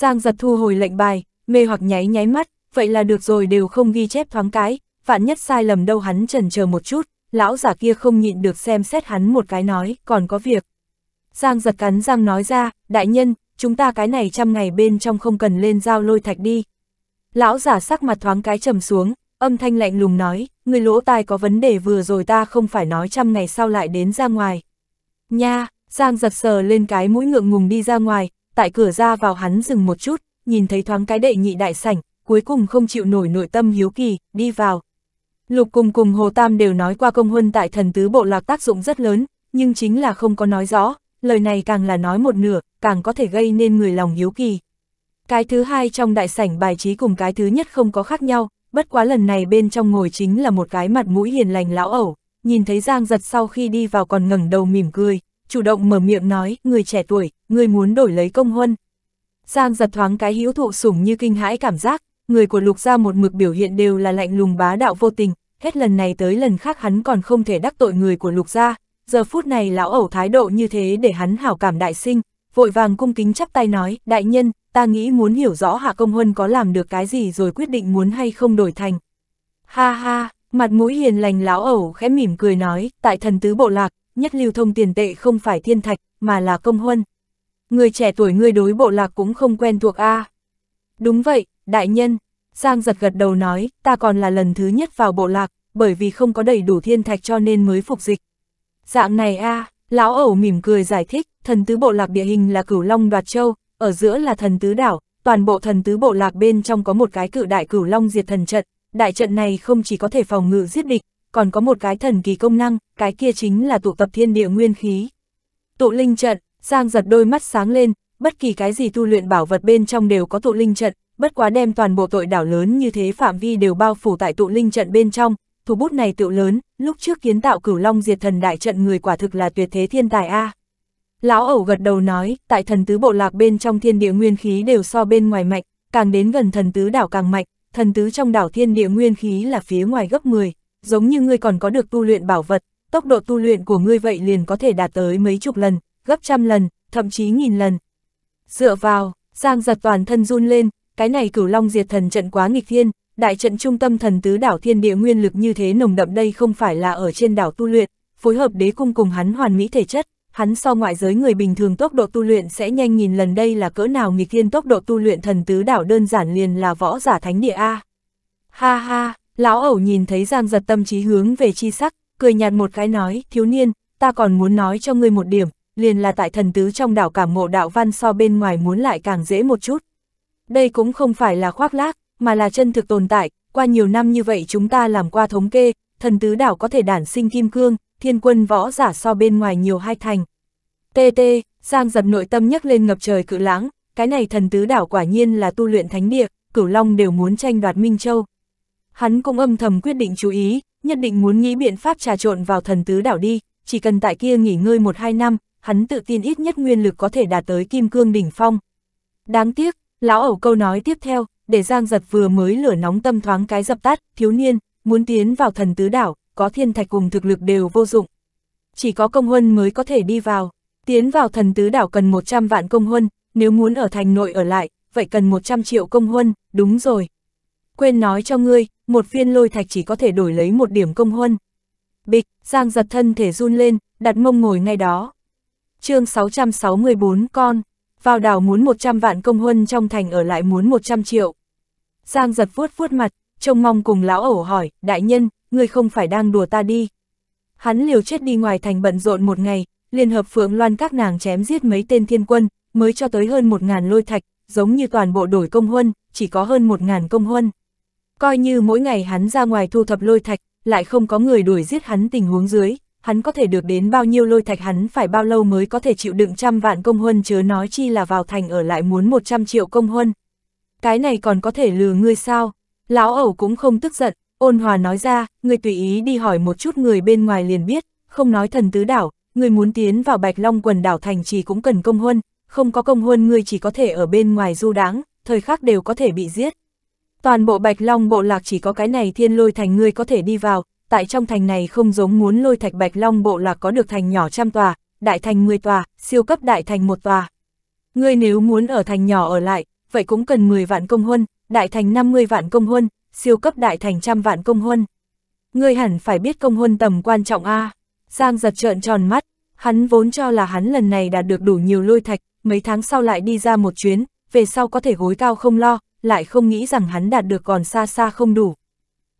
Giang giật thu hồi lệnh bài, mê hoặc nháy nháy mắt, vậy là được rồi đều không ghi chép thoáng cái, vạn nhất sai lầm đâu hắn trần chờ một chút, lão giả kia không nhịn được xem xét hắn một cái nói, còn có việc. Giang giật cắn răng nói ra, đại nhân, chúng ta cái này trăm ngày bên trong không cần lên giao lôi thạch đi. Lão giả sắc mặt thoáng cái trầm xuống, âm thanh lạnh lùng nói, người lỗ tai có vấn đề vừa rồi ta không phải nói trăm ngày sau lại đến ra ngoài. Nha, Giang giật sờ lên cái mũi ngượng ngùng đi ra ngoài, tại cửa ra vào hắn dừng một chút, nhìn thấy thoáng cái đệ nhị đại sảnh, cuối cùng không chịu nổi nội tâm hiếu kỳ, đi vào. Lục cùng cùng Hồ Tam đều nói qua công huân tại thần tứ bộ lạc tác dụng rất lớn, nhưng chính là không có nói rõ, lời này càng là nói một nửa, càng có thể gây nên người lòng hiếu kỳ. Cái thứ hai trong đại sảnh bài trí cùng cái thứ nhất không có khác nhau, bất quá lần này bên trong ngồi chính là một cái mặt mũi hiền lành lão ẩu, nhìn thấy Giang giật sau khi đi vào còn ngẩng đầu mỉm cười, chủ động mở miệng nói, người trẻ tuổi, người muốn đổi lấy công huân. Giang giật thoáng cái hữu thụ sủng như kinh hãi cảm giác, người của lục gia một mực biểu hiện đều là lạnh lùng bá đạo vô tình, hết lần này tới lần khác hắn còn không thể đắc tội người của lục gia, giờ phút này lão ẩu thái độ như thế để hắn hảo cảm đại sinh, vội vàng cung kính chắp tay nói, đại nhân, ta nghĩ muốn hiểu rõ Hạ Công Huân có làm được cái gì rồi quyết định muốn hay không đổi thành. Ha ha, mặt mũi hiền lành lão ẩu khẽ mỉm cười nói, tại thần tứ bộ lạc, nhất lưu thông tiền tệ không phải thiên thạch, mà là công huân. Người trẻ tuổi người đối bộ lạc cũng không quen thuộc a à. Đúng vậy, đại nhân, giang giật gật đầu nói, ta còn là lần thứ nhất vào bộ lạc, bởi vì không có đầy đủ thiên thạch cho nên mới phục dịch. Dạng này a à, lão ẩu mỉm cười giải thích, thần tứ bộ lạc địa hình là cửu long đoạt châu, ở giữa là thần tứ đảo, toàn bộ thần tứ bộ lạc bên trong có một cái cự đại cửu long diệt thần trận, đại trận này không chỉ có thể phòng ngự giết địch, còn có một cái thần kỳ công năng, cái kia chính là tụ tập thiên địa nguyên khí. Tụ linh trận, Giang giật đôi mắt sáng lên, bất kỳ cái gì tu luyện bảo vật bên trong đều có tụ linh trận, bất quá đem toàn bộ tội đảo lớn như thế phạm vi đều bao phủ tại tụ linh trận bên trong, thủ bút này tựu lớn, lúc trước kiến tạo cửu long diệt thần đại trận người quả thực là tuyệt thế thiên tài a. Lão ẩu gật đầu nói, tại thần tứ bộ lạc bên trong thiên địa nguyên khí đều so bên ngoài mạnh, càng đến gần thần tứ đảo càng mạnh, thần tứ trong đảo thiên địa nguyên khí là phía ngoài gấp 10 giống như ngươi còn có được tu luyện bảo vật, tốc độ tu luyện của ngươi vậy liền có thể đạt tới mấy chục lần, gấp trăm lần, thậm chí nghìn lần. Dựa vào, Giang giật toàn thân run lên, cái này cửu long diệt thần trận quá nghịch thiên, đại trận trung tâm thần tứ đảo thiên địa nguyên lực như thế nồng đậm đây không phải là ở trên đảo tu luyện, phối hợp đế cung cùng hắn hoàn mỹ thể chất, hắn so ngoại giới người bình thường tốc độ tu luyện sẽ nhanh nghìn lần đây là cỡ nào nghịch thiên tốc độ tu luyện thần tứ đảo đơn giản liền là võ giả thánh địa A. Ha ha, Lão ẩu nhìn thấy Giang giật tâm trí hướng về chi sắc, cười nhạt một cái nói, thiếu niên, ta còn muốn nói cho ngươi một điểm, liền là tại thần tứ trong đảo cảm mộ đạo văn so bên ngoài muốn lại càng dễ một chút. Đây cũng không phải là khoác lác, mà là chân thực tồn tại, qua nhiều năm như vậy chúng ta làm qua thống kê, thần tứ đảo có thể đản sinh kim cương, thiên quân võ giả so bên ngoài nhiều hai thành. TT, Giang giật nội tâm nhắc lên ngập trời cự lãng, cái này thần tứ đảo quả nhiên là tu luyện thánh địa, cửu long đều muốn tranh đoạt Minh Châu. Hắn cũng âm thầm quyết định chú ý, nhất định muốn nghĩ biện pháp trà trộn vào thần tứ đảo đi, chỉ cần tại kia nghỉ ngơi một hai năm, hắn tự tin ít nhất nguyên lực có thể đạt tới kim cương đỉnh phong. Đáng tiếc, lão ẩu câu nói tiếp theo, để Giang Giật vừa mới lửa nóng tâm thoáng cái dập tắt, thiếu niên, muốn tiến vào thần tứ đảo, có thiên thạch cùng thực lực đều vô dụng. Chỉ có công huân mới có thể đi vào, tiến vào thần tứ đảo cần 100 vạn công huân, nếu muốn ở thành nội ở lại, vậy cần 100 triệu công huân, đúng rồi. Quên nói cho ngươi, một phiên lôi thạch chỉ có thể đổi lấy một điểm công huân. Bịch, Giang giật thân thể run lên, đặt mông ngồi ngay đó. chương 664 con, vào đảo muốn 100 vạn công huân trong thành ở lại muốn 100 triệu. Giang giật vuốt vuốt mặt, trông mong cùng lão ẩu hỏi, đại nhân, người không phải đang đùa ta đi. Hắn liều chết đi ngoài thành bận rộn một ngày, liên hợp phượng loan các nàng chém giết mấy tên thiên quân, mới cho tới hơn 1.000 lôi thạch, giống như toàn bộ đổi công huân, chỉ có hơn 1.000 công huân. Coi như mỗi ngày hắn ra ngoài thu thập lôi thạch, lại không có người đuổi giết hắn tình huống dưới, hắn có thể được đến bao nhiêu lôi thạch hắn phải bao lâu mới có thể chịu đựng trăm vạn công huân chớ nói chi là vào thành ở lại muốn một trăm triệu công huân. Cái này còn có thể lừa ngươi sao? Lão ẩu cũng không tức giận, ôn hòa nói ra, ngươi tùy ý đi hỏi một chút người bên ngoài liền biết, không nói thần tứ đảo, ngươi muốn tiến vào Bạch Long quần đảo thành chỉ cũng cần công huân, không có công huân ngươi chỉ có thể ở bên ngoài du đáng, thời khắc đều có thể bị giết. Toàn bộ Bạch Long bộ lạc chỉ có cái này thiên lôi thành ngươi có thể đi vào, tại trong thành này không giống muốn lôi thạch Bạch Long bộ lạc có được thành nhỏ trăm tòa, đại thành 10 tòa, siêu cấp đại thành một tòa. Ngươi nếu muốn ở thành nhỏ ở lại, vậy cũng cần 10 vạn công huân, đại thành 50 vạn công huân, siêu cấp đại thành trăm vạn công huân. Ngươi hẳn phải biết công huân tầm quan trọng a. À. Giang giật trợn tròn mắt, hắn vốn cho là hắn lần này đạt được đủ nhiều lôi thạch, mấy tháng sau lại đi ra một chuyến, về sau có thể gối cao không lo, lại không nghĩ rằng hắn đạt được còn xa xa không đủ.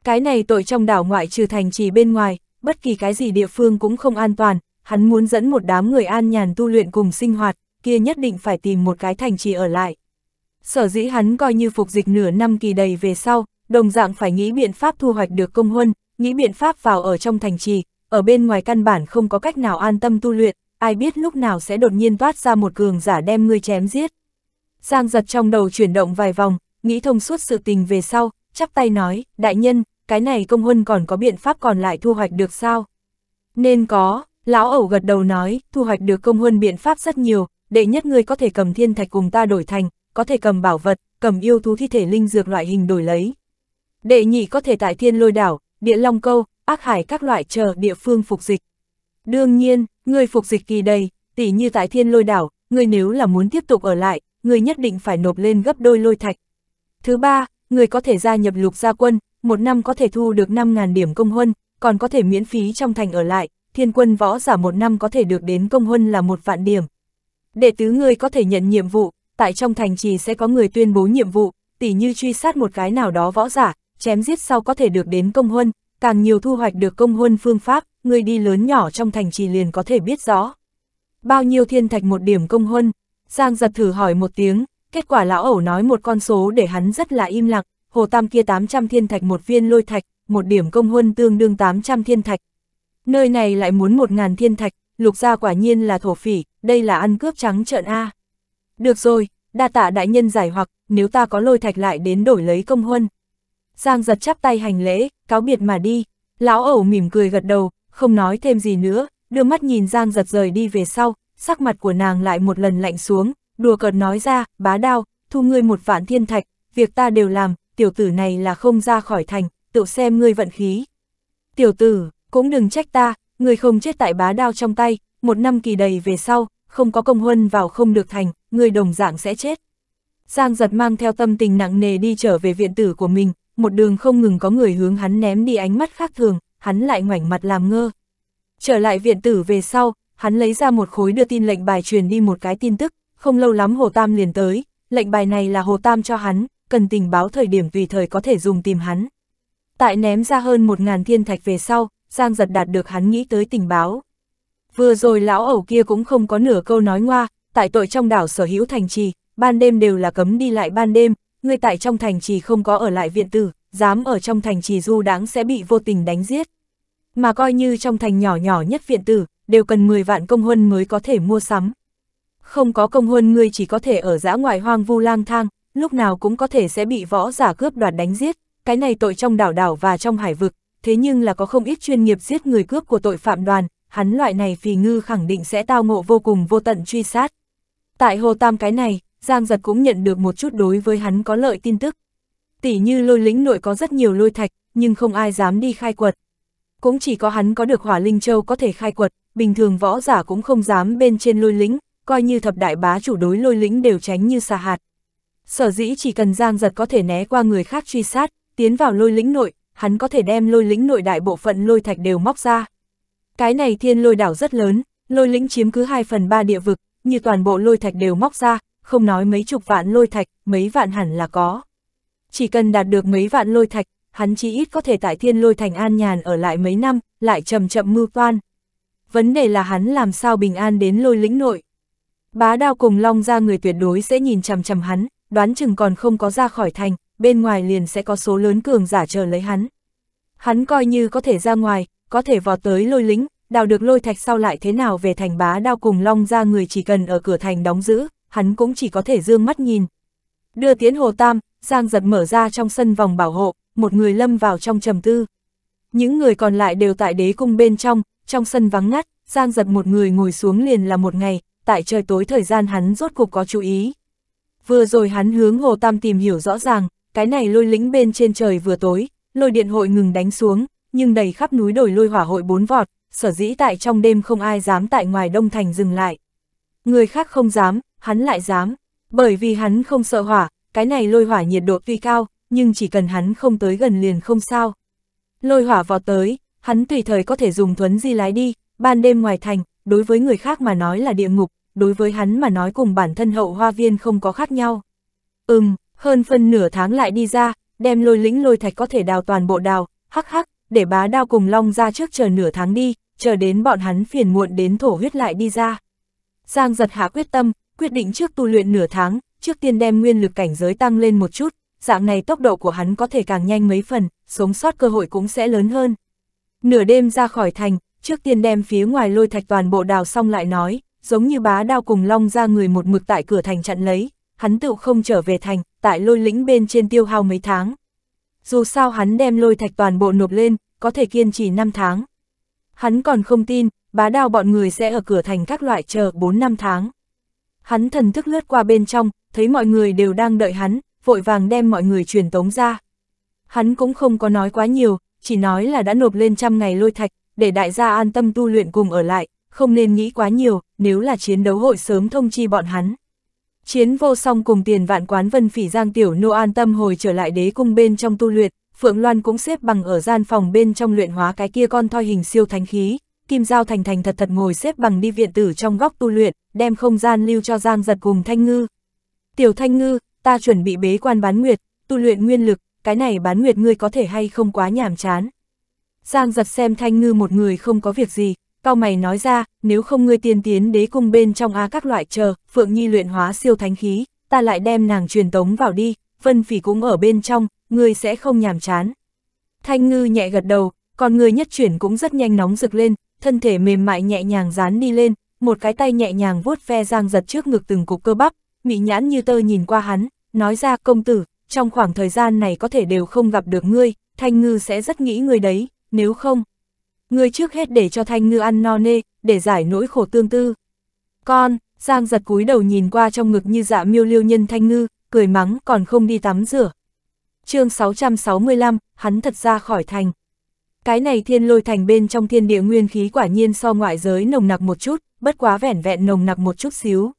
Cái này tội trong đảo ngoại trừ thành trì bên ngoài, bất kỳ cái gì địa phương cũng không an toàn, hắn muốn dẫn một đám người an nhàn tu luyện cùng sinh hoạt, kia nhất định phải tìm một cái thành trì ở lại. Sở dĩ hắn coi như phục dịch nửa năm kỳ đầy về sau, đồng dạng phải nghĩ biện pháp thu hoạch được công huân, nghĩ biện pháp vào ở trong thành trì, ở bên ngoài căn bản không có cách nào an tâm tu luyện, ai biết lúc nào sẽ đột nhiên toát ra một cường giả đem ngươi chém giết. Giang giật trong đầu chuyển động vài vòng, nghĩ thông suốt sự tình về sau, chắp tay nói, đại nhân, cái này công huân còn có biện pháp còn lại thu hoạch được sao? Nên có, lão ẩu gật đầu nói, thu hoạch được công huân biện pháp rất nhiều, đệ nhất người có thể cầm thiên thạch cùng ta đổi thành, có thể cầm bảo vật, cầm yêu thú thi thể linh dược loại hình đổi lấy. Đệ nhị có thể tại thiên lôi đảo, địa long câu, ác hải các loại chờ địa phương phục dịch. Đương nhiên, người phục dịch kỳ đầy, tỉ như tại thiên lôi đảo, người nếu là muốn tiếp tục ở lại, người nhất định phải nộp lên gấp đôi lôi thạch, Thứ ba, người có thể gia nhập lục gia quân, một năm có thể thu được 5.000 điểm công huân, còn có thể miễn phí trong thành ở lại, thiên quân võ giả một năm có thể được đến công huân là một vạn điểm. Đệ tứ người có thể nhận nhiệm vụ, tại trong thành trì sẽ có người tuyên bố nhiệm vụ, tỉ như truy sát một cái nào đó võ giả, chém giết sau có thể được đến công huân, càng nhiều thu hoạch được công huân phương pháp, người đi lớn nhỏ trong thành trì liền có thể biết rõ. Bao nhiêu thiên thạch một điểm công huân? Giang giật thử hỏi một tiếng, Kết quả lão ẩu nói một con số để hắn rất là im lặng, hồ tam kia 800 thiên thạch một viên lôi thạch, một điểm công huân tương đương 800 thiên thạch. Nơi này lại muốn 1.000 thiên thạch, lục gia quả nhiên là thổ phỉ, đây là ăn cướp trắng trợn A. Được rồi, đa tạ đại nhân giải hoặc, nếu ta có lôi thạch lại đến đổi lấy công huân. Giang giật chắp tay hành lễ, cáo biệt mà đi, lão ẩu mỉm cười gật đầu, không nói thêm gì nữa, đưa mắt nhìn Giang giật rời đi về sau, sắc mặt của nàng lại một lần lạnh xuống, đùa cợt nói ra, bá đao, thu ngươi một vạn thiên thạch, việc ta đều làm, tiểu tử này là không ra khỏi thành, tự xem ngươi vận khí. Tiểu tử, cũng đừng trách ta, ngươi không chết tại bá đao trong tay, một năm kỳ đầy về sau, không có công huân vào không được thành, ngươi đồng dạng sẽ chết. Giang giật mang theo tâm tình nặng nề đi trở về viện tử của mình, một đường không ngừng có người hướng hắn ném đi ánh mắt khác thường, hắn lại ngoảnh mặt làm ngơ. Trở lại viện tử về sau, hắn lấy ra một khối đưa tin lệnh bài truyền đi một cái tin tức, không lâu lắm Hồ Tam liền tới, lệnh bài này là Hồ Tam cho hắn, cần tình báo thời điểm tùy thời có thể dùng tìm hắn. Tại ném ra hơn một ngàn thiên thạch về sau, Giang giật đạt được hắn nghĩ tới tình báo. Vừa rồi lão ẩu kia cũng không có nửa câu nói ngoa, tại tội trong đảo sở hữu thành trì, ban đêm đều là cấm đi lại ban đêm, người tại trong thành trì không có ở lại viện tử, dám ở trong thành trì du đáng sẽ bị vô tình đánh giết. Mà coi như trong thành nhỏ nhỏ nhất viện tử, đều cần 10 vạn công huân mới có thể mua sắm, không có công huân ngươi chỉ có thể ở giã ngoài hoang vu lang thang, lúc nào cũng có thể sẽ bị võ giả cướp đoạt đánh giết, cái này tội trong đảo đảo và trong hải vực, thế nhưng là có không ít chuyên nghiệp giết người cướp của tội phạm đoàn, hắn loại này phì ngư khẳng định sẽ tao ngộ vô cùng vô tận truy sát. Tại Hồ Tam cái này, Giang Giật cũng nhận được một chút đối với hắn có lợi tin tức. Tỷ như lôi lĩnh nội có rất nhiều lôi thạch, nhưng không ai dám đi khai quật. Cũng chỉ có hắn có được hỏa linh châu có thể khai quật, bình thường võ giả cũng không dám bên trên lôi lĩnh coi như thập đại bá chủ đối lôi lĩnh đều tránh như xà hạt. Sở dĩ chỉ cần Giang Giật có thể né qua người khác truy sát, tiến vào lôi lĩnh nội, hắn có thể đem lôi lĩnh nội đại bộ phận lôi thạch đều móc ra. Cái này thiên lôi đảo rất lớn, lôi lĩnh chiếm cứ 2 phần 3 địa vực, như toàn bộ lôi thạch đều móc ra, không nói mấy chục vạn lôi thạch, mấy vạn hẳn là có. Chỉ cần đạt được mấy vạn lôi thạch, hắn chỉ ít có thể tại thiên lôi thành an nhàn ở lại mấy năm, lại chậm chậm mưu toan. Vấn đề là hắn làm sao bình an đến lôi lĩnh nội. Bá đao cùng long ra người tuyệt đối sẽ nhìn chằm chằm hắn, đoán chừng còn không có ra khỏi thành, bên ngoài liền sẽ có số lớn cường giả chờ lấy hắn. Hắn coi như có thể ra ngoài, có thể vọt tới lôi lính, đào được lôi thạch sau lại thế nào về thành bá đao cùng long ra người chỉ cần ở cửa thành đóng giữ, hắn cũng chỉ có thể dương mắt nhìn. Đưa tiến hồ tam, Giang giật mở ra trong sân vòng bảo hộ, một người lâm vào trong trầm tư. Những người còn lại đều tại đế cung bên trong, trong sân vắng ngắt, Giang giật một người ngồi xuống liền là một ngày, tại trời tối thời gian hắn rốt cục có chú ý. Vừa rồi hắn hướng Hồ Tam tìm hiểu rõ ràng, cái này lôi lĩnh bên trên trời vừa tối, lôi điện hội ngừng đánh xuống, nhưng đầy khắp núi đồi lôi hỏa hội bốn vọt, sở dĩ tại trong đêm không ai dám tại ngoài đông thành dừng lại. Người khác không dám, hắn lại dám, bởi vì hắn không sợ hỏa, cái này lôi hỏa nhiệt độ tuy cao, nhưng chỉ cần hắn không tới gần liền không sao. Lôi hỏa vọt tới, hắn tùy thời có thể dùng thuấn di lái đi, ban đêm ngoài thành, đối với người khác mà nói là địa ngục, đối với hắn mà nói cùng bản thân hậu hoa viên không có khác nhau. Ừm, hơn phân nửa tháng lại đi ra, đem lôi lĩnh lôi thạch có thể đào toàn bộ đào, hắc hắc, để bá đao cùng long ra trước chờ nửa tháng đi, chờ đến bọn hắn phiền muộn đến thổ huyết lại đi ra. Giang giật hạ quyết tâm, quyết định trước tu luyện nửa tháng, trước tiên đem nguyên lực cảnh giới tăng lên một chút, dạng này tốc độ của hắn có thể càng nhanh mấy phần, sống sót cơ hội cũng sẽ lớn hơn. Nửa đêm ra khỏi thành, trước tiên đem phía ngoài lôi thạch toàn bộ đào xong lại nói giống như bá đao cùng long ra người một mực tại cửa thành chặn lấy, hắn tự không trở về thành, tại lôi lĩnh bên trên tiêu hao mấy tháng. Dù sao hắn đem lôi thạch toàn bộ nộp lên, có thể kiên trì 5 tháng. Hắn còn không tin, bá đao bọn người sẽ ở cửa thành các loại chờ 4-5 tháng. Hắn thần thức lướt qua bên trong, thấy mọi người đều đang đợi hắn, vội vàng đem mọi người truyền tống ra. Hắn cũng không có nói quá nhiều, chỉ nói là đã nộp lên trăm ngày lôi thạch, để đại gia an tâm tu luyện cùng ở lại, không nên nghĩ quá nhiều, nếu là chiến đấu hội sớm thông chi bọn hắn. Chiến vô song cùng tiền vạn quán vân phỉ giang tiểu nô an tâm hồi trở lại đế cung bên trong tu luyện, Phượng Loan cũng xếp bằng ở gian phòng bên trong luyện hóa cái kia con thoi hình siêu thánh khí, Kim Giao thành thành thật thật ngồi xếp bằng đi viện tử trong góc tu luyện, đem không gian lưu cho Giang giật cùng Thanh Ngư. Tiểu Thanh Ngư, ta chuẩn bị bế quan bán nguyệt, tu luyện nguyên lực, cái này bán nguyệt ngươi có thể hay không quá nhàm chán. Giang giật xem Thanh Ngư một người không có việc gì, Cao mày nói ra, nếu không ngươi tiên tiến đế cung bên trong á các loại chờ, Phượng Nhi luyện hóa siêu thánh khí, ta lại đem nàng truyền tống vào đi, Vân Phỉ cũng ở bên trong, ngươi sẽ không nhàm chán. Thanh ngư nhẹ gật đầu, còn ngươi nhất chuyển cũng rất nhanh nóng rực lên, thân thể mềm mại nhẹ nhàng dán đi lên, một cái tay nhẹ nhàng vuốt ve giang giật trước ngực từng cục cơ bắp, mị nhãn như tơ nhìn qua hắn, nói ra công tử, trong khoảng thời gian này có thể đều không gặp được ngươi, Thanh ngư sẽ rất nghĩ ngươi đấy, nếu không ngươi trước hết để cho Thanh Ngư ăn no nê, để giải nỗi khổ tương tư. Con, Giang giật cúi đầu nhìn qua trong ngực như dạ miêu liêu nhân Thanh Ngư, cười mắng còn không đi tắm rửa. chương 665, hắn thật ra khỏi thành. Cái này thiên lôi thành bên trong thiên địa nguyên khí quả nhiên so ngoại giới nồng nặc một chút, bất quá vẻn vẹn nồng nặc một chút xíu.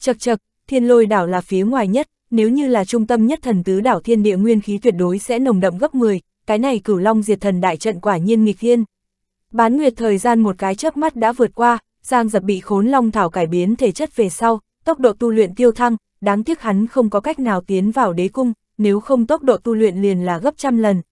Chật chật, thiên lôi đảo là phía ngoài nhất, nếu như là trung tâm nhất thần tứ đảo thiên địa nguyên khí tuyệt đối sẽ nồng đậm gấp 10, cái này cửu long diệt thần đại trận quả nhiên nghịch thiên, Bán nguyệt thời gian một cái chớp mắt đã vượt qua, Giang Dập bị khốn long thảo cải biến thể chất về sau, tốc độ tu luyện tiêu thăng, đáng tiếc hắn không có cách nào tiến vào đế cung, nếu không tốc độ tu luyện liền là gấp trăm lần.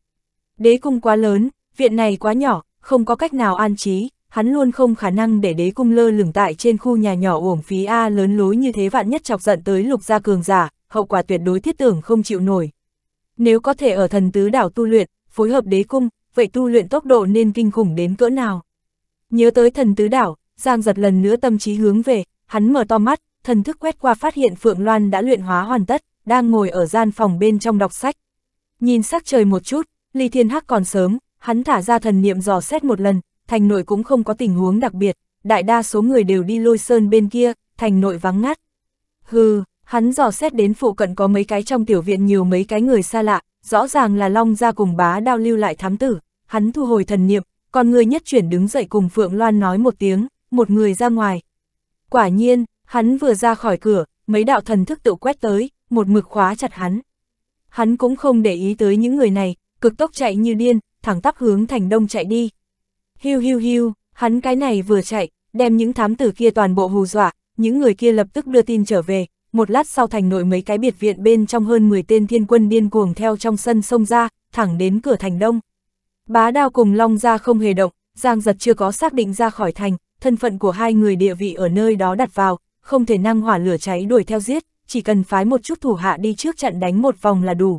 Đế cung quá lớn, viện này quá nhỏ, không có cách nào an trí, hắn luôn không khả năng để đế cung lơ lửng tại trên khu nhà nhỏ uổng phí A lớn lối như thế vạn nhất chọc giận tới lục gia cường giả, hậu quả tuyệt đối thiết tưởng không chịu nổi. Nếu có thể ở thần tứ đảo tu luyện, phối hợp đế cung, vậy tu luyện tốc độ nên kinh khủng đến cỡ nào. Nhớ tới thần tứ đảo, Giang giật lần nữa tâm trí hướng về, hắn mở to mắt, thần thức quét qua phát hiện Phượng Loan đã luyện hóa hoàn tất, đang ngồi ở gian phòng bên trong đọc sách. Nhìn sắc trời một chút, Ly Thiên Hắc còn sớm, hắn thả ra thần niệm dò xét một lần, thành nội cũng không có tình huống đặc biệt, đại đa số người đều đi lôi sơn bên kia, thành nội vắng ngắt. Hừ, hắn dò xét đến phụ cận có mấy cái trong tiểu viện nhiều mấy cái người xa lạ, rõ ràng là Long ra cùng bá đao lưu lại thám tử, hắn thu hồi thần niệm, còn người nhất chuyển đứng dậy cùng Phượng Loan nói một tiếng, một người ra ngoài. Quả nhiên, hắn vừa ra khỏi cửa, mấy đạo thần thức tự quét tới, một mực khóa chặt hắn. Hắn cũng không để ý tới những người này, cực tốc chạy như điên, thẳng tắp hướng thành đông chạy đi. Hiu hiu hiu, hắn cái này vừa chạy, đem những thám tử kia toàn bộ hù dọa, những người kia lập tức đưa tin trở về, một lát sau thành nội mấy cái biệt viện bên trong hơn 10 tên thiên quân điên cuồng theo trong sân sông ra, thẳng đến cửa thành đông. Bá đao cùng long ra không hề động, Giang giật chưa có xác định ra khỏi thành, thân phận của hai người địa vị ở nơi đó đặt vào, không thể năng hỏa lửa cháy đuổi theo giết, chỉ cần phái một chút thủ hạ đi trước chặn đánh một vòng là đủ.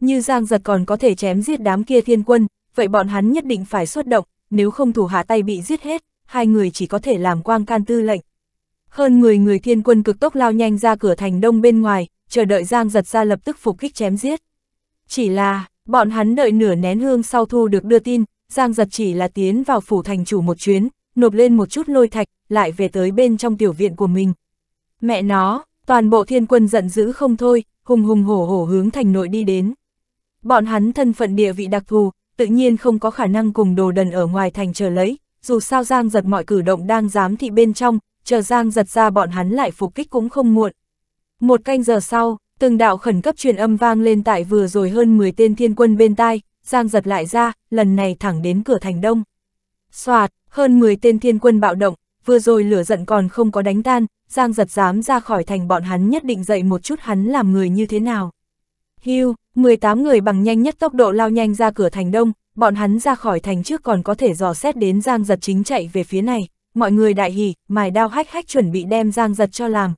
Như Giang giật còn có thể chém giết đám kia thiên quân, vậy bọn hắn nhất định phải xuất động, nếu không thủ hạ tay bị giết hết, hai người chỉ có thể làm quang can tư lệnh, hơn người người thiên quân cực tốc lao nhanh ra cửa thành đông bên ngoài, chờ đợi Giang giật ra lập tức phục kích chém giết. Chỉ là, bọn hắn đợi nửa nén hương sau thu được đưa tin, Giang giật chỉ là tiến vào phủ thành chủ một chuyến, nộp lên một chút lôi thạch, lại về tới bên trong tiểu viện của mình. Mẹ nó, toàn bộ thiên quân giận dữ không thôi, hùng hùng hổ hổ hướng thành nội đi đến. Bọn hắn thân phận địa vị đặc thù, tự nhiên không có khả năng cùng đồ đần ở ngoài thành chờ lấy, dù sao Giang giật mọi cử động đang giám thị bên trong, chờ Giang giật ra bọn hắn lại phục kích cũng không muộn. Một canh giờ sau, từng đạo khẩn cấp truyền âm vang lên tại vừa rồi hơn 10 tên thiên quân bên tai, Giang giật lại ra, lần này thẳng đến cửa thành đông. Xoạt, hơn 10 tên thiên quân bạo động, vừa rồi lửa giận còn không có đánh tan, Giang giật dám ra khỏi thành bọn hắn nhất định dậy một chút hắn làm người như thế nào. Hưu, 18 người bằng nhanh nhất tốc độ lao nhanh ra cửa thành đông, bọn hắn ra khỏi thành trước còn có thể dò xét đến Giang giật chính chạy về phía này mọi người đại hỉ, mài đao hách hách chuẩn bị đem Giang Giật cho làm.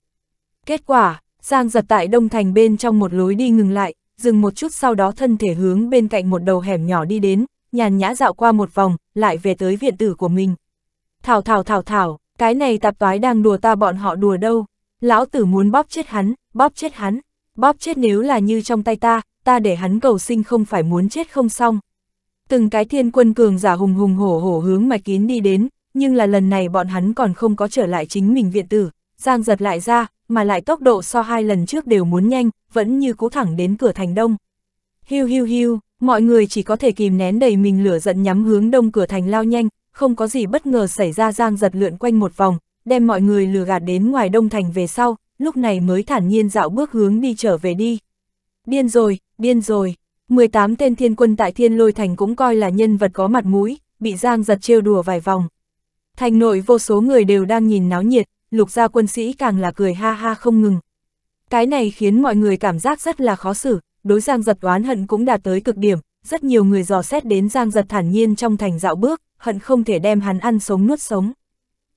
Kết quả, Giang Giật tại Đông Thành bên trong một lối đi ngừng lại, dừng một chút sau đó thân thể hướng bên cạnh một đầu hẻm nhỏ đi đến, nhàn nhã dạo qua một vòng, lại về tới viện tử của mình. Thảo thảo thảo thảo, cái này tạp toái đang đùa ta bọn họ đùa đâu, lão tử muốn bóp chết hắn, bóp chết hắn, bóp chết nếu là như trong tay ta, ta để hắn cầu sinh không phải muốn chết không xong. Từng cái thiên quân cường giả hùng hùng hổ hổ hướng mạch kín đi đến, nhưng là lần này bọn hắn còn không có trở lại chính mình viện tử, Giang giật lại ra, mà lại tốc độ so hai lần trước đều muốn nhanh, vẫn như cú thẳng đến cửa thành đông. Hiu hiu hiu, mọi người chỉ có thể kìm nén đầy mình lửa giận nhắm hướng đông cửa thành lao nhanh, không có gì bất ngờ xảy ra Giang giật lượn quanh một vòng, đem mọi người lừa gạt đến ngoài đông thành về sau, lúc này mới thản nhiên dạo bước hướng đi trở về đi. Điên rồi, điên rồi, 18 tên thiên quân tại thiên lôi thành cũng coi là nhân vật có mặt mũi, bị Giang giật trêu đùa vài vòng. Thành nội vô số người đều đang nhìn náo nhiệt, lục gia quân sĩ càng là cười ha ha không ngừng. Cái này khiến mọi người cảm giác rất là khó xử, đối giang giật oán hận cũng đạt tới cực điểm, rất nhiều người dò xét đến giang giật thản nhiên trong thành dạo bước, hận không thể đem hắn ăn sống nuốt sống.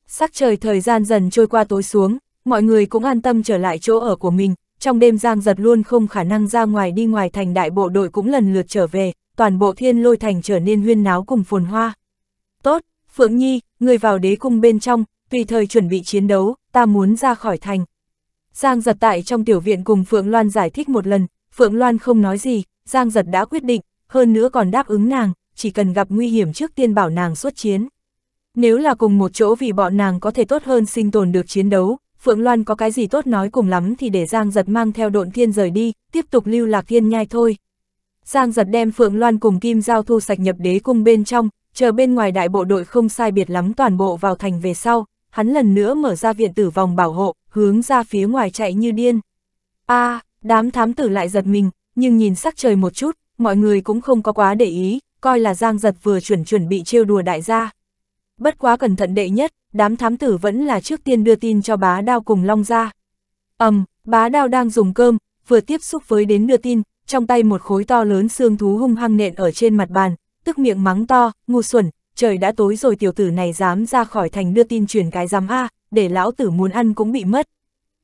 Sắc trời thời gian dần trôi qua tối xuống, mọi người cũng an tâm trở lại chỗ ở của mình, trong đêm giang giật luôn không khả năng ra ngoài đi ngoài thành đại bộ đội cũng lần lượt trở về, toàn bộ thiên lôi thành trở nên huyên náo cùng phồn hoa. Tốt, Phượng Nhi, người vào đế cung bên trong, tùy thời chuẩn bị chiến đấu, ta muốn ra khỏi thành. Giang giật tại trong tiểu viện cùng Phượng Loan giải thích một lần, Phượng Loan không nói gì, Giang giật đã quyết định, hơn nữa còn đáp ứng nàng, chỉ cần gặp nguy hiểm trước tiên bảo nàng xuất chiến. Nếu là cùng một chỗ vì bọn nàng có thể tốt hơn sinh tồn được chiến đấu, Phượng Loan có cái gì tốt nói cùng lắm thì để Giang giật mang theo độn thiên rời đi, tiếp tục lưu lạc thiên nhai thôi. Giang giật đem Phượng Loan cùng Kim Giao thu sạch nhập đế cung bên trong, chờ bên ngoài đại bộ đội không sai biệt lắm toàn bộ vào thành về sau, hắn lần nữa mở ra viện tử vòng bảo hộ, hướng ra phía ngoài chạy như điên. a à, đám thám tử lại giật mình, nhưng nhìn sắc trời một chút, mọi người cũng không có quá để ý, coi là Giang giật vừa chuẩn chuẩn bị trêu đùa đại gia. Bất quá cẩn thận đệ nhất, đám thám tử vẫn là trước tiên đưa tin cho bá đao cùng long ra. ầm um, bá đao đang dùng cơm, vừa tiếp xúc với đến đưa tin, trong tay một khối to lớn xương thú hung hăng nện ở trên mặt bàn, tức miệng mắng to, ngu xuẩn, trời đã tối rồi tiểu tử này dám ra khỏi thành đưa tin truyền cái dám a để lão tử muốn ăn cũng bị mất.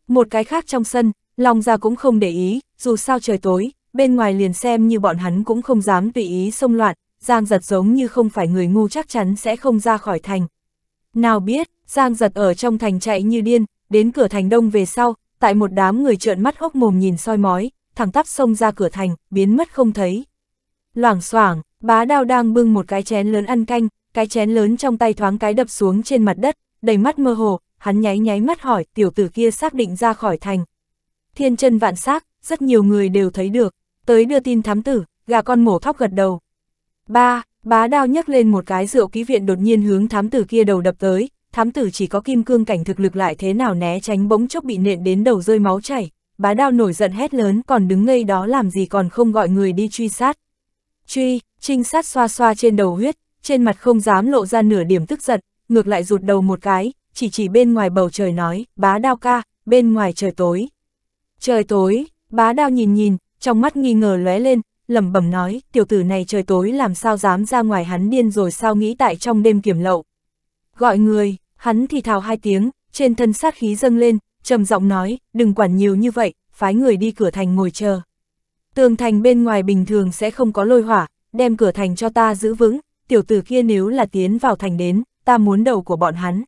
Một cái khác trong sân, lòng ra cũng không để ý, dù sao trời tối, bên ngoài liền xem như bọn hắn cũng không dám tùy ý xông loạn, Giang giật giống như không phải người ngu chắc chắn sẽ không ra khỏi thành. Nào biết, Giang giật ở trong thành chạy như điên, đến cửa thành đông về sau, tại một đám người trợn mắt hốc mồm nhìn soi mói, thẳng tắp xông ra cửa thành, biến mất không thấy. Loảng xoảng Bá đao đang bưng một cái chén lớn ăn canh, cái chén lớn trong tay thoáng cái đập xuống trên mặt đất, đầy mắt mơ hồ, hắn nháy nháy mắt hỏi tiểu tử kia xác định ra khỏi thành. Thiên chân vạn xác rất nhiều người đều thấy được, tới đưa tin thám tử, gà con mổ thóc gật đầu. Ba, bá đao nhấc lên một cái rượu ký viện đột nhiên hướng thám tử kia đầu đập tới, thám tử chỉ có kim cương cảnh thực lực lại thế nào né tránh bỗng chốc bị nện đến đầu rơi máu chảy, bá đao nổi giận hét lớn còn đứng ngây đó làm gì còn không gọi người đi truy sát. Truy, Trinh sát xoa xoa trên đầu huyết, trên mặt không dám lộ ra nửa điểm tức giận, ngược lại rụt đầu một cái, chỉ chỉ bên ngoài bầu trời nói, bá đao ca, bên ngoài trời tối. Trời tối, bá đao nhìn nhìn, trong mắt nghi ngờ lóe lên, lẩm bẩm nói, tiểu tử này trời tối làm sao dám ra ngoài hắn điên rồi sao nghĩ tại trong đêm kiểm lậu. Gọi người, hắn thì thào hai tiếng, trên thân sát khí dâng lên, trầm giọng nói, đừng quản nhiều như vậy, phái người đi cửa thành ngồi chờ. Tường thành bên ngoài bình thường sẽ không có lôi hỏa, đem cửa thành cho ta giữ vững, tiểu tử kia nếu là tiến vào thành đến, ta muốn đầu của bọn hắn.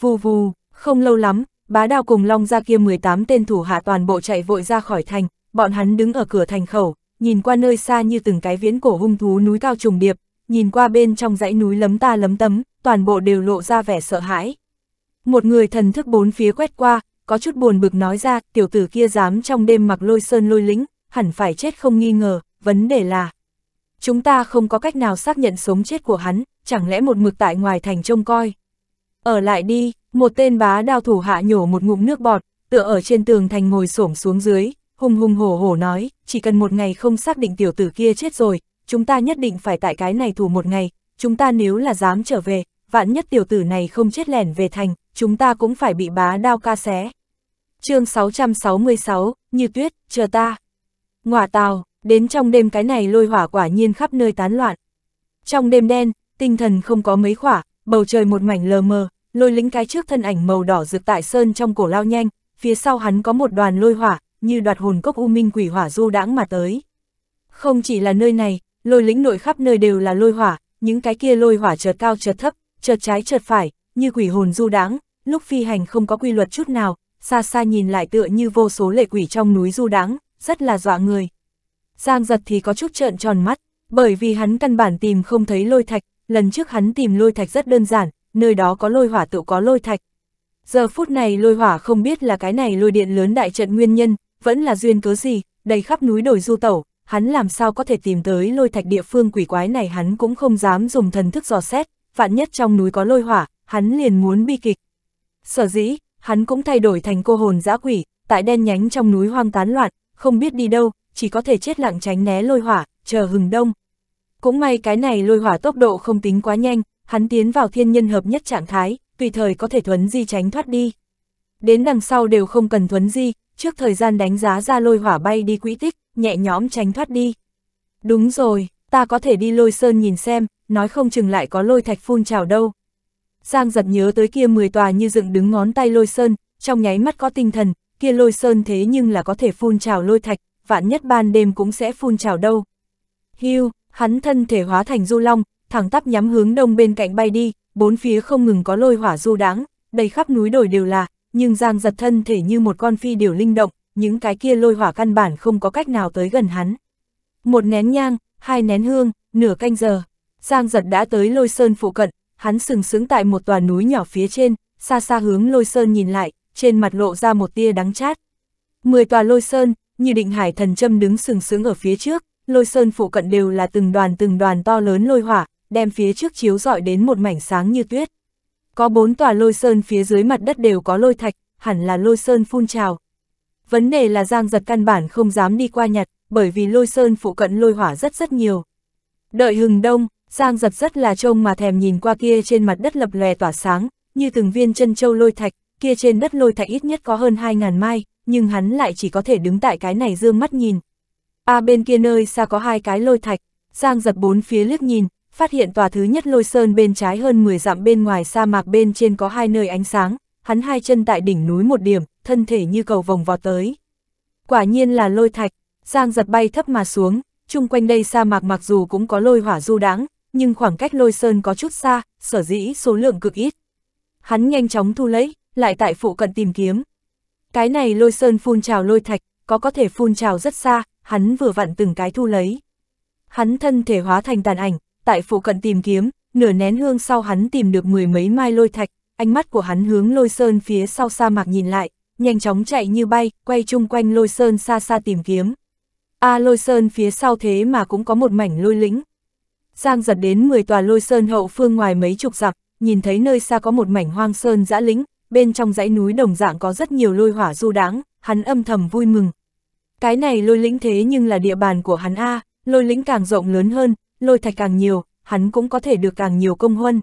Vù vù, không lâu lắm, bá đào cùng long ra kia 18 tên thủ hạ toàn bộ chạy vội ra khỏi thành, bọn hắn đứng ở cửa thành khẩu, nhìn qua nơi xa như từng cái viễn cổ hung thú núi cao trùng điệp, nhìn qua bên trong dãy núi lấm ta lấm tấm, toàn bộ đều lộ ra vẻ sợ hãi. Một người thần thức bốn phía quét qua, có chút buồn bực nói ra, tiểu tử kia dám trong đêm mặc lôi sơn lôi lĩnh, hẳn phải chết không nghi ngờ, vấn đề là, chúng ta không có cách nào xác nhận sống chết của hắn, chẳng lẽ một mực tại ngoài thành trông coi. Ở lại đi, một tên bá đao thủ hạ nhổ một ngụm nước bọt, tựa ở trên tường thành ngồi xổm xuống dưới, hùng hùng hổ hổ nói, chỉ cần một ngày không xác định tiểu tử kia chết rồi, chúng ta nhất định phải tại cái này thủ một ngày, chúng ta nếu là dám trở về, vạn nhất tiểu tử này không chết lẻn về thành, chúng ta cũng phải bị bá đao ca xé. chương 666, Như Tuyết, chờ ta. Ngọa tàu, Đến trong đêm cái này lôi hỏa quả nhiên khắp nơi tán loạn. Trong đêm đen, tinh thần không có mấy khỏa, bầu trời một mảnh lờ mờ, lôi lính cái trước thân ảnh màu đỏ rực tại sơn trong cổ lao nhanh, phía sau hắn có một đoàn lôi hỏa, như đoạt hồn cốc u minh quỷ hỏa du đãng mà tới. Không chỉ là nơi này, lôi lính nội khắp nơi đều là lôi hỏa, những cái kia lôi hỏa chợt cao chợt thấp, chợt trái chợt phải, như quỷ hồn du đãng, lúc phi hành không có quy luật chút nào, xa xa nhìn lại tựa như vô số lệ quỷ trong núi du đãng, rất là dọa người. Giang giật thì có chút trợn tròn mắt, bởi vì hắn căn bản tìm không thấy lôi thạch, lần trước hắn tìm lôi thạch rất đơn giản, nơi đó có lôi hỏa tự có lôi thạch. Giờ phút này lôi hỏa không biết là cái này lôi điện lớn đại trận nguyên nhân, vẫn là duyên cớ gì, đầy khắp núi đồi du tẩu, hắn làm sao có thể tìm tới lôi thạch địa phương quỷ quái này hắn cũng không dám dùng thần thức dò xét, vạn nhất trong núi có lôi hỏa, hắn liền muốn bi kịch. Sở dĩ, hắn cũng thay đổi thành cô hồn dã quỷ, tại đen nhánh trong núi hoang tán loạn, không biết đi đâu, chỉ có thể chết lặng tránh né lôi hỏa, chờ hừng đông. Cũng may cái này lôi hỏa tốc độ không tính quá nhanh, hắn tiến vào thiên nhân hợp nhất trạng thái, tùy thời có thể thuấn di tránh thoát đi. Đến đằng sau đều không cần thuấn di, trước thời gian đánh giá ra lôi hỏa bay đi quỹ tích, nhẹ nhõm tránh thoát đi. Đúng rồi, ta có thể đi lôi sơn nhìn xem, nói không chừng lại có lôi thạch phun trào đâu. Giang giật nhớ tới kia 10 tòa như dựng đứng ngón tay lôi sơn, trong nháy mắt có tinh thần, kia lôi sơn thế nhưng là có thể phun trào lôi thạch, vạn nhất ban đêm cũng sẽ phun trào đâu. Hưu, hắn thân thể hóa thành du long, thẳng tắp nhắm hướng đông bên cạnh bay đi, bốn phía không ngừng có lôi hỏa du đáng, đầy khắp núi đồi đều là, nhưng Giang giật thân thể như một con phi điều linh động, những cái kia lôi hỏa căn bản không có cách nào tới gần hắn. Một nén nhang, hai nén hương, nửa canh giờ, Giang giật đã tới lôi sơn phụ cận, hắn sừng sững tại một tòa núi nhỏ phía trên, xa xa hướng lôi sơn nhìn lại, trên mặt lộ ra một tia đắng chát. Mười tòa lôi sơn, như định hải thần châm đứng sừng sững ở phía trước, lôi sơn phụ cận đều là từng đoàn từng đoàn to lớn lôi hỏa, đem phía trước chiếu dọi đến một mảnh sáng như tuyết. Có bốn tòa lôi sơn phía dưới mặt đất đều có lôi thạch, hẳn là lôi sơn phun trào. Vấn đề là giang giật căn bản không dám đi qua nhặt, bởi vì lôi sơn phụ cận lôi hỏa rất rất nhiều. Đợi hừng đông, giang giật rất là trông mà thèm nhìn qua kia trên mặt đất lập lòe tỏa sáng, như từng viên chân châu lôi thạch, kia trên đất lôi thạch ít nhất có hơn 2.000 mai, nhưng hắn lại chỉ có thể đứng tại cái này dương mắt nhìn. a bên kia nơi xa có hai cái lôi thạch, Giang giật bốn phía liếc nhìn, phát hiện tòa thứ nhất lôi sơn bên trái hơn 10 dặm bên ngoài sa mạc bên trên có hai nơi ánh sáng, hắn hai chân tại đỉnh núi một điểm, thân thể như cầu vòng vò tới. Quả nhiên là lôi thạch, Giang giật bay thấp mà xuống, chung quanh đây sa mạc mặc dù cũng có lôi hỏa du đáng, nhưng khoảng cách lôi sơn có chút xa, sở dĩ số lượng cực ít. Hắn nhanh chóng thu lấy, lại tại phụ cận tìm kiếm, cái này lôi sơn phun trào lôi thạch, có có thể phun trào rất xa, hắn vừa vặn từng cái thu lấy. Hắn thân thể hóa thành tàn ảnh, tại phụ cận tìm kiếm, nửa nén hương sau hắn tìm được mười mấy mai lôi thạch, ánh mắt của hắn hướng lôi sơn phía sau sa mạc nhìn lại, nhanh chóng chạy như bay, quay chung quanh lôi sơn xa xa tìm kiếm. A à, lôi sơn phía sau thế mà cũng có một mảnh lôi lĩnh. Giang giật đến 10 tòa lôi sơn hậu phương ngoài mấy chục dặm, nhìn thấy nơi xa có một mảnh hoang sơn dã lĩnh, bên trong dãy núi đồng dạng có rất nhiều lôi hỏa du đáng, hắn âm thầm vui mừng. Cái này lôi lĩnh thế nhưng là địa bàn của hắn A, lôi lĩnh càng rộng lớn hơn, lôi thạch càng nhiều, hắn cũng có thể được càng nhiều công huân.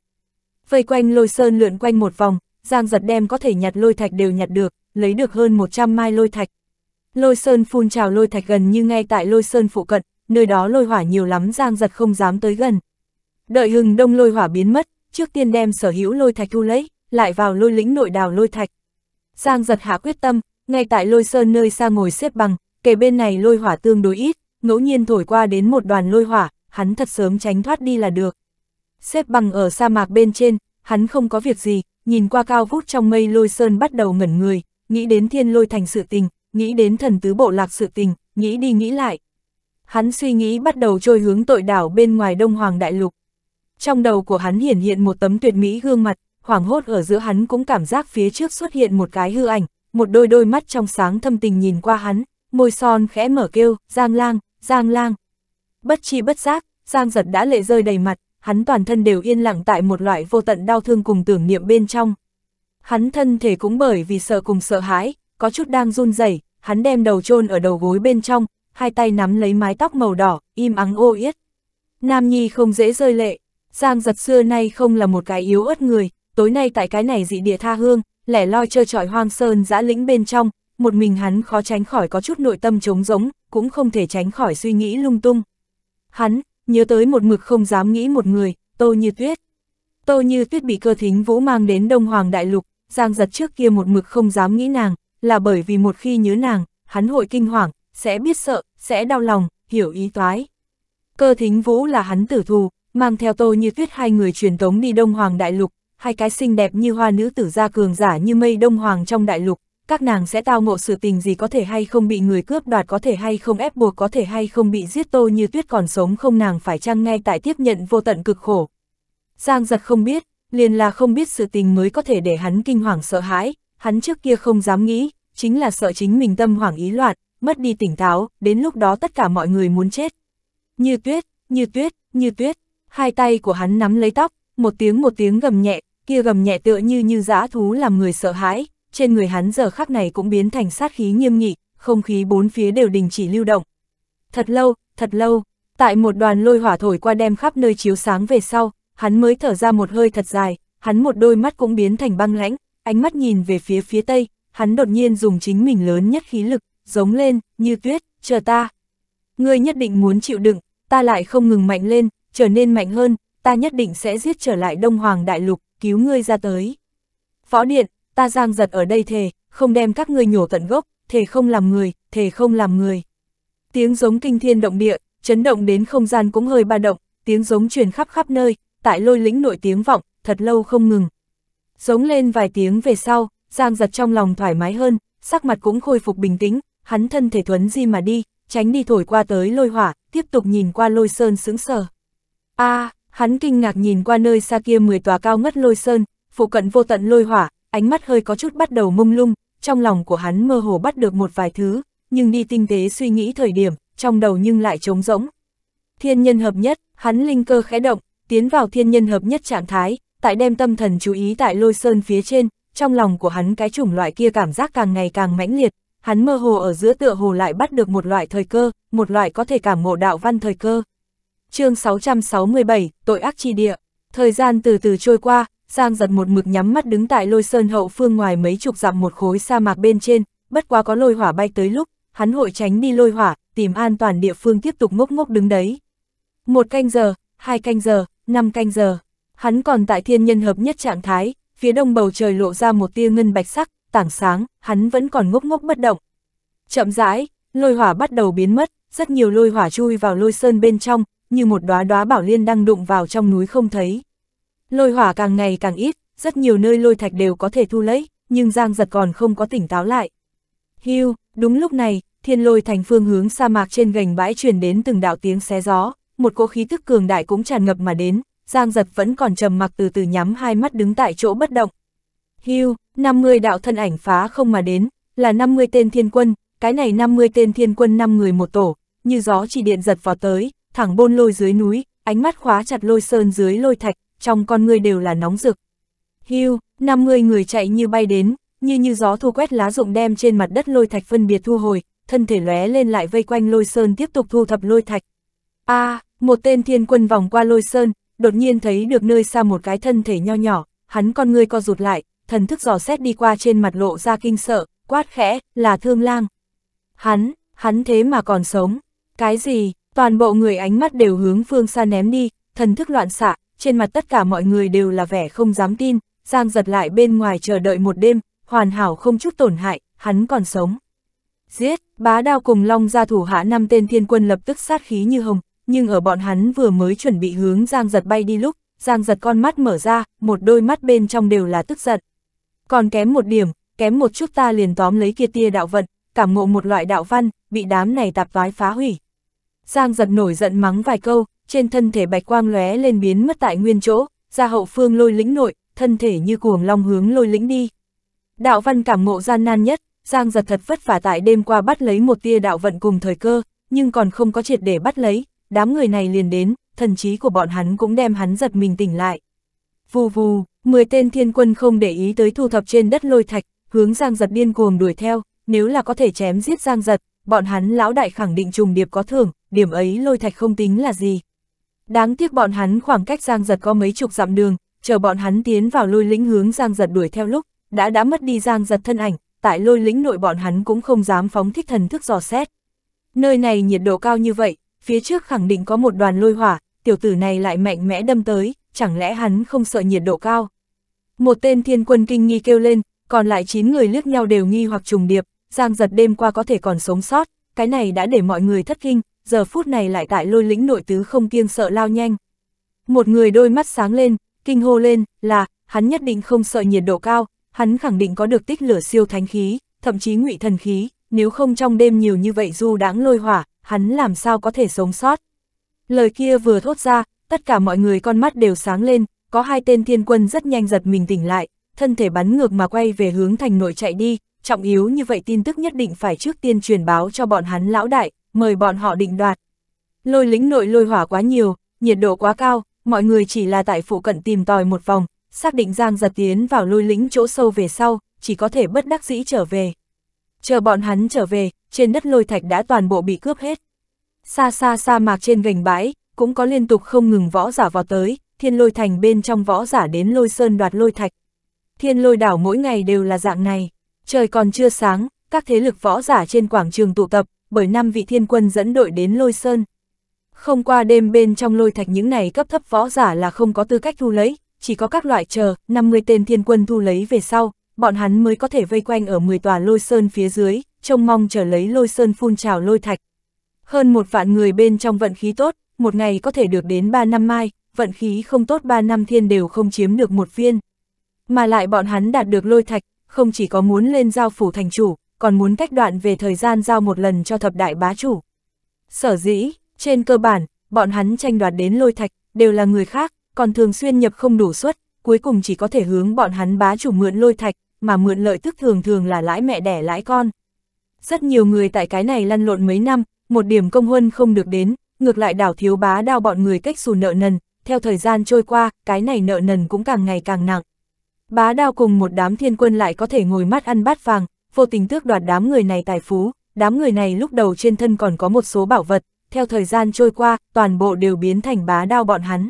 Vây quanh lôi sơn lượn quanh một vòng, Giang giật đem có thể nhặt lôi thạch đều nhặt được, lấy được hơn 100 mai lôi thạch. Lôi sơn phun trào lôi thạch gần như ngay tại lôi sơn phụ cận, nơi đó lôi hỏa nhiều lắm Giang giật không dám tới gần. Đợi hừng đông lôi hỏa biến mất, trước tiên đem sở hữu lôi thạch thu lấy lại vào lôi lĩnh nội đào lôi thạch. Giang giật hạ quyết tâm, ngay tại lôi sơn nơi xa ngồi xếp bằng, kề bên này lôi hỏa tương đối ít, ngẫu nhiên thổi qua đến một đoàn lôi hỏa, hắn thật sớm tránh thoát đi là được. Xếp bằng ở sa mạc bên trên, hắn không có việc gì, nhìn qua cao vút trong mây lôi sơn bắt đầu ngẩn người, nghĩ đến thiên lôi thành sự tình, nghĩ đến thần tứ bộ lạc sự tình, nghĩ đi nghĩ lại. Hắn suy nghĩ bắt đầu trôi hướng tội đảo bên ngoài Đông Hoàng Đại Lục. Trong đầu của hắn hiển hiện một tấm tuyệt mỹ gương mặt, hoảng hốt ở giữa hắn cũng cảm giác phía trước xuất hiện một cái hư ảnh, một đôi đôi mắt trong sáng thâm tình nhìn qua hắn, môi son khẽ mở kêu, Giang lang, Giang lang. Bất chi bất giác, Giang giật đã lệ rơi đầy mặt, hắn toàn thân đều yên lặng tại một loại vô tận đau thương cùng tưởng niệm bên trong. Hắn thân thể cũng bởi vì sợ cùng sợ hãi, có chút đang run rẩy, hắn đem đầu chôn ở đầu gối bên trong, hai tay nắm lấy mái tóc màu đỏ, im ắng ô yết. Nam Nhi không dễ rơi lệ, Giang giật xưa nay không là một cái yếu ớt người, tối nay tại cái này dị địa tha hương, lẻ loi chơi trọi hoang sơn giã lĩnh bên trong, một mình hắn khó tránh khỏi có chút nội tâm trống rỗng, cũng không thể tránh khỏi suy nghĩ lung tung. Hắn, nhớ tới một mực không dám nghĩ một người, Tô Như Tuyết. Tô Như Tuyết bị cơ thính vũ mang đến Đông Hoàng Đại Lục, Giang giật trước kia một mực không dám nghĩ nàng, là bởi vì một khi nhớ nàng, hắn hội kinh hoàng, sẽ biết sợ, sẽ đau lòng, hiểu ý toái. Cơ thính vũ là hắn tử thù, mang theo Tô Như Tuyết hai người truyền tống đi Đông Hoàng Đại Lục, hai cái xinh đẹp như hoa nữ tử gia cường giả như mây đông hoàng trong đại lục, các nàng sẽ tao ngộ sự tình gì có thể hay không bị người cướp đoạt có thể hay không ép buộc có thể hay không bị giết tô như tuyết còn sống không nàng phải chăng ngay tại tiếp nhận vô tận cực khổ. Giang giật không biết, liền là không biết sự tình mới có thể để hắn kinh hoàng sợ hãi, hắn trước kia không dám nghĩ, chính là sợ chính mình tâm hoảng ý loạn, mất đi tỉnh táo, đến lúc đó tất cả mọi người muốn chết. Như tuyết, như tuyết, như tuyết, hai tay của hắn nắm lấy tóc, một tiếng một tiếng gầm nhẹ, kia gầm nhẹ tựa như như dã thú làm người sợ hãi, trên người hắn giờ khắc này cũng biến thành sát khí nghiêm nghị, không khí bốn phía đều đình chỉ lưu động. Thật lâu, thật lâu, tại một đoàn lôi hỏa thổi qua đem khắp nơi chiếu sáng về sau, hắn mới thở ra một hơi thật dài, hắn một đôi mắt cũng biến thành băng lãnh, ánh mắt nhìn về phía phía tây, hắn đột nhiên dùng chính mình lớn nhất khí lực, giống lên, như tuyết, chờ ta. Ngươi nhất định muốn chịu đựng, ta lại không ngừng mạnh lên, trở nên mạnh hơn, ta nhất định sẽ giết trở lại Đông Hoàng Đại Lục cứu ngươi ra tới. phó điện, ta giang giật ở đây thề, không đem các ngươi nhổ tận gốc, thề không làm người, thề không làm người. Tiếng giống kinh thiên động địa, chấn động đến không gian cũng hơi ba động, tiếng giống truyền khắp khắp nơi, tại lôi lĩnh nội tiếng vọng, thật lâu không ngừng. Giống lên vài tiếng về sau, giang giật trong lòng thoải mái hơn, sắc mặt cũng khôi phục bình tĩnh, hắn thân thể thuấn di mà đi, tránh đi thổi qua tới lôi hỏa, tiếp tục nhìn qua lôi sơn sững sờ. a à, Hắn kinh ngạc nhìn qua nơi xa kia 10 tòa cao ngất lôi sơn, phụ cận vô tận lôi hỏa, ánh mắt hơi có chút bắt đầu mông lung, trong lòng của hắn mơ hồ bắt được một vài thứ, nhưng đi tinh tế suy nghĩ thời điểm, trong đầu nhưng lại trống rỗng. Thiên nhân hợp nhất, hắn linh cơ khẽ động, tiến vào thiên nhân hợp nhất trạng thái, tại đem tâm thần chú ý tại lôi sơn phía trên, trong lòng của hắn cái chủng loại kia cảm giác càng ngày càng mãnh liệt, hắn mơ hồ ở giữa tựa hồ lại bắt được một loại thời cơ, một loại có thể cảm ngộ đạo văn thời cơ chương 667, tội ác chi địa. Thời gian từ từ trôi qua, Giang giật một mực nhắm mắt đứng tại lôi sơn hậu phương ngoài mấy chục dặm một khối sa mạc bên trên, bất quá có lôi hỏa bay tới lúc, hắn hội tránh đi lôi hỏa, tìm an toàn địa phương tiếp tục ngốc ngốc đứng đấy. Một canh giờ, hai canh giờ, năm canh giờ, hắn còn tại thiên nhân hợp nhất trạng thái, phía đông bầu trời lộ ra một tia ngân bạch sắc, tảng sáng, hắn vẫn còn ngốc ngốc bất động. Chậm rãi, lôi hỏa bắt đầu biến mất, rất nhiều lôi hỏa chui vào lôi sơn bên trong, như một đóa đóa bảo liên đang đụng vào trong núi không thấy. Lôi hỏa càng ngày càng ít, rất nhiều nơi lôi thạch đều có thể thu lấy, nhưng Giang Giật còn không có tỉnh táo lại. Hưu, đúng lúc này, thiên lôi thành phương hướng sa mạc trên gành bãi truyền đến từng đạo tiếng xé gió, một cỗ khí tức cường đại cũng tràn ngập mà đến, Giang Giật vẫn còn trầm mặc từ từ nhắm hai mắt đứng tại chỗ bất động. Hưu, 50 đạo thân ảnh phá không mà đến, là 50 tên thiên quân, cái này 50 tên thiên quân năm người một tổ, như gió chỉ điện giật vào tới, thẳng bôn lôi dưới núi, ánh mắt khóa chặt lôi sơn dưới lôi thạch, trong con người đều là nóng rực. Hưu, 50 người chạy như bay đến, như như gió thu quét lá rụng đem trên mặt đất lôi thạch phân biệt thu hồi, thân thể lóe lên lại vây quanh lôi sơn tiếp tục thu thập lôi thạch. A, à, một tên thiên quân vòng qua lôi sơn, đột nhiên thấy được nơi xa một cái thân thể nho nhỏ, hắn con ngươi co rụt lại, thần thức dò xét đi qua trên mặt lộ ra kinh sợ, quát khẽ, là thương lang. Hắn, hắn thế mà còn sống. Cái gì, toàn bộ người ánh mắt đều hướng phương xa ném đi, thần thức loạn xạ, trên mặt tất cả mọi người đều là vẻ không dám tin, Giang giật lại bên ngoài chờ đợi một đêm, hoàn hảo không chút tổn hại, hắn còn sống. Giết, bá đao cùng long gia thủ hạ năm tên thiên quân lập tức sát khí như hồng, nhưng ở bọn hắn vừa mới chuẩn bị hướng Giang giật bay đi lúc, Giang giật con mắt mở ra, một đôi mắt bên trong đều là tức giận. Còn kém một điểm, kém một chút ta liền tóm lấy kia tia đạo vận, cảm ngộ một loại đạo văn, bị đám này tạp toái phá hủy. Giang giật nổi giận mắng vài câu, trên thân thể bạch quang lóe lên biến mất tại nguyên chỗ, ra hậu phương lôi lĩnh nội, thân thể như cuồng long hướng lôi lĩnh đi. Đạo văn cảm ngộ gian nan nhất, Giang giật thật vất vả tại đêm qua bắt lấy một tia đạo vận cùng thời cơ, nhưng còn không có triệt để bắt lấy, đám người này liền đến, thần trí của bọn hắn cũng đem hắn giật mình tỉnh lại. Vù vù, 10 tên thiên quân không để ý tới thu thập trên đất lôi thạch, hướng Giang giật điên cuồng đuổi theo, nếu là có thể chém giết Giang giật, bọn hắn lão đại khẳng định trùng điệp có thưởng, điểm ấy lôi thạch không tính là gì. Đáng tiếc bọn hắn khoảng cách giang giật có mấy chục dặm đường, chờ bọn hắn tiến vào lôi lĩnh hướng giang giật đuổi theo lúc, đã đã mất đi giang giật thân ảnh, tại lôi lĩnh nội bọn hắn cũng không dám phóng thích thần thức dò xét. Nơi này nhiệt độ cao như vậy, phía trước khẳng định có một đoàn lôi hỏa, tiểu tử này lại mạnh mẽ đâm tới, chẳng lẽ hắn không sợ nhiệt độ cao. Một tên thiên quân kinh nghi kêu lên, còn lại 9 người liếc nhau đều nghi hoặc trùng điệp, giang giật đêm qua có thể còn sống sót, cái này đã để mọi người thất kinh, giờ phút này lại tại lôi lĩnh nội tứ không kiêng sợ lao nhanh. Một người đôi mắt sáng lên, kinh hô lên, là, hắn nhất định không sợ nhiệt độ cao, hắn khẳng định có được tích lửa siêu thánh khí, thậm chí ngụy thần khí, nếu không trong đêm nhiều như vậy du đáng lôi hỏa, hắn làm sao có thể sống sót. Lời kia vừa thốt ra, tất cả mọi người con mắt đều sáng lên, có hai tên thiên quân rất nhanh giật mình tỉnh lại, thân thể bắn ngược mà quay về hướng thành nội chạy đi, trọng yếu như vậy tin tức nhất định phải trước tiên truyền báo cho bọn hắn lão đại, mời bọn họ định đoạt. Lôi lính nội lôi hỏa quá nhiều, nhiệt độ quá cao, mọi người chỉ là tại phụ cận tìm tòi một vòng, xác định Giang giật tiến vào lôi lính chỗ sâu về sau, chỉ có thể bất đắc dĩ trở về. Chờ bọn hắn trở về, trên đất lôi thạch đã toàn bộ bị cướp hết. Xa xa sa mạc trên gành bãi, cũng có liên tục không ngừng võ giả vào tới, thiên lôi thành bên trong võ giả đến lôi sơn đoạt lôi thạch. Thiên lôi đảo mỗi ngày đều là dạng này, trời còn chưa sáng, các thế lực võ giả trên quảng trường tụ tập, bởi năm vị thiên quân dẫn đội đến lôi sơn. Không qua đêm bên trong lôi thạch những này cấp thấp võ giả là không có tư cách thu lấy, chỉ có các loại chờ, 50 tên thiên quân thu lấy về sau, bọn hắn mới có thể vây quanh ở 10 tòa lôi sơn phía dưới, trông mong chờ lấy lôi sơn phun trào lôi thạch. Hơn một vạn người bên trong vận khí tốt, một ngày có thể được đến 3 năm mai, vận khí không tốt 3 năm thiên đều không chiếm được một viên. Mà lại bọn hắn đạt được lôi thạch, không chỉ có muốn lên giao phủ thành chủ, còn muốn cách đoạn về thời gian giao một lần cho thập đại bá chủ. Sở dĩ, trên cơ bản, bọn hắn tranh đoạt đến lôi thạch, đều là người khác, còn thường xuyên nhập không đủ suất, cuối cùng chỉ có thể hướng bọn hắn bá chủ mượn lôi thạch, mà mượn lợi tức thường thường là lãi mẹ đẻ lãi con. Rất nhiều người tại cái này lăn lộn mấy năm, một điểm công huân không được đến, ngược lại đảo thiếu bá đao bọn người cách xù nợ nần, theo thời gian trôi qua, cái này nợ nần cũng càng ngày càng nặng. Bá đao cùng một đám thiên quân lại có thể ngồi mắt ăn bát vàng, vô tình tước đoạt đám người này tài phú, đám người này lúc đầu trên thân còn có một số bảo vật, theo thời gian trôi qua, toàn bộ đều biến thành bá đao bọn hắn.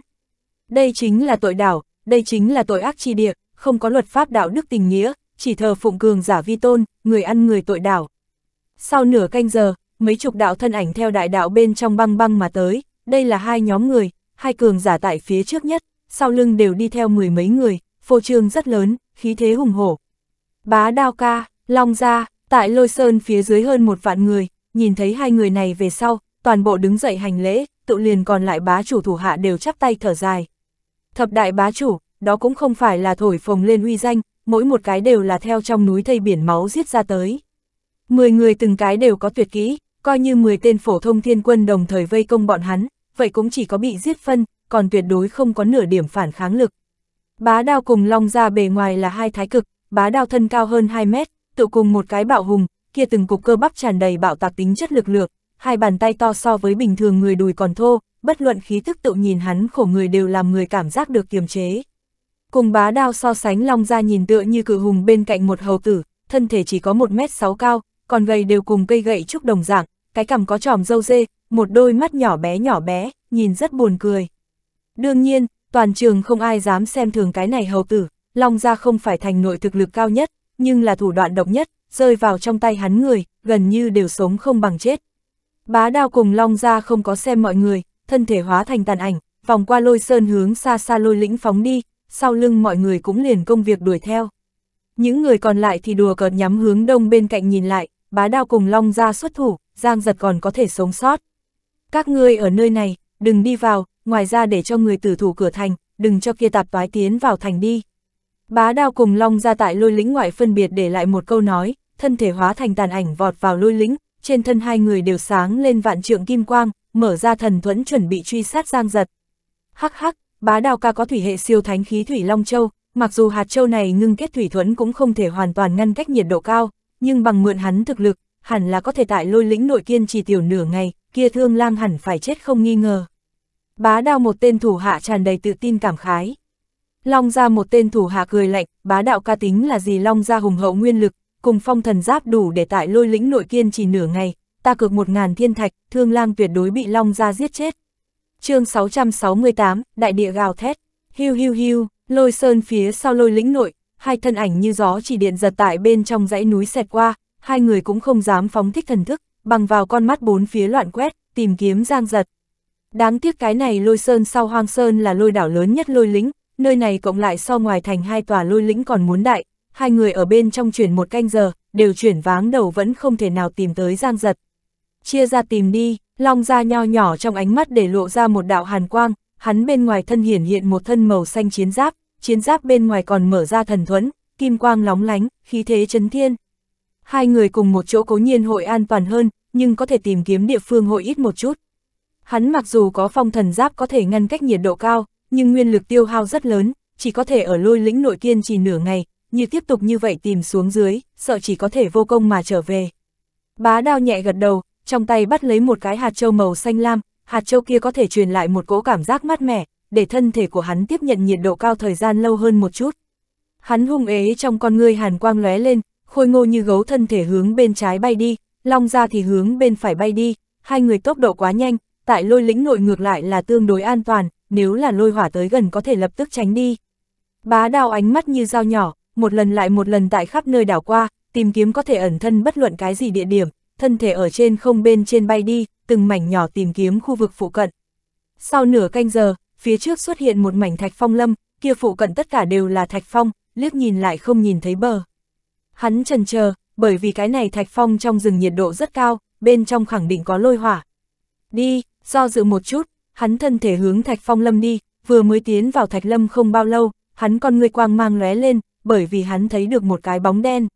Đây chính là tội đảo, đây chính là tội ác chi địa, không có luật pháp đạo đức tình nghĩa, chỉ thờ phụng cường giả vi tôn, người ăn người tội đảo. Sau nửa canh giờ, mấy chục đạo thân ảnh theo đại đạo bên trong băng băng mà tới, đây là hai nhóm người, hai cường giả tại phía trước nhất, sau lưng đều đi theo mười mấy người, phô trương rất lớn, khí thế hùng hổ. Bá đao ca, Long ra, tại lôi sơn phía dưới hơn một vạn người, nhìn thấy hai người này về sau, toàn bộ đứng dậy hành lễ, tự liền còn lại bá chủ thủ hạ đều chắp tay thở dài. Thập đại bá chủ, đó cũng không phải là thổi phồng lên uy danh, mỗi một cái đều là theo trong núi thây biển máu giết ra tới. Mười người từng cái đều có tuyệt kỹ, coi như mười tên phổ thông thiên quân đồng thời vây công bọn hắn, vậy cũng chỉ có bị giết phân, còn tuyệt đối không có nửa điểm phản kháng lực. Bá đao cùng long ra bề ngoài là hai thái cực, bá đao thân cao hơn 2 mét, tự cùng một cái bạo hùng, kia từng cục cơ bắp tràn đầy bạo tạc tính chất lực lượng, hai bàn tay to so với bình thường người đùi còn thô, bất luận khí thức tự nhìn hắn khổ người đều làm người cảm giác được kiềm chế. Cùng bá đao so sánh long ra nhìn tựa như cự hùng bên cạnh một hầu tử, thân thể chỉ có 1m6 cao, còn gầy đều cùng cây gậy trúc đồng dạng, cái cằm có tròm dâu dê, một đôi mắt nhỏ bé nhỏ bé, nhìn rất buồn cười. Đương nhiên, toàn trường không ai dám xem thường cái này hầu tử, long ra không phải thành nội thực lực cao nhất, nhưng là thủ đoạn độc nhất, rơi vào trong tay hắn người, gần như đều sống không bằng chết. Bá đao cùng long ra không có xem mọi người, thân thể hóa thành tàn ảnh, vòng qua lôi sơn hướng xa xa lôi lĩnh phóng đi, sau lưng mọi người cũng liền công việc đuổi theo. Những người còn lại thì đùa cợt nhắm hướng đông bên cạnh nhìn lại, bá đao cùng long ra xuất thủ, giang giật còn có thể sống sót. Các ngươi ở nơi này, đừng đi vào, ngoài ra để cho người tử thủ cửa thành, đừng cho kia tạp toái tiến vào thành đi. Bá đao cùng long ra tại lôi lĩnh ngoại phân biệt để lại một câu nói, thân thể hóa thành tàn ảnh vọt vào lôi lĩnh, trên thân hai người đều sáng lên vạn trượng kim quang, mở ra thần thuẫn chuẩn bị truy sát giang giật. Hắc hắc, bá đao ca có thủy hệ siêu thánh khí thủy long châu, mặc dù hạt châu này ngưng kết thủy thuẫn cũng không thể hoàn toàn ngăn cách nhiệt độ cao, nhưng bằng mượn hắn thực lực, hẳn là có thể tại lôi lĩnh nội kiên trì tiểu nửa ngày, kia thương lang hẳn phải chết không nghi ngờ. Bá đao một tên thủ hạ tràn đầy tự tin cảm khái. Long ra một tên thủ hạ cười lạnh, bá đạo ca tính là gì Long ra hùng hậu nguyên lực, cùng phong thần giáp đủ để tại lôi lĩnh nội kiên chỉ nửa ngày, ta cược một ngàn thiên thạch, thương lang tuyệt đối bị Long ra giết chết. chương 668, đại địa gào thét, hiu hiu hiu, lôi sơn phía sau lôi lĩnh nội, hai thân ảnh như gió chỉ điện giật tại bên trong dãy núi xẹt qua, hai người cũng không dám phóng thích thần thức, bằng vào con mắt bốn phía loạn quét, tìm kiếm giang giật. Đáng tiếc cái này lôi sơn sau hoang sơn là lôi đảo lớn nhất lôi lĩnh, nơi này cộng lại so ngoài thành hai tòa lôi lĩnh còn muốn đại, hai người ở bên trong chuyển một canh giờ, đều chuyển váng đầu vẫn không thể nào tìm tới Giang Giật. Chia ra tìm đi, Long ra nho nhỏ trong ánh mắt để lộ ra một đạo hàn quang, hắn bên ngoài thân hiển hiện một thân màu xanh chiến giáp, chiến giáp bên ngoài còn mở ra thần thuẫn, kim quang lóng lánh, khí thế chấn thiên. Hai người cùng một chỗ cố nhiên hội an toàn hơn, nhưng có thể tìm kiếm địa phương hội ít một chút. Hắn mặc dù có phong thần giáp có thể ngăn cách nhiệt độ cao, nhưng nguyên lực tiêu hao rất lớn, chỉ có thể ở lôi lĩnh nội kiên trì nửa ngày, như tiếp tục như vậy tìm xuống dưới, sợ chỉ có thể vô công mà trở về. Bá đao nhẹ gật đầu, trong tay bắt lấy một cái hạt châu màu xanh lam, hạt châu kia có thể truyền lại một cỗ cảm giác mát mẻ, để thân thể của hắn tiếp nhận nhiệt độ cao thời gian lâu hơn một chút. Hắn hung ế trong con ngươi hàn quang lóe lên, khôi ngô như gấu thân thể hướng bên trái bay đi, long ra thì hướng bên phải bay đi, hai người tốc độ quá nhanh, tại lôi lĩnh nội ngược lại là tương đối an toàn, nếu là lôi hỏa tới gần có thể lập tức tránh đi. Bá đào ánh mắt như dao nhỏ, một lần lại một lần tại khắp nơi đảo qua, tìm kiếm có thể ẩn thân bất luận cái gì địa điểm, thân thể ở trên không bên trên bay đi, từng mảnh nhỏ tìm kiếm khu vực phụ cận. Sau nửa canh giờ, phía trước xuất hiện một mảnh thạch phong lâm, kia phụ cận tất cả đều là thạch phong, liếc nhìn lại không nhìn thấy bờ. Hắn trần chờ, bởi vì cái này thạch phong trong rừng nhiệt độ rất cao, bên trong khẳng định có lôi hỏa. Đi, Do dự một chút, hắn thân thể hướng Thạch Phong Lâm đi, vừa mới tiến vào Thạch Lâm không bao lâu, hắn con người quang mang lóe lên, bởi vì hắn thấy được một cái bóng đen.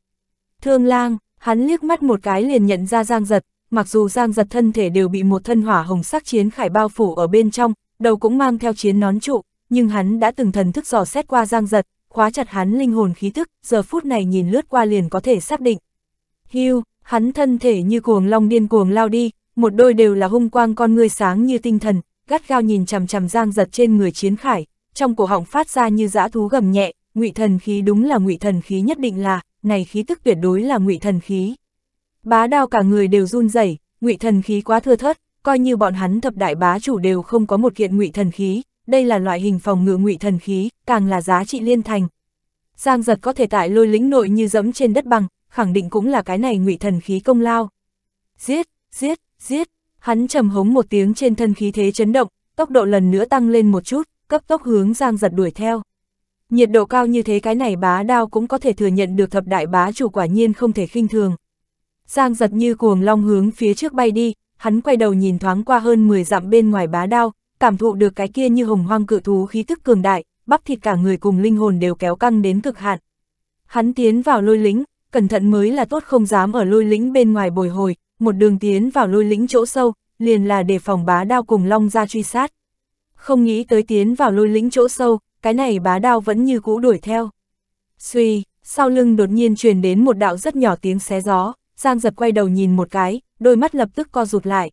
Thương lang, hắn liếc mắt một cái liền nhận ra Giang Giật, mặc dù Giang Giật thân thể đều bị một thân hỏa hồng sắc chiến khải bao phủ ở bên trong, đầu cũng mang theo chiến nón trụ, nhưng hắn đã từng thần thức dò xét qua Giang Giật, khóa chặt hắn linh hồn khí thức, giờ phút này nhìn lướt qua liền có thể xác định. Hưu, hắn thân thể như cuồng long điên cuồng lao đi, một đôi đều là hung quang con ngươi sáng như tinh thần, gắt gao nhìn chằm chằm giang giật trên người chiến khải, trong cổ họng phát ra như dã thú gầm nhẹ, ngụy thần khí đúng là ngụy thần khí nhất định là, này khí tức tuyệt đối là ngụy thần khí. Bá đao cả người đều run rẩy, ngụy thần khí quá thưa thớt, coi như bọn hắn thập đại bá chủ đều không có một kiện ngụy thần khí, đây là loại hình phòng ngự ngụy thần khí, càng là giá trị liên thành. Giang giật có thể tại lôi lĩnh nội như dẫm trên đất bằng, khẳng định cũng là cái này ngụy thần khí công lao. Giết, giết, Giết, hắn trầm hống một tiếng trên thân khí thế chấn động, tốc độ lần nữa tăng lên một chút, cấp tốc hướng Giang giật đuổi theo. Nhiệt độ cao như thế cái này bá đao cũng có thể thừa nhận được thập đại bá chủ quả nhiên không thể khinh thường. Giang giật như cuồng long hướng phía trước bay đi, hắn quay đầu nhìn thoáng qua hơn 10 dặm bên ngoài bá đao, cảm thụ được cái kia như hồng hoang cự thú khí tức cường đại, bắp thịt cả người cùng linh hồn đều kéo căng đến cực hạn. Hắn tiến vào lôi lính, cẩn thận mới là tốt không dám ở lôi lính bên ngoài bồi hồi, một đường tiến vào lôi lĩnh chỗ sâu, liền là để phòng bá đao cùng long ra truy sát. Không nghĩ tới tiến vào lôi lĩnh chỗ sâu, cái này bá đao vẫn như cũ đuổi theo. Suy, sau lưng đột nhiên truyền đến một đạo rất nhỏ tiếng xé gió, Giang dập quay đầu nhìn một cái, đôi mắt lập tức co rụt lại.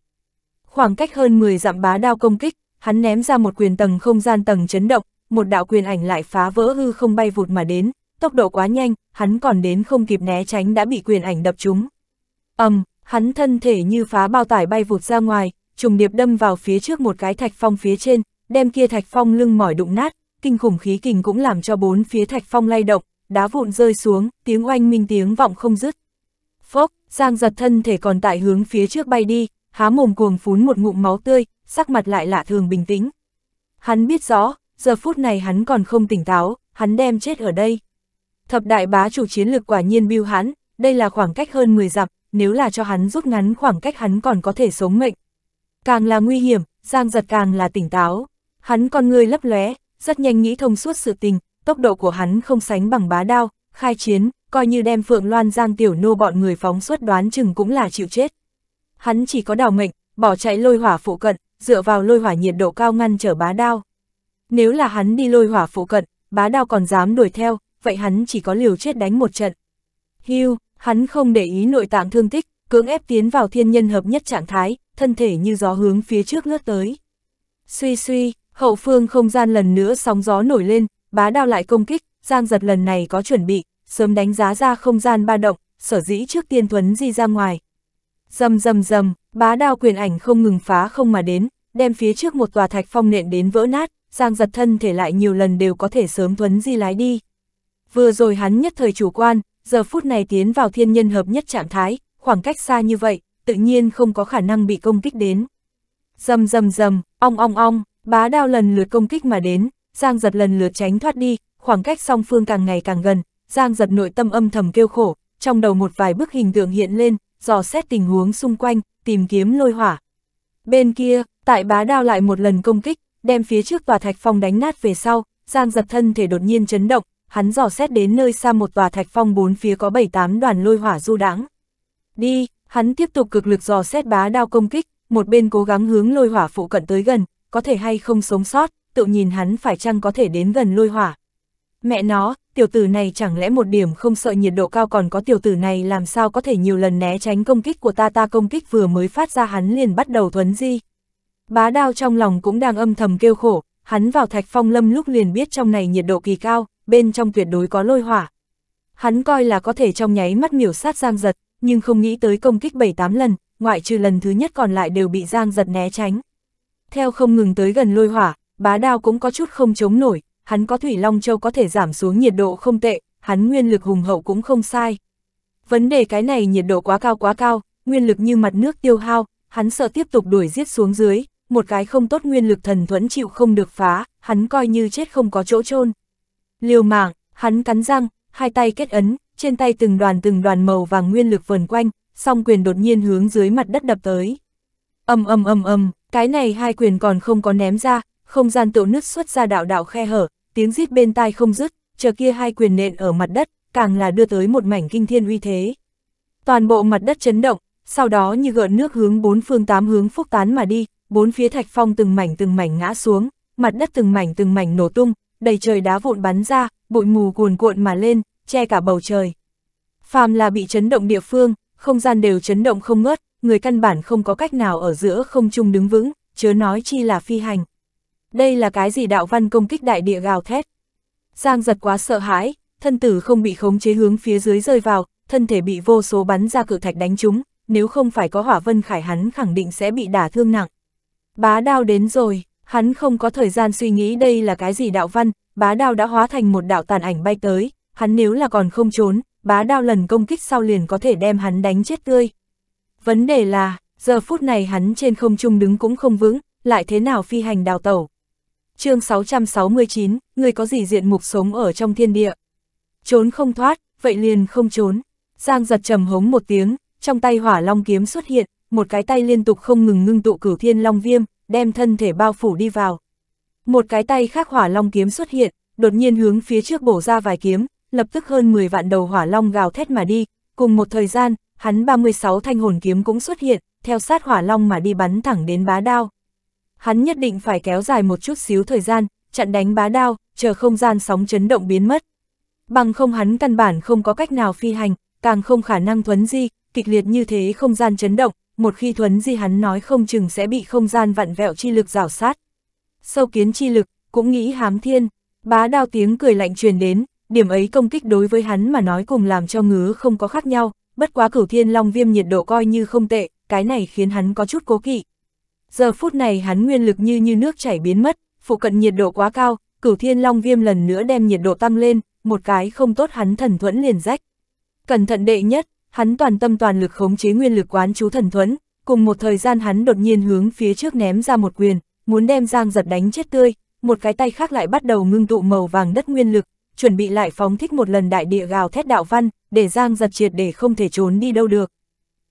Khoảng cách hơn 10 dặm bá đao công kích, hắn ném ra một quyền tầng không gian tầng chấn động, một đạo quyền ảnh lại phá vỡ hư không bay vụt mà đến, tốc độ quá nhanh, hắn còn đến không kịp né tránh đã bị quyền ảnh đập trúng. Ầm, um, hắn thân thể như phá bao tải bay vụt ra ngoài, trùng điệp đâm vào phía trước một cái thạch phong phía trên, đem kia thạch phong lưng mỏi đụng nát, kinh khủng khí kình cũng làm cho bốn phía thạch phong lay động, đá vụn rơi xuống, tiếng oanh minh tiếng vọng không dứt. Phốc, Giang giật thân thể còn tại hướng phía trước bay đi, há mồm cuồng phún một ngụm máu tươi, sắc mặt lại lạ thường bình tĩnh. Hắn biết rõ, giờ phút này hắn còn không tỉnh táo, hắn đem chết ở đây. Thập đại bá chủ chiến lược quả nhiên biêu hắn, đây là khoảng cách hơn 10 dặm, nếu là cho hắn rút ngắn khoảng cách hắn còn có thể sống mệnh. Càng là nguy hiểm, Giang giật càng là tỉnh táo. Hắn con người lấp lóe, rất nhanh nghĩ thông suốt sự tình, tốc độ của hắn không sánh bằng bá đao, khai chiến, coi như đem Phượng Loan Giang tiểu nô bọn người phóng suốt đoán chừng cũng là chịu chết. Hắn chỉ có đào mệnh, bỏ chạy lôi hỏa phụ cận, dựa vào lôi hỏa nhiệt độ cao ngăn trở bá đao. Nếu là hắn đi lôi hỏa phụ cận, bá đao còn dám đuổi theo, vậy hắn chỉ có liều chết đánh một trận. Hưu, Hắn không để ý nội tạng thương tích, cưỡng ép tiến vào thiên nhân hợp nhất trạng thái, thân thể như gió hướng phía trước lướt tới. Suy suy, hậu phương không gian lần nữa sóng gió nổi lên, bá đao lại công kích, giang giật lần này có chuẩn bị, sớm đánh giá ra không gian ba động, sở dĩ trước tiên thuấn di ra ngoài. Dầm dầm dầm, bá đao quyền ảnh không ngừng phá không mà đến, đem phía trước một tòa thạch phong nện đến vỡ nát, giang giật thân thể lại nhiều lần đều có thể sớm thuấn di lái đi. Vừa rồi hắn nhất thời chủ quan, giờ phút này tiến vào thiên nhân hợp nhất trạng thái, khoảng cách xa như vậy, tự nhiên không có khả năng bị công kích đến. Dầm dầm dầm, ong ong ong, bá đao lần lượt công kích mà đến, Giang giật lần lượt tránh thoát đi, khoảng cách song phương càng ngày càng gần, Giang giật nội tâm âm thầm kêu khổ, trong đầu một vài bức hình tượng hiện lên, dò xét tình huống xung quanh, tìm kiếm lôi hỏa. Bên kia, tại bá đao lại một lần công kích, đem phía trước tòa thạch phong đánh nát về sau, Giang giật thân thể đột nhiên chấn động, hắn dò xét đến nơi xa một tòa thạch phong bốn phía có bảy tám đoàn lôi hỏa du đãng. Đi, hắn tiếp tục cực lực dò xét bá đao công kích, một bên cố gắng hướng lôi hỏa phụ cận tới gần, có thể hay không sống sót, tự nhìn hắn phải chăng có thể đến gần lôi hỏa. Mẹ nó, tiểu tử này chẳng lẽ một điểm không sợ nhiệt độ cao còn có tiểu tử này làm sao có thể nhiều lần né tránh công kích của ta ta công kích vừa mới phát ra hắn liền bắt đầu thuấn di. Bá đao trong lòng cũng đang âm thầm kêu khổ, hắn vào thạch phong lâm lúc liền biết trong này nhiệt độ kỳ cao, bên trong tuyệt đối có lôi hỏa. Hắn coi là có thể trong nháy mắt miểu sát Giang Giật, nhưng không nghĩ tới công kích 7-8 lần, ngoại trừ lần thứ nhất còn lại đều bị Giang Giật né tránh. Theo không ngừng tới gần lôi hỏa, bá đao cũng có chút không chống nổi, hắn có Thủy Long Châu có thể giảm xuống nhiệt độ không tệ, hắn nguyên lực hùng hậu cũng không sai. Vấn đề cái này nhiệt độ quá cao quá cao, nguyên lực như mặt nước tiêu hao, hắn sợ tiếp tục đuổi giết xuống dưới, một cái không tốt nguyên lực thần thuẫn chịu không được phá, hắn coi như chết không có chỗ chôn Liều mạng, hắn cắn răng, hai tay kết ấn, trên tay từng đoàn từng đoàn màu vàng nguyên lực vần quanh, song quyền đột nhiên hướng dưới mặt đất đập tới. Âm âm âm âm, cái này hai quyền còn không có ném ra, không gian tựu nứt xuất ra đạo đạo khe hở, tiếng rít bên tai không dứt, chờ kia hai quyền nện ở mặt đất, càng là đưa tới một mảnh kinh thiên uy thế. Toàn bộ mặt đất chấn động, sau đó như gợn nước hướng bốn phương tám hướng phúc tán mà đi, bốn phía thạch phong từng mảnh từng mảnh ngã xuống, mặt đất từng mảnh từng mảnh nổ tung, đầy trời đá vụn bắn ra, bụi mù cuồn cuộn mà lên, che cả bầu trời. Phàm là bị chấn động địa phương, không gian đều chấn động không ngớt, người căn bản không có cách nào ở giữa không trung đứng vững, chớ nói chi là phi hành. Đây là cái gì đạo văn công kích đại địa gào thét. Giang giật quá sợ hãi, thân tử không bị khống chế hướng phía dưới rơi vào, thân thể bị vô số bắn ra cự thạch đánh trúng, nếu không phải có hỏa vân khải hắn khẳng định sẽ bị đả thương nặng. Bá đao đến rồi. Hắn không có thời gian suy nghĩ đây là cái gì đạo văn, bá đao đã hóa thành một đạo tàn ảnh bay tới, hắn nếu là còn không trốn, bá đao lần công kích sau liền có thể đem hắn đánh chết tươi. Vấn đề là, giờ phút này hắn trên không trung đứng cũng không vững, lại thế nào phi hành đào tẩu. chương 669, người có gì diện mục sống ở trong thiên địa? Trốn không thoát, vậy liền không trốn. Giang giật trầm hống một tiếng, trong tay hỏa long kiếm xuất hiện, một cái tay liên tục không ngừng ngưng tụ cửu thiên long viêm, đem thân thể bao phủ đi vào. Một cái tay khác hỏa long kiếm xuất hiện, đột nhiên hướng phía trước bổ ra vài kiếm, lập tức hơn 10 vạn đầu hỏa long gào thét mà đi, cùng một thời gian, hắn 36 thanh hồn kiếm cũng xuất hiện, theo sát hỏa long mà đi bắn thẳng đến bá đao. Hắn nhất định phải kéo dài một chút xíu thời gian, chặn đánh bá đao, chờ không gian sóng chấn động biến mất. Bằng không hắn căn bản không có cách nào phi hành, càng không khả năng thuấn di, kịch liệt như thế không gian chấn động, một khi thuấn di hắn nói không chừng sẽ bị không gian vặn vẹo chi lực rào sát. Sâu kiến chi lực, cũng nghĩ hám thiên, bá đao tiếng cười lạnh truyền đến, điểm ấy công kích đối với hắn mà nói cùng làm cho ngứa không có khác nhau, bất quá cửu thiên long viêm nhiệt độ coi như không tệ, cái này khiến hắn có chút cố kỵ. Giờ phút này hắn nguyên lực như như nước chảy biến mất, phụ cận nhiệt độ quá cao, cửu thiên long viêm lần nữa đem nhiệt độ tăng lên, một cái không tốt hắn thần thuẫn liền rách. Cẩn thận đệ nhất, hắn toàn tâm toàn lực khống chế nguyên lực quán chú thần thuẫn, cùng một thời gian hắn đột nhiên hướng phía trước ném ra một quyền, muốn đem Giang giật đánh chết tươi, một cái tay khác lại bắt đầu ngưng tụ màu vàng đất nguyên lực, chuẩn bị lại phóng thích một lần đại địa gào thét đạo văn, để Giang giật triệt để không thể trốn đi đâu được.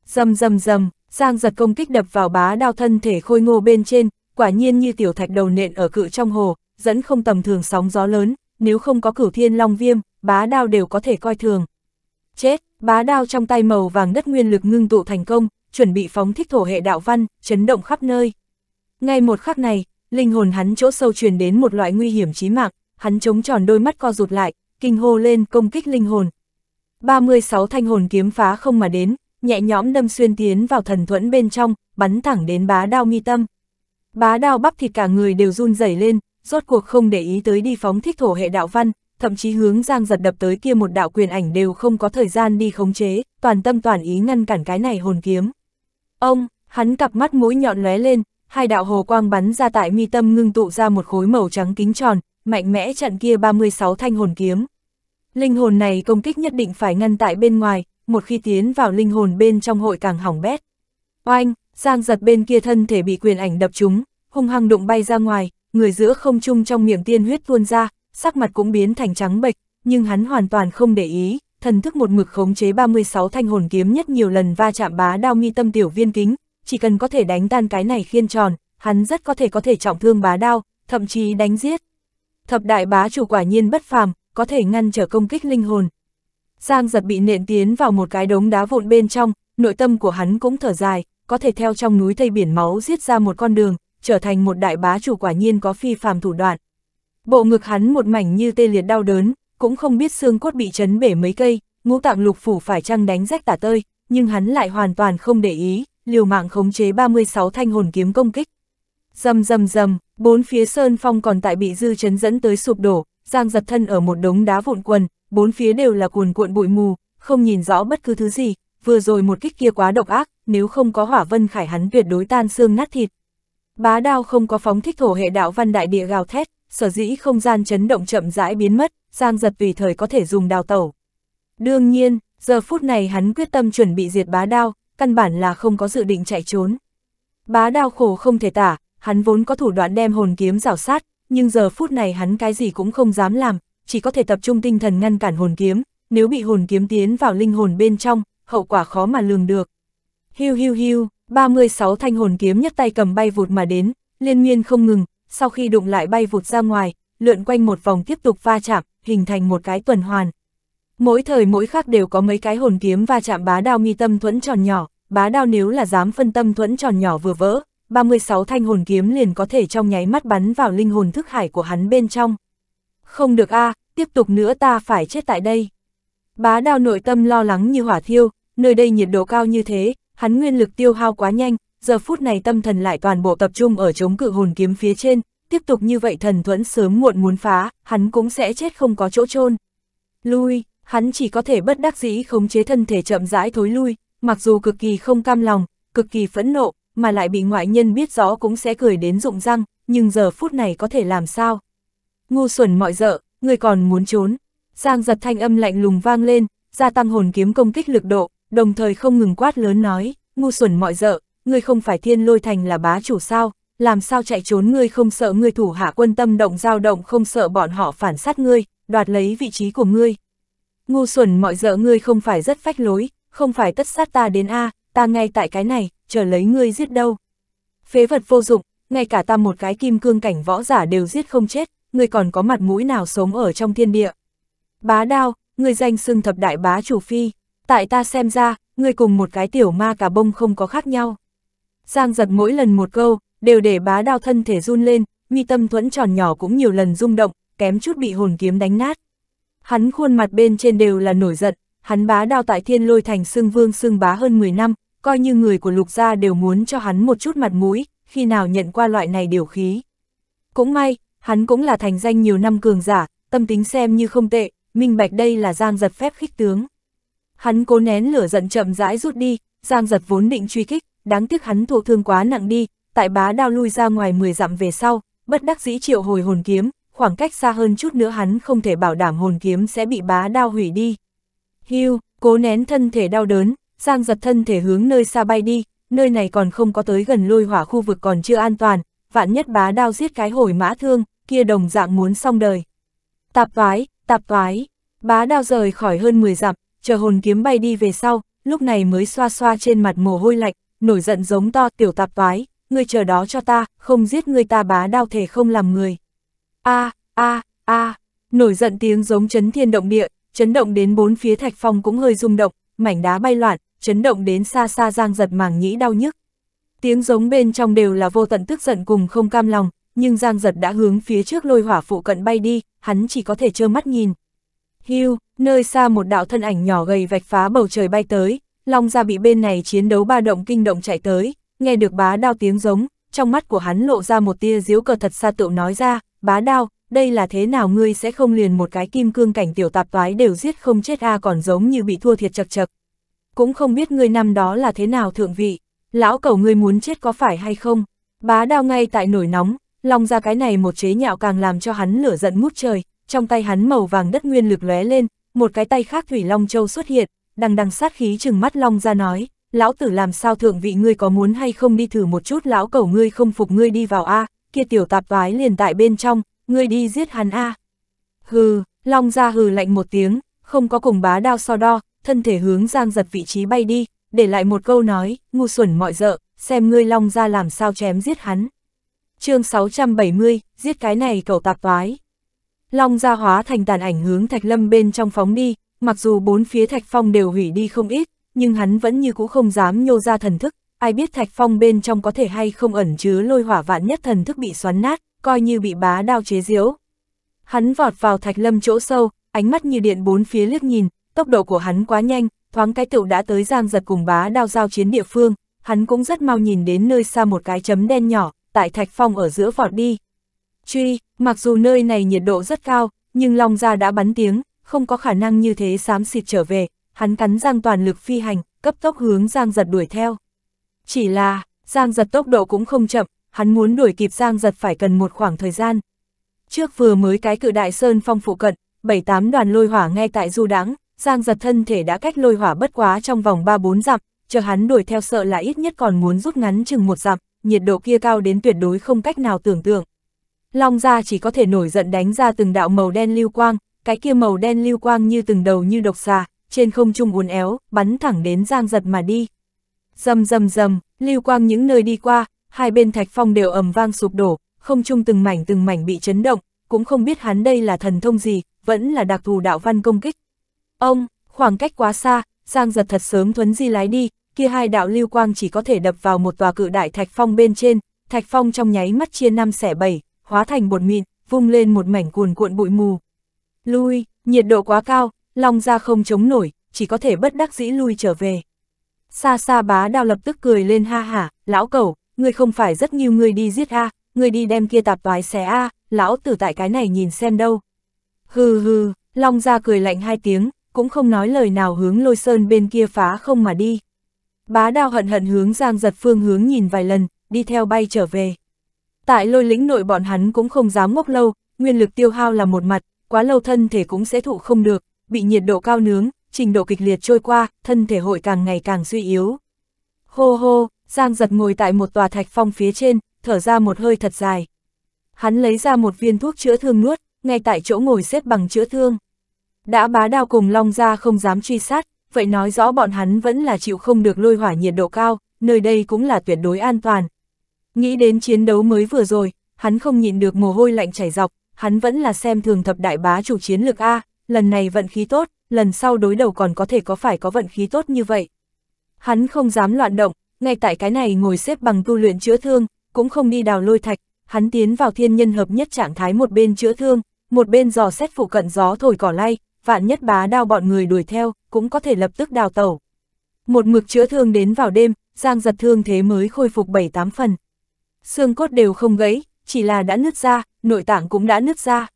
Dầm dầm dầm, Giang giật công kích đập vào bá đao thân thể khôi ngô bên trên, quả nhiên như tiểu thạch đầu nện ở cự trong hồ, dẫn không tầm thường sóng gió lớn, nếu không có cửu thiên long viêm, bá đao đều có thể coi thường. Chết! Bá đao trong tay màu vàng đất nguyên lực ngưng tụ thành công, chuẩn bị phóng thích thổ hệ đạo văn, chấn động khắp nơi. Ngay một khắc này, linh hồn hắn chỗ sâu truyền đến một loại nguy hiểm chí mạng, hắn chống tròn đôi mắt co rụt lại, kinh hô lên công kích linh hồn. 36 thanh hồn kiếm phá không mà đến, nhẹ nhõm đâm xuyên tiến vào thần thuẫn bên trong, bắn thẳng đến bá đao mi tâm. Bá đao bắp thịt cả người đều run rẩy lên, rốt cuộc không để ý tới đi phóng thích thổ hệ đạo văn, thậm chí hướng Giang giật đập tới kia một đạo quyền ảnh đều không có thời gian đi khống chế, toàn tâm toàn ý ngăn cản cái này hồn kiếm. Ông, hắn cặp mắt mũi nhọn lóe lên, hai đạo hồ quang bắn ra tại mi tâm ngưng tụ ra một khối màu trắng kính tròn, mạnh mẽ chặn kia 36 thanh hồn kiếm. Linh hồn này công kích nhất định phải ngăn tại bên ngoài, một khi tiến vào linh hồn bên trong hội càng hỏng bét. Oanh, Giang giật bên kia thân thể bị quyền ảnh đập trúng, hung hăng đụng bay ra ngoài, người giữa không trung trong miệng tiên huyết tuôn ra, sắc mặt cũng biến thành trắng bệch, nhưng hắn hoàn toàn không để ý, thần thức một mực khống chế 36 thanh hồn kiếm nhất nhiều lần va chạm bá đao mi tâm tiểu viên kính, chỉ cần có thể đánh tan cái này khiên tròn, hắn rất có thể có thể trọng thương bá đao, thậm chí đánh giết. Thập đại bá chủ quả nhiên bất phàm, có thể ngăn trở công kích linh hồn. Giang giật bị nện tiến vào một cái đống đá vụn bên trong, nội tâm của hắn cũng thở dài, có thể theo trong núi thây biển máu giết ra một con đường, trở thành một đại bá chủ quả nhiên có phi phàm thủ đoạn. Bộ ngực hắn một mảnh như tê liệt đau đớn, cũng không biết xương cốt bị chấn bể mấy cây, ngũ tạng lục phủ phải chăng đánh rách tả tơi, nhưng hắn lại hoàn toàn không để ý, liều mạng khống chế 36 thanh hồn kiếm công kích. Dầm dầm dầm, bốn phía sơn phong còn tại bị dư chấn dẫn tới sụp đổ, giang giật thân ở một đống đá vụn quần, bốn phía đều là cuồn cuộn bụi mù, không nhìn rõ bất cứ thứ gì, vừa rồi một kích kia quá độc ác, nếu không có hỏa vân khải hắn tuyệt đối tan xương nát thịt. Bá đao không có phóng thích thổ hệ đạo văn đại địa gào thét, sở dĩ không gian chấn động chậm rãi biến mất, Giang giật tùy thời có thể dùng đào tẩu. Đương nhiên, giờ phút này hắn quyết tâm chuẩn bị diệt bá đao, căn bản là không có dự định chạy trốn. Bá đao khổ không thể tả, hắn vốn có thủ đoạn đem hồn kiếm rào sát, nhưng giờ phút này hắn cái gì cũng không dám làm, chỉ có thể tập trung tinh thần ngăn cản hồn kiếm, nếu bị hồn kiếm tiến vào linh hồn bên trong, hậu quả khó mà lường được. Hiu hiu hiu, 36 thanh hồn kiếm nhất tay cầm bay vụt mà đến, liên miên không ngừng, sau khi đụng lại bay vụt ra ngoài, lượn quanh một vòng tiếp tục va chạm, hình thành một cái tuần hoàn. Mỗi thời mỗi khắc đều có mấy cái hồn kiếm va chạm bá đao mi tâm thuẫn tròn nhỏ, bá đao nếu là dám phân tâm thuẫn tròn nhỏ vừa vỡ, 36 thanh hồn kiếm liền có thể trong nháy mắt bắn vào linh hồn thức hải của hắn bên trong. Không được a à, tiếp tục nữa ta phải chết tại đây. Bá đao nội tâm lo lắng như hỏa thiêu, nơi đây nhiệt độ cao như thế, hắn nguyên lực tiêu hao quá nhanh, giờ phút này tâm thần lại toàn bộ tập trung ở chống cự hồn kiếm phía trên, tiếp tục như vậy thần thuẫn sớm muộn muốn phá, hắn cũng sẽ chết không có chỗ chôn Lui, hắn chỉ có thể bất đắc dĩ khống chế thân thể chậm rãi thối lui, mặc dù cực kỳ không cam lòng, cực kỳ phẫn nộ, mà lại bị ngoại nhân biết rõ cũng sẽ cười đến rụng răng, nhưng giờ phút này có thể làm sao? Ngu xuẩn mọi dợ, người còn muốn trốn. Giang giật thanh âm lạnh lùng vang lên, gia tăng hồn kiếm công kích lực độ, đồng thời không ngừng quát lớn nói, ngu xuẩn mọi dợ, ngươi không phải thiên lôi thành là bá chủ sao, làm sao chạy trốn ngươi không sợ ngươi thủ hạ quân tâm động dao động không sợ bọn họ phản sát ngươi, đoạt lấy vị trí của ngươi. Ngu xuẩn mọi dợ ngươi không phải rất phách lối, không phải tất sát ta đến A, ta ngay tại cái này, chờ lấy ngươi giết đâu. Phế vật vô dụng, ngay cả ta một cái kim cương cảnh võ giả đều giết không chết, ngươi còn có mặt mũi nào sống ở trong thiên địa. Bá đao, ngươi danh xưng thập đại bá chủ phi, tại ta xem ra, ngươi cùng một cái tiểu ma cà bông không có khác nhau. Giang giật mỗi lần một câu, đều để bá đao thân thể run lên, mi tâm thuẫn tròn nhỏ cũng nhiều lần rung động, kém chút bị hồn kiếm đánh nát. Hắn khuôn mặt bên trên đều là nổi giận, hắn bá đao tại thiên lôi thành xương vương xương bá hơn 10 năm, coi như người của lục gia đều muốn cho hắn một chút mặt mũi, khi nào nhận qua loại này điều khí. Cũng may, hắn cũng là thành danh nhiều năm cường giả, tâm tính xem như không tệ, minh bạch đây là giang giật phép khích tướng. Hắn cố nén lửa giận chậm rãi rút đi, giang giật vốn định truy kích, đáng tiếc hắn thụ thương quá nặng đi, tại bá đao lui ra ngoài 10 dặm về sau, bất đắc dĩ triệu hồi hồn kiếm, khoảng cách xa hơn chút nữa hắn không thể bảo đảm hồn kiếm sẽ bị bá đao hủy đi. Hưu, cố nén thân thể đau đớn, Giang giật thân thể hướng nơi xa bay đi, nơi này còn không có tới gần lôi hỏa khu vực còn chưa an toàn, vạn nhất bá đao giết cái hồi mã thương, kia đồng dạng muốn xong đời. Tạp toái, tạp toái, bá đao rời khỏi hơn 10 dặm, chờ hồn kiếm bay đi về sau, lúc này mới xoa xoa trên mặt mồ hôi lạnh, nổi giận giống to tiểu tạp toái, ngươi chờ đó cho ta, không giết ngươi ta bá đao thể không làm người. A, a, a, nổi giận tiếng giống chấn thiên động địa, chấn động đến bốn phía thạch phong cũng hơi rung động, mảnh đá bay loạn, chấn động đến xa xa giang giật màng nhĩ đau nhức. Tiếng giống bên trong đều là vô tận tức giận cùng không cam lòng, nhưng giang giật đã hướng phía trước lôi hỏa phụ cận bay đi, hắn chỉ có thể trơ mắt nhìn. Hưu, nơi xa một đạo thân ảnh nhỏ gầy vạch phá bầu trời bay tới, Long gia bị bên này chiến đấu ba động kinh động chạy tới, nghe được bá đao tiếng giống, trong mắt của hắn lộ ra một tia diếu cờ thật xa tựu nói ra, bá đao, đây là thế nào ngươi sẽ không liền một cái kim cương cảnh tiểu tạp toái đều giết không chết a còn giống như bị thua thiệt chật chật. Cũng không biết ngươi năm đó là thế nào thượng vị, lão cầu ngươi muốn chết có phải hay không, bá đao ngay tại nổi nóng, long ra cái này một chế nhạo càng làm cho hắn lửa giận mút trời, trong tay hắn màu vàng đất nguyên lực lóe lên, một cái tay khác thủy long châu xuất hiện, đằng đằng sát khí chừng mắt long ra nói, lão tử làm sao thượng vị ngươi có muốn hay không đi thử một chút lão cầu ngươi không phục ngươi đi vào A, kia tiểu tạp vái liền tại bên trong, ngươi đi giết hắn A. Hừ, long ra hừ lạnh một tiếng, không có cùng bá đao so đo, thân thể hướng giang giật vị trí bay đi, để lại một câu nói, ngu xuẩn mọi dợ, xem ngươi long ra làm sao chém giết hắn. chương 670, giết cái này cầu tạp vái. Long ra hóa thành tàn ảnh hướng thạch lâm bên trong phóng đi, mặc dù bốn phía Thạch Phong đều hủy đi không ít, nhưng hắn vẫn như cũ không dám nhô ra thần thức, ai biết Thạch Phong bên trong có thể hay không ẩn chứa lôi hỏa vạn nhất thần thức bị xoắn nát, coi như bị bá đao chế diễu. Hắn vọt vào Thạch Lâm chỗ sâu, ánh mắt như điện bốn phía liếc nhìn, tốc độ của hắn quá nhanh, thoáng cái tựu đã tới giang giật cùng bá đao giao chiến địa phương, hắn cũng rất mau nhìn đến nơi xa một cái chấm đen nhỏ, tại Thạch Phong ở giữa vọt đi. Truy, mặc dù nơi này nhiệt độ rất cao, nhưng Long Gia đã bắn tiếng, không có khả năng như thế xám xịt trở về, hắn cắn răng toàn lực phi hành, cấp tốc hướng Giang Giật đuổi theo. Chỉ là, Giang Giật tốc độ cũng không chậm, hắn muốn đuổi kịp Giang Giật phải cần một khoảng thời gian. Trước vừa mới cái cự đại sơn phong phụ cận, bảy tám đoàn lôi hỏa ngay tại du đáng, Giang Giật thân thể đã cách lôi hỏa bất quá trong vòng 3-4 dặm, chờ hắn đuổi theo sợ là ít nhất còn muốn rút ngắn chừng một dặm, nhiệt độ kia cao đến tuyệt đối không cách nào tưởng tượng. Long ra chỉ có thể nổi giận đánh ra từng đạo màu đen lưu quang, cái kia màu đen lưu quang như từng đầu như độc xà, trên không trung uốn éo, bắn thẳng đến Giang Giật mà đi. Rầm rầm rầm, lưu quang những nơi đi qua, hai bên thạch phong đều ầm vang sụp đổ, không trung từng mảnh từng mảnh bị chấn động, cũng không biết hắn đây là thần thông gì, vẫn là đặc thù đạo văn công kích. Ông, khoảng cách quá xa, Giang Giật thật sớm thuấn di lái đi, kia hai đạo lưu quang chỉ có thể đập vào một tòa cự đại thạch phong bên trên, thạch phong trong nháy mắt chia năm xẻ bảy, hóa thành bột mịn, vung lên một mảnh cuồn cuộn bụi mù, lui, nhiệt độ quá cao, Long ra không chống nổi, chỉ có thể bất đắc dĩ lui trở về. Xa xa bá đao lập tức cười lên ha hả, lão cẩu, ngươi không phải rất nhiều người đi giết a, ngươi đi đem kia tạp toái xé a, lão tử tại cái này nhìn xem đâu. Hừ hừ, Long ra cười lạnh hai tiếng, cũng không nói lời nào hướng lôi sơn bên kia phá không mà đi. Bá đao hận hận hướng giang giật phương hướng nhìn vài lần, đi theo bay trở về. Tại lôi lĩnh nội bọn hắn cũng không dám ngốc lâu, nguyên lực tiêu hao là một mặt, quá lâu thân thể cũng sẽ thụ không được, bị nhiệt độ cao nướng, trình độ kịch liệt trôi qua, thân thể hội càng ngày càng suy yếu. Hô hô, Giang giật ngồi tại một tòa thạch phong phía trên, thở ra một hơi thật dài. Hắn lấy ra một viên thuốc chữa thương nuốt, ngay tại chỗ ngồi xếp bằng chữa thương. Đã bá đao cùng long ra không dám truy sát, vậy nói rõ bọn hắn vẫn là chịu không được lôi hỏa nhiệt độ cao, nơi đây cũng là tuyệt đối an toàn. Nghĩ đến chiến đấu mới vừa rồi, hắn không nhịn được mồ hôi lạnh chảy dọc, hắn vẫn là xem thường thập đại bá chủ chiến lược A, lần này vận khí tốt, lần sau đối đầu còn có thể có phải có vận khí tốt như vậy. Hắn không dám loạn động, ngay tại cái này ngồi xếp bằng tu luyện chữa thương, cũng không đi đào lôi thạch, hắn tiến vào thiên nhân hợp nhất trạng thái một bên chữa thương, một bên dò xét phụ cận gió thổi cỏ lay, vạn nhất bá đao bọn người đuổi theo, cũng có thể lập tức đào tẩu. Một mực chữa thương đến vào đêm, Giang giật thương thế mới khôi phục 7-8 phần. Xương cốt đều không gãy, chỉ là đã nứt ra, nội tạng cũng đã nứt ra.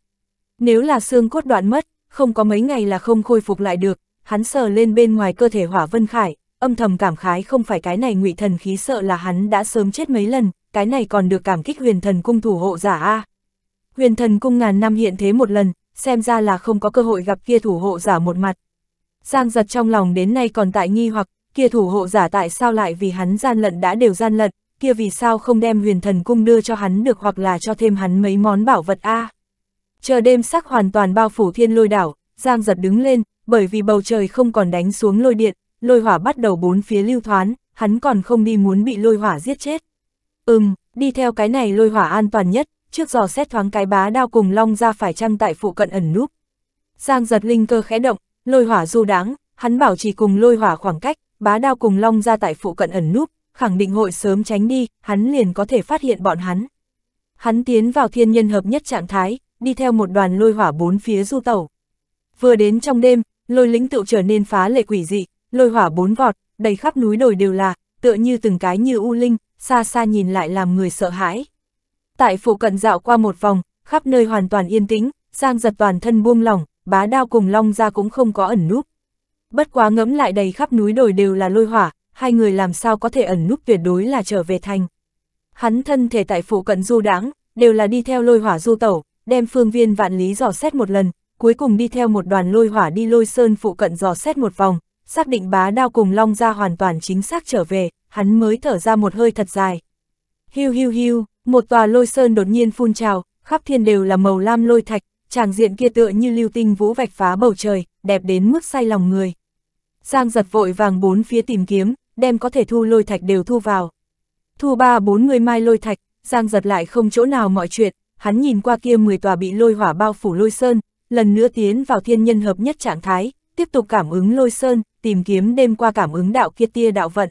Nếu là xương cốt đoạn mất, không có mấy ngày là không khôi phục lại được, hắn sờ lên bên ngoài cơ thể hỏa vân khải, âm thầm cảm khái không phải cái này ngụy thần khí sợ là hắn đã sớm chết mấy lần, cái này còn được cảm kích huyền thần cung thủ hộ giả A. Huyền thần cung ngàn năm hiện thế một lần, xem ra là không có cơ hội gặp kia thủ hộ giả một mặt. Giang giật trong lòng đến nay còn tại nghi hoặc, kia thủ hộ giả tại sao lại vì hắn gian lận đã đều gian lận, kia vì sao không đem huyền thần cung đưa cho hắn được hoặc là cho thêm hắn mấy món bảo vật a à. Chờ đêm sắc hoàn toàn bao phủ thiên lôi đảo, Giang giật đứng lên, bởi vì bầu trời không còn đánh xuống lôi điện, lôi hỏa bắt đầu bốn phía lưu thoán, hắn còn không đi muốn bị lôi hỏa giết chết. Ừm, đi theo cái này lôi hỏa an toàn nhất, trước giò xét thoáng cái bá đao cùng long ra phải chăng tại phụ cận ẩn núp. Giang giật linh cơ khẽ động, lôi hỏa du đáng, hắn bảo chỉ cùng lôi hỏa khoảng cách, bá đao cùng long ra tại phụ cận ẩn núp, khẳng định hội sớm tránh đi, hắn liền có thể phát hiện bọn hắn. Hắn tiến vào thiên nhân hợp nhất trạng thái, đi theo một đoàn lôi hỏa bốn phía du tẩu. Vừa đến trong đêm, lôi lĩnh tựu trở nên phá lệ quỷ dị, lôi hỏa bốn gọt, đầy khắp núi đồi đều là, tựa như từng cái như u linh, xa xa nhìn lại làm người sợ hãi. Tại phủ cận dạo qua một vòng, khắp nơi hoàn toàn yên tĩnh, Giang giật toàn thân buông lỏng, bá đao cùng long ra cũng không có ẩn núp. Bất quá ngẫm lại đầy khắp núi đồi đều là lôi hỏa, hai người làm sao có thể ẩn núp tuyệt đối là trở về thành. Hắn thân thể tại phụ cận du đáng, đều là đi theo lôi hỏa du tẩu, đem phương viên vạn lý dò xét một lần, cuối cùng đi theo một đoàn lôi hỏa đi lôi sơn phụ cận dò xét một vòng, xác định bá đao cùng long ra hoàn toàn chính xác trở về, hắn mới thở ra một hơi thật dài. Hiu hiu hiu, một tòa lôi sơn đột nhiên phun trào, khắp thiên đều là màu lam lôi thạch, tràng diện kia tựa như lưu tinh vũ vạch phá bầu trời, đẹp đến mức say lòng người. Giang giật vội vàng bốn phía tìm kiếm, đem có thể thu lôi thạch đều thu vào. Thu ba bốn người mai lôi thạch, Giang giật lại không chỗ nào mọi chuyện, hắn nhìn qua kia 10 tòa bị lôi hỏa bao phủ lôi sơn, lần nữa tiến vào thiên nhân hợp nhất trạng thái, tiếp tục cảm ứng lôi sơn, tìm kiếm đêm qua cảm ứng đạo kia tia đạo vận.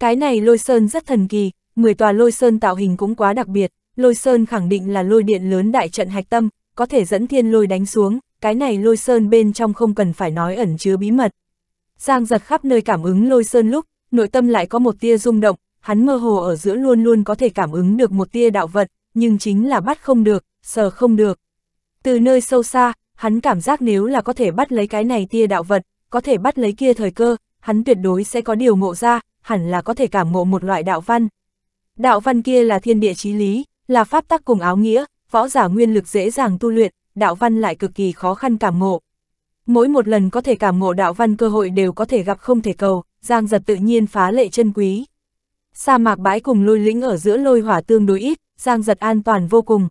Cái này lôi sơn rất thần kỳ, 10 tòa lôi sơn tạo hình cũng quá đặc biệt, lôi sơn khẳng định là lôi điện lớn đại trận hạch tâm, có thể dẫn thiên lôi đánh xuống, cái này lôi sơn bên trong không cần phải nói ẩn chứa bí mật. Giang giật khắp nơi cảm ứng lôi sơn lúc, nội tâm lại có một tia rung động, hắn mơ hồ ở giữa luôn luôn có thể cảm ứng được một tia đạo vật, nhưng chính là bắt không được, sờ không được. Từ nơi sâu xa, hắn cảm giác nếu là có thể bắt lấy cái này tia đạo vật, có thể bắt lấy kia thời cơ, hắn tuyệt đối sẽ có điều ngộ ra, hẳn là có thể cảm ngộ một loại đạo văn. Đạo văn kia là thiên địa chí lý, là pháp tắc cùng áo nghĩa, võ giả nguyên lực dễ dàng tu luyện, đạo văn lại cực kỳ khó khăn cảm ngộ. Mỗi một lần có thể cảm ngộ đạo văn cơ hội đều có thể gặp không thể cầu, giang giật tự nhiên phá lệ chân quý. Sa mạc bãi cùng lôi lĩnh ở giữa lôi hỏa tương đối ít, giang giật an toàn vô cùng.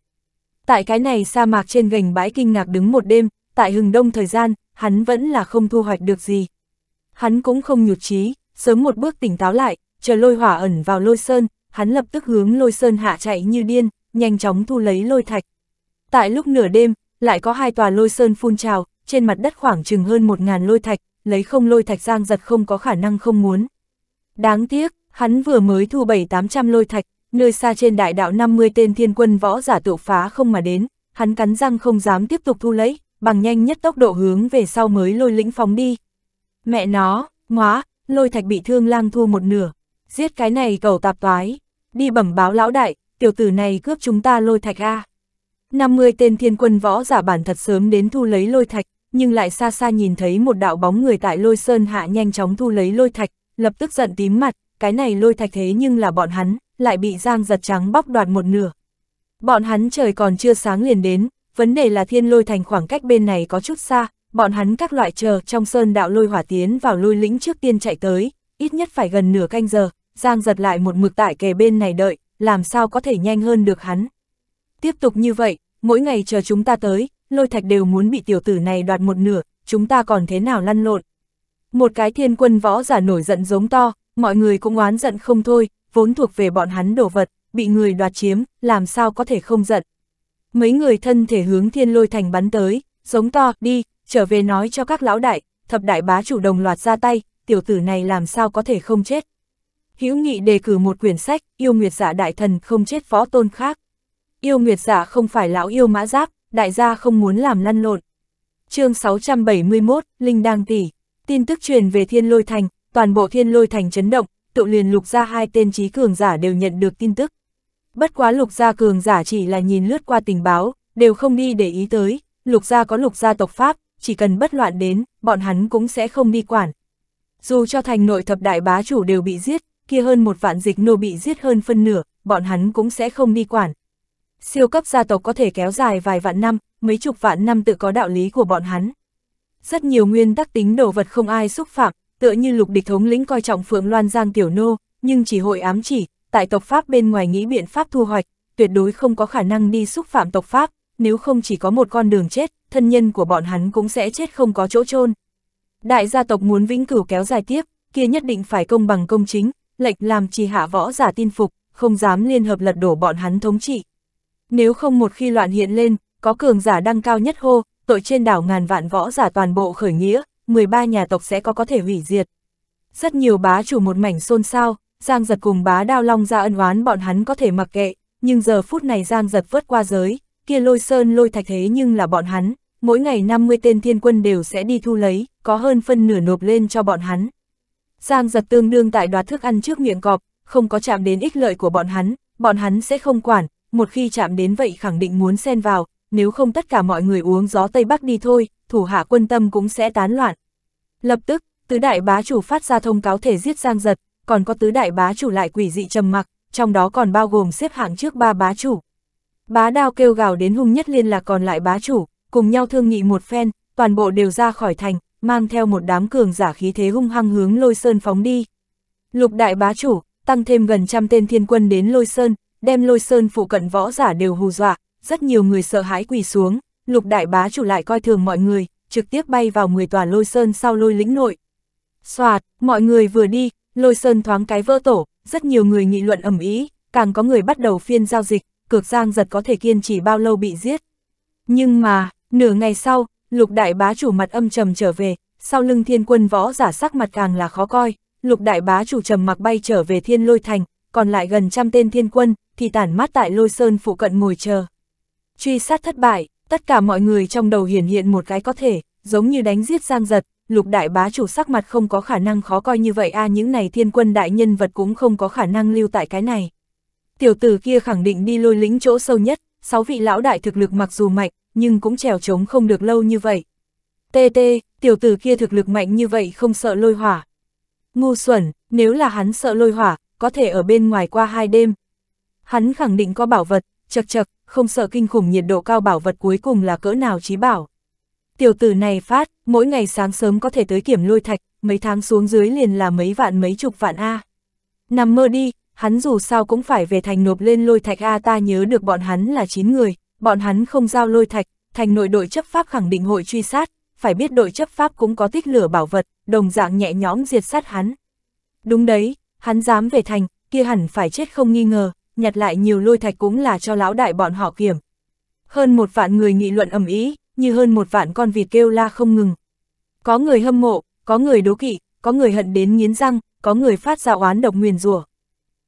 Tại cái này sa mạc trên gành bãi kinh ngạc đứng một đêm, tại hừng đông thời gian, hắn vẫn là không thu hoạch được gì. Hắn cũng không nhụt chí, sớm một bước tỉnh táo lại, chờ lôi hỏa ẩn vào lôi sơn, hắn lập tức hướng lôi sơn hạ chạy như điên, nhanh chóng thu lấy lôi thạch. Tại lúc nửa đêm, lại có hai tòa lôi sơn phun trào, trên mặt đất khoảng chừng hơn một ngàn lôi thạch, lấy không lôi thạch giang giật không có khả năng không muốn. Đáng tiếc, hắn vừa mới thu 7-800 lôi thạch, nơi xa trên đại đạo 50 tên thiên quân võ giả tự phá không mà đến, hắn cắn răng không dám tiếp tục thu lấy, bằng nhanh nhất tốc độ hướng về sau mới lôi lĩnh phóng đi. Mẹ nó, ngóa, lôi thạch bị thương lang thua một nửa, giết cái này cầu tạp toái, đi bẩm báo lão đại, tiểu tử này cướp chúng ta lôi thạch A. 50 tên thiên quân võ giả bản thật sớm đến thu lấy lôi thạch, nhưng lại xa xa nhìn thấy một đạo bóng người tại lôi sơn hạ nhanh chóng thu lấy lôi thạch, lập tức giận tím mặt, cái này lôi thạch thế nhưng là bọn hắn, lại bị giang giật trắng bóc đoạt một nửa. Bọn hắn trời còn chưa sáng liền đến, vấn đề là thiên lôi thành khoảng cách bên này có chút xa, bọn hắn các loại chờ trong sơn đạo lôi hỏa tiến vào lôi lĩnh trước tiên chạy tới, ít nhất phải gần nửa canh giờ, giang giật lại một mực tại kề bên này đợi, làm sao có thể nhanh hơn được hắn. Tiếp tục như vậy, mỗi ngày chờ chúng ta tới, lôi thạch đều muốn bị tiểu tử này đoạt một nửa, chúng ta còn thế nào lăn lộn. Một cái thiên quân võ giả nổi giận giống to, mọi người cũng oán giận không thôi, vốn thuộc về bọn hắn đồ vật, bị người đoạt chiếm, làm sao có thể không giận. Mấy người thân thể hướng thiên lôi thành bắn tới, giống to, đi, trở về nói cho các lão đại, thập đại bá chủ đồng loạt ra tay, tiểu tử này làm sao có thể không chết. Hữu Nghị đề cử một quyển sách, yêu nguyệt giả dạ đại thần không chết phó tôn khác. Yêu nguyệt giả dạ không phải lão yêu mã giáp, đại gia không muốn làm lăn lộn. chương 671, Linh Đang Tỷ, tin tức truyền về Thiên Lôi Thành, toàn bộ Thiên Lôi Thành chấn động, tự liền lục ra hai tên trí cường giả đều nhận được tin tức. Bất quá lục gia cường giả chỉ là nhìn lướt qua tình báo, đều không đi để ý tới, lục gia có lục gia tộc Pháp, chỉ cần bất loạn đến, bọn hắn cũng sẽ không đi quản. Dù cho thành nội thập đại bá chủ đều bị giết, kia hơn một vạn dịch nô bị giết hơn phân nửa, bọn hắn cũng sẽ không đi quản siêu cấp gia tộc có thể kéo dài vài vạn năm, mấy chục vạn năm tự có đạo lý của bọn hắn. Rất nhiều nguyên tắc tính đồ vật không ai xúc phạm, tựa như lục địch thống lĩnh coi trọng Phượng Loan Giang Tiểu Nô, nhưng chỉ hội ám chỉ, tại tộc Pháp bên ngoài nghĩ biện pháp thu hoạch, tuyệt đối không có khả năng đi xúc phạm tộc Pháp, nếu không chỉ có một con đường chết, thân nhân của bọn hắn cũng sẽ chết không có chỗ chôn Đại gia tộc muốn vĩnh cửu kéo dài tiếp, kia nhất định phải công bằng công chính, lệch làm trì hạ võ giả tin phục, không dám liên hợp lật đổ bọn hắn thống trị. Nếu không một khi loạn hiện lên, có cường giả đăng cao nhất hô, tội trên đảo ngàn vạn võ giả toàn bộ khởi nghĩa, 13 nhà tộc sẽ có có thể hủy diệt. Rất nhiều bá chủ một mảnh xôn xao, Giang giật cùng bá đao long ra ân oán bọn hắn có thể mặc kệ, nhưng giờ phút này Giang giật vớt qua giới, kia lôi sơn lôi thạch thế nhưng là bọn hắn, mỗi ngày 50 tên thiên quân đều sẽ đi thu lấy, có hơn phân nửa nộp lên cho bọn hắn. Giang giật tương đương tại đoạt thức ăn trước miệng cọp, không có chạm đến ích lợi của bọn hắn, bọn hắn sẽ không quản, một khi chạm đến vậy khẳng định muốn xen vào, nếu không tất cả mọi người uống gió Tây Bắc đi thôi, thủ hạ quân tâm cũng sẽ tán loạn. Lập tức, tứ đại bá chủ phát ra thông cáo thể giết Giang Giật, còn có tứ đại bá chủ lại quỷ dị trầm mặc, trong đó còn bao gồm xếp hạng trước ba bá chủ. Bá đao kêu gào đến hung nhất liên là còn lại bá chủ, cùng nhau thương nghị một phen, toàn bộ đều ra khỏi thành, mang theo một đám cường giả khí thế hung hăng hướng lôi sơn phóng đi. Lục đại bá chủ, tăng thêm gần trăm tên thiên quân đến lôi sơn, đem lôi sơn phủ cận võ giả đều hù dọa, rất nhiều người sợ hãi quỳ xuống, lục đại bá chủ lại coi thường mọi người, trực tiếp bay vào 10 tòa lôi sơn sau lôi lĩnh nội. Xoạt, mọi người vừa đi, lôi sơn thoáng cái vỡ tổ, rất nhiều người nghị luận ẩm ý, càng có người bắt đầu phiên giao dịch, cược giang giật có thể kiên trì bao lâu bị giết. Nhưng mà, nửa ngày sau, lục đại bá chủ mặt âm trầm trở về, sau lưng thiên quân võ giả sắc mặt càng là khó coi, lục đại bá chủ trầm mặc bay trở về thiên lôi thành, còn lại gần trăm tên thiên quân, thì tản mát tại lôi sơn phụ cận ngồi chờ. Truy sát thất bại, tất cả mọi người trong đầu hiển hiện một cái có thể, giống như đánh giết giang giật, lục đại bá chủ sắc mặt không có khả năng khó coi như vậy a à, những này thiên quân đại nhân vật cũng không có khả năng lưu tại cái này. Tiểu tử kia khẳng định đi lôi lĩnh chỗ sâu nhất, sáu vị lão đại thực lực mặc dù mạnh, nhưng cũng trèo trống không được lâu như vậy. Tê tê, tiểu tử kia thực lực mạnh như vậy không sợ lôi hỏa. Ngu xuẩn, nếu là hắn sợ lôi hỏa, có thể ở bên ngoài qua hai đêm. Hắn khẳng định có bảo vật, chật chật, không sợ kinh khủng nhiệt độ cao bảo vật cuối cùng là cỡ nào trí bảo. Tiểu tử này phát, mỗi ngày sáng sớm có thể tới kiểm lôi thạch, mấy tháng xuống dưới liền là mấy vạn mấy chục vạn A. Nằm mơ đi, hắn dù sao cũng phải về thành nộp lên lôi thạch A ta nhớ được bọn hắn là 9 người, bọn hắn không giao lôi thạch, thành nội đội chấp pháp khẳng định hội truy sát, phải biết đội chấp pháp cũng có tích lửa bảo vật, đồng dạng nhẹ nhõm diệt sát hắn. Đúng đấy, Hắn dám về thành, kia hẳn phải chết không nghi ngờ, nhặt lại nhiều lôi thạch cũng là cho lão đại bọn họ kiểm. Hơn một vạn người nghị luận ầm ĩ, như hơn một vạn con vịt kêu la không ngừng. Có người hâm mộ, có người đố kỵ, có người hận đến nghiến răng, có người phát ra oán độc nguyền rủa.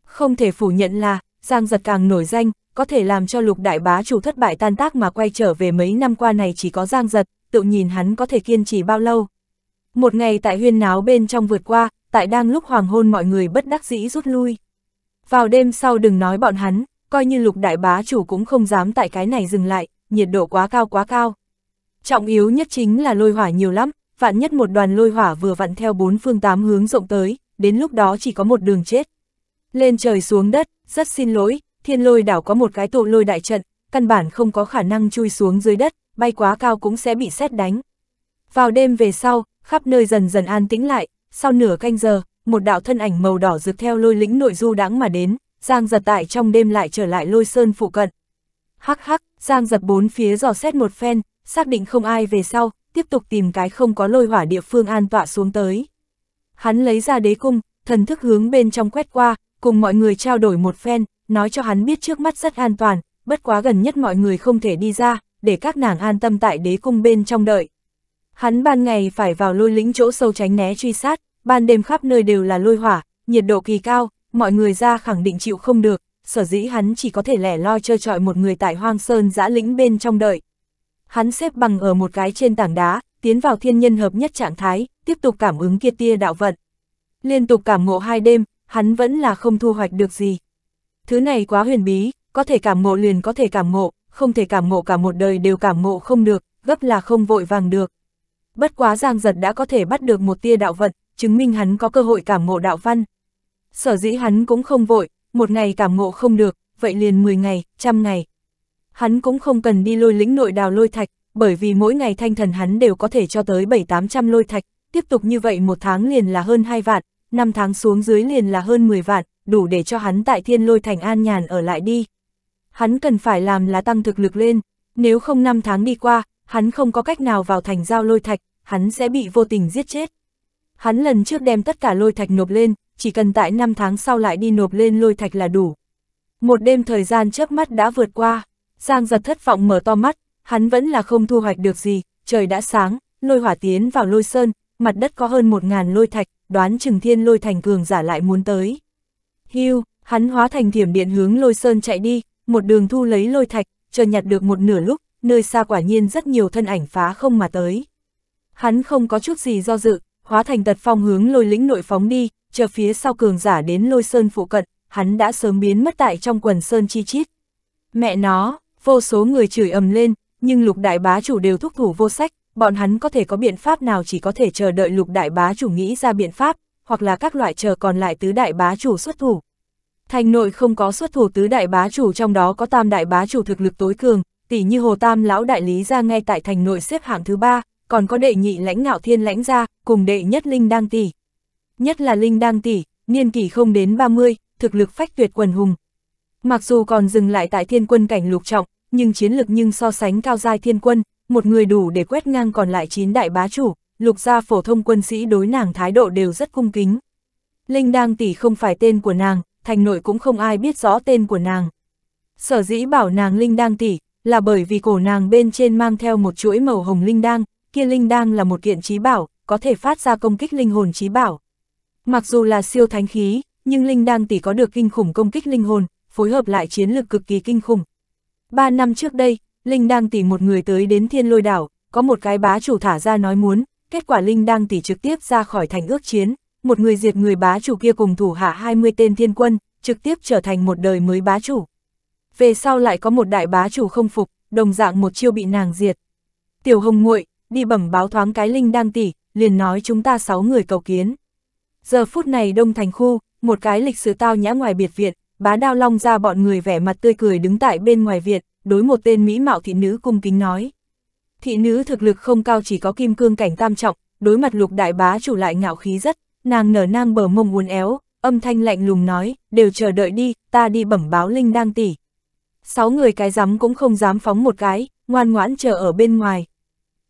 Không thể phủ nhận là, Giang Giật càng nổi danh, có thể làm cho lục đại bá chủ thất bại tan tác mà quay trở về mấy năm qua này chỉ có Giang Giật, tự nhìn hắn có thể kiên trì bao lâu. Một ngày tại huyên náo bên trong vượt qua, tại đang lúc hoàng hôn mọi người bất đắc dĩ rút lui. Vào đêm sau đừng nói bọn hắn, coi như lục đại bá chủ cũng không dám tại cái này dừng lại, nhiệt độ quá cao quá cao. Trọng yếu nhất chính là lôi hỏa nhiều lắm, vạn nhất một đoàn lôi hỏa vừa vặn theo bốn phương tám hướng rộng tới, đến lúc đó chỉ có một đường chết. Lên trời xuống đất, rất xin lỗi, thiên lôi đảo có một cái tụ lôi đại trận, căn bản không có khả năng chui xuống dưới đất, bay quá cao cũng sẽ bị xét đánh. Vào đêm về sau, khắp nơi dần dần an tĩnh lại, sau nửa canh giờ, một đạo thân ảnh màu đỏ rực theo lôi lĩnh nội du đáng mà đến, Giang giật tại trong đêm lại trở lại lôi sơn phụ cận. Hắc hắc, Giang giật bốn phía dò xét một phen, xác định không ai về sau, tiếp tục tìm cái không có lôi hỏa địa phương an tọa xuống tới. Hắn lấy ra đế cung, thần thức hướng bên trong quét qua, cùng mọi người trao đổi một phen, nói cho hắn biết trước mắt rất an toàn, bất quá gần nhất mọi người không thể đi ra, để các nàng an tâm tại đế cung bên trong đợi. Hắn ban ngày phải vào lôi lĩnh chỗ sâu tránh né truy sát, ban đêm khắp nơi đều là lôi hỏa, nhiệt độ kỳ cao, mọi người ra khẳng định chịu không được, sở dĩ hắn chỉ có thể lẻ loi chơi trọi một người tại hoang sơn giã lĩnh bên trong đợi. Hắn xếp bằng ở một cái trên tảng đá, tiến vào thiên nhân hợp nhất trạng thái, tiếp tục cảm ứng kia tia đạo vận. Liên tục cảm ngộ hai đêm, hắn vẫn là không thu hoạch được gì. Thứ này quá huyền bí, có thể cảm ngộ liền có thể cảm ngộ, không thể cảm ngộ cả một đời đều cảm ngộ không được, gấp là không vội vàng được bất quá Giang Giật đã có thể bắt được một tia đạo vận, chứng minh hắn có cơ hội cảm ngộ đạo văn. Sở dĩ hắn cũng không vội, một ngày cảm ngộ không được, vậy liền 10 ngày, trăm ngày. Hắn cũng không cần đi lôi lĩnh nội đào lôi thạch, bởi vì mỗi ngày thanh thần hắn đều có thể cho tới 7-800 lôi thạch, tiếp tục như vậy một tháng liền là hơn 2 vạn, 5 tháng xuống dưới liền là hơn 10 vạn, đủ để cho hắn tại thiên lôi thành an nhàn ở lại đi. Hắn cần phải làm là tăng thực lực lên, nếu không 5 tháng đi qua, hắn không có cách nào vào thành giao lôi thạch, hắn sẽ bị vô tình giết chết. Hắn lần trước đem tất cả lôi thạch nộp lên, chỉ cần tại 5 tháng sau lại đi nộp lên lôi thạch là đủ. Một đêm thời gian chớp mắt đã vượt qua, Giang giật thất vọng mở to mắt, hắn vẫn là không thu hoạch được gì, trời đã sáng, lôi hỏa tiến vào lôi sơn, mặt đất có hơn 1.000 lôi thạch, đoán chừng thiên lôi thành cường giả lại muốn tới. Hưu, hắn hóa thành thiểm điện hướng lôi sơn chạy đi, một đường thu lấy lôi thạch, chờ nhặt được một nửa lúc, nơi xa quả nhiên rất nhiều thân ảnh phá không mà tới. Hắn không có chút gì do dự, hóa thành tật phong hướng lôi lĩnh nội phóng đi, chờ phía sau cường giả đến lôi sơn phụ cận, hắn đã sớm biến mất tại trong quần sơn chi chít. Mẹ nó, vô số người chửi ầm lên, nhưng lục đại bá chủ đều thúc thủ vô sách, bọn hắn có thể có biện pháp nào chỉ có thể chờ đợi lục đại bá chủ nghĩ ra biện pháp, hoặc là các loại chờ còn lại tứ đại bá chủ xuất thủ. Thành nội không có xuất thủ tứ đại bá chủ trong đó có tam đại bá chủ thực lực tối cường, tỷ như Hồ Tam lão đại lý ra ngay tại thành nội xếp hạng thứ ba, còn có đệ nhị lãnh ngạo thiên lãnh ra, cùng đệ nhất linh đang tỷ. Nhất là linh đang tỷ, niên kỷ không đến 30, thực lực phách tuyệt quần hùng. Mặc dù còn dừng lại tại thiên quân cảnh lục trọng, nhưng chiến lực nhưng so sánh cao giai thiên quân, một người đủ để quét ngang còn lại chín đại bá chủ, lục gia phổ thông quân sĩ đối nàng thái độ đều rất cung kính. Linh đang tỷ không phải tên của nàng, thành nội cũng không ai biết rõ tên của nàng. Sở dĩ bảo nàng Linh đang tỷ, là bởi vì cổ nàng bên trên mang theo một chuỗi màu hồng linh đan, kia linh đan là một kiện trí bảo, có thể phát ra công kích linh hồn trí bảo. Mặc dù là siêu thánh khí, nhưng linh đan tỷ có được kinh khủng công kích linh hồn, phối hợp lại chiến lược cực kỳ kinh khủng. Ba năm trước đây, linh đan tỷ một người tới đến thiên lôi đảo, có một cái bá chủ thả ra nói muốn, kết quả linh đan tỷ trực tiếp ra khỏi thành ước chiến, một người diệt người bá chủ kia cùng thủ hạ 20 tên thiên quân, trực tiếp trở thành một đời mới bá chủ về sau lại có một đại bá chủ không phục, đồng dạng một chiêu bị nàng diệt. Tiểu hồng nguội, đi bẩm báo thoáng cái linh đan tỷ, liền nói chúng ta sáu người cầu kiến. Giờ phút này đông thành khu, một cái lịch sử tao nhã ngoài biệt viện, bá đao long ra bọn người vẻ mặt tươi cười đứng tại bên ngoài viện, đối một tên mỹ mạo thị nữ cung kính nói. Thị nữ thực lực không cao chỉ có kim cương cảnh tam trọng, đối mặt lục đại bá chủ lại ngạo khí rất, nàng nở nang bờ mông uốn éo, âm thanh lạnh lùng nói, đều chờ đợi đi, ta đi bẩm báo linh đang tỷ sáu người cái rắm cũng không dám phóng một cái, ngoan ngoãn chờ ở bên ngoài.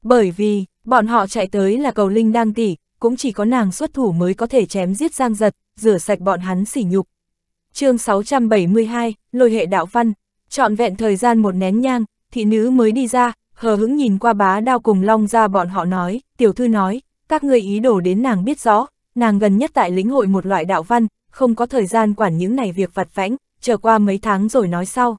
Bởi vì, bọn họ chạy tới là cầu linh đang tỉ, cũng chỉ có nàng xuất thủ mới có thể chém giết giang giật, rửa sạch bọn hắn sỉ nhục. chương 672, lôi hệ đạo văn, trọn vẹn thời gian một nén nhang, thị nữ mới đi ra, hờ hững nhìn qua bá đao cùng long ra bọn họ nói, tiểu thư nói, các người ý đồ đến nàng biết rõ, nàng gần nhất tại lĩnh hội một loại đạo văn, không có thời gian quản những này việc vặt vãnh, chờ qua mấy tháng rồi nói sau.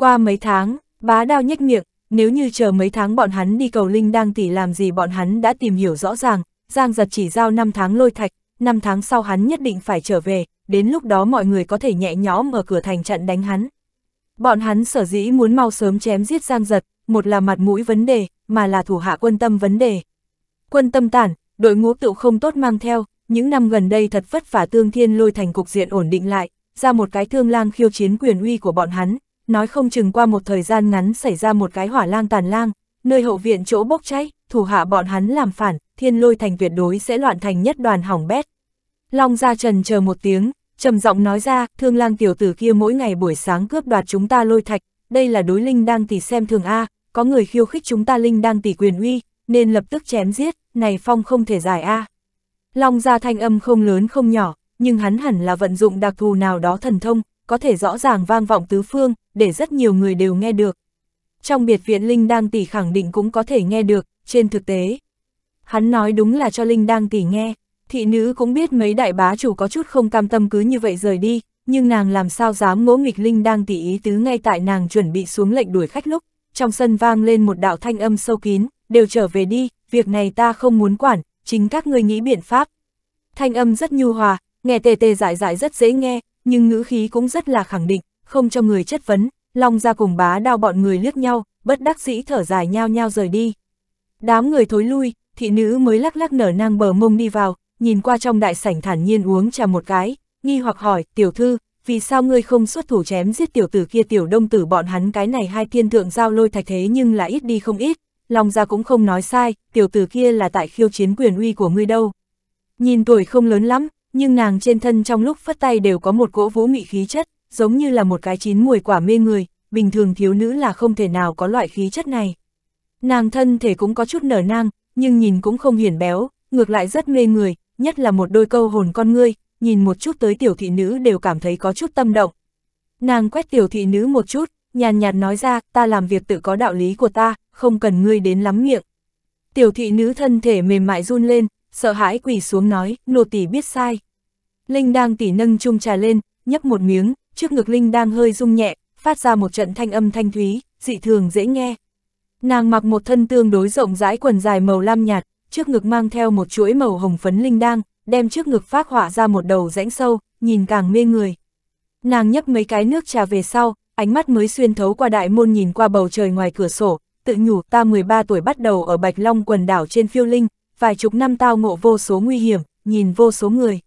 Qua mấy tháng, bá đao nhếch miệng, nếu như chờ mấy tháng bọn hắn đi cầu linh đang tỉ làm gì bọn hắn đã tìm hiểu rõ ràng, Giang giật chỉ giao 5 tháng lôi thạch, 5 tháng sau hắn nhất định phải trở về, đến lúc đó mọi người có thể nhẹ nhõm ở cửa thành trận đánh hắn. Bọn hắn sở dĩ muốn mau sớm chém giết Giang giật, một là mặt mũi vấn đề, mà là thủ hạ quân tâm vấn đề. Quân tâm tản, đội ngũ tựu không tốt mang theo, những năm gần đây thật vất vả tương thiên lôi thành cục diện ổn định lại, ra một cái thương lang khiêu chiến quyền uy của bọn hắn, nói không chừng qua một thời gian ngắn xảy ra một cái hỏa lang tàn lang, nơi hậu viện chỗ bốc cháy, thủ hạ bọn hắn làm phản, thiên lôi thành tuyệt đối sẽ loạn thành nhất đoàn hỏng bét. Long ra trần chờ một tiếng, trầm giọng nói ra, thương lang tiểu tử kia mỗi ngày buổi sáng cướp đoạt chúng ta lôi thạch, đây là đối linh đang tỷ xem thường A, có người khiêu khích chúng ta linh đang tỷ quyền uy, nên lập tức chém giết, này phong không thể giải A. Long ra thanh âm không lớn không nhỏ, nhưng hắn hẳn là vận dụng đặc thù nào đó thần thông, có thể rõ ràng vang vọng tứ phương, để rất nhiều người đều nghe được. Trong biệt viện Linh Đang Tỷ khẳng định cũng có thể nghe được, trên thực tế. Hắn nói đúng là cho Linh Đang Tỷ nghe, thị nữ cũng biết mấy đại bá chủ có chút không cam tâm cứ như vậy rời đi, nhưng nàng làm sao dám ngỗ nghịch Linh Đang Tỷ ý tứ ngay tại nàng chuẩn bị xuống lệnh đuổi khách lúc, trong sân vang lên một đạo thanh âm sâu kín, đều trở về đi, việc này ta không muốn quản, chính các ngươi nghĩ biện pháp. Thanh âm rất nhu hòa, nghe tê tê dại dại rất dễ nghe, nhưng ngữ khí cũng rất là khẳng định, không cho người chất vấn, Long ra cùng bá đao bọn người liếc nhau, bất đắc dĩ thở dài nhau nhau rời đi. Đám người thối lui, thị nữ mới lắc lắc nở nang bờ mông đi vào, nhìn qua trong đại sảnh thản nhiên uống trà một cái, nghi hoặc hỏi, tiểu thư, vì sao ngươi không xuất thủ chém giết tiểu tử kia tiểu đông tử bọn hắn cái này hai thiên thượng giao lôi thạch thế nhưng là ít đi không ít, Long ra cũng không nói sai, tiểu tử kia là tại khiêu chiến quyền uy của ngươi đâu. Nhìn tuổi không lớn lắm, nhưng nàng trên thân trong lúc phất tay đều có một cỗ vũ nghị khí chất, giống như là một cái chín mùi quả mê người, bình thường thiếu nữ là không thể nào có loại khí chất này. Nàng thân thể cũng có chút nở nang, nhưng nhìn cũng không hiển béo, ngược lại rất mê người, nhất là một đôi câu hồn con ngươi, nhìn một chút tới tiểu thị nữ đều cảm thấy có chút tâm động. Nàng quét tiểu thị nữ một chút, nhàn nhạt nói ra, ta làm việc tự có đạo lý của ta, không cần ngươi đến lắm miệng. Tiểu thị nữ thân thể mềm mại run lên, sợ hãi quỳ xuống nói, nô tỳ biết sai. Linh đang tỉ nâng chung trà lên, nhấp một miếng, trước ngực Linh đang hơi rung nhẹ, phát ra một trận thanh âm thanh thúy, dị thường dễ nghe. Nàng mặc một thân tương đối rộng rãi quần dài màu lam nhạt, trước ngực mang theo một chuỗi màu hồng phấn linh đang, đem trước ngực phát họa ra một đầu rãnh sâu, nhìn càng mê người. Nàng nhấp mấy cái nước trà về sau, ánh mắt mới xuyên thấu qua đại môn nhìn qua bầu trời ngoài cửa sổ, tự nhủ ta 13 tuổi bắt đầu ở Bạch Long quần đảo trên phiêu linh, vài chục năm tao ngộ vô số nguy hiểm, nhìn vô số người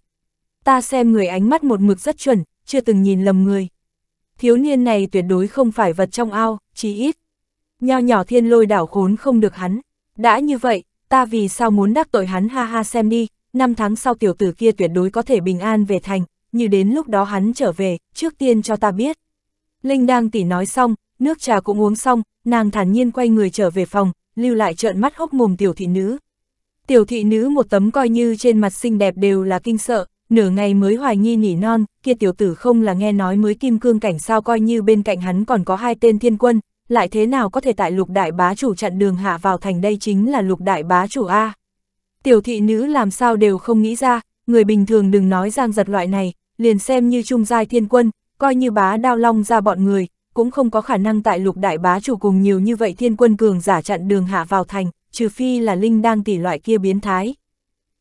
ta xem người ánh mắt một mực rất chuẩn, chưa từng nhìn lầm người. Thiếu niên này tuyệt đối không phải vật trong ao, chỉ ít. Nho nhỏ thiên lôi đảo khốn không được hắn. Đã như vậy, ta vì sao muốn đắc tội hắn ha ha xem đi, năm tháng sau tiểu tử kia tuyệt đối có thể bình an về thành, như đến lúc đó hắn trở về, trước tiên cho ta biết. Linh đang tỉ nói xong, nước trà cũng uống xong, nàng thản nhiên quay người trở về phòng, lưu lại trợn mắt hốc mồm tiểu thị nữ. Tiểu thị nữ một tấm coi như trên mặt xinh đẹp đều là kinh sợ, nửa ngày mới hoài nghi nỉ non, kia tiểu tử không là nghe nói mới kim cương cảnh sao coi như bên cạnh hắn còn có hai tên thiên quân, lại thế nào có thể tại lục đại bá chủ chặn đường hạ vào thành đây chính là lục đại bá chủ A. Tiểu thị nữ làm sao đều không nghĩ ra, người bình thường đừng nói giang giật loại này, liền xem như trung giai thiên quân, coi như bá đao long ra bọn người, cũng không có khả năng tại lục đại bá chủ cùng nhiều như vậy thiên quân cường giả chặn đường hạ vào thành, trừ phi là linh đang tỷ loại kia biến thái.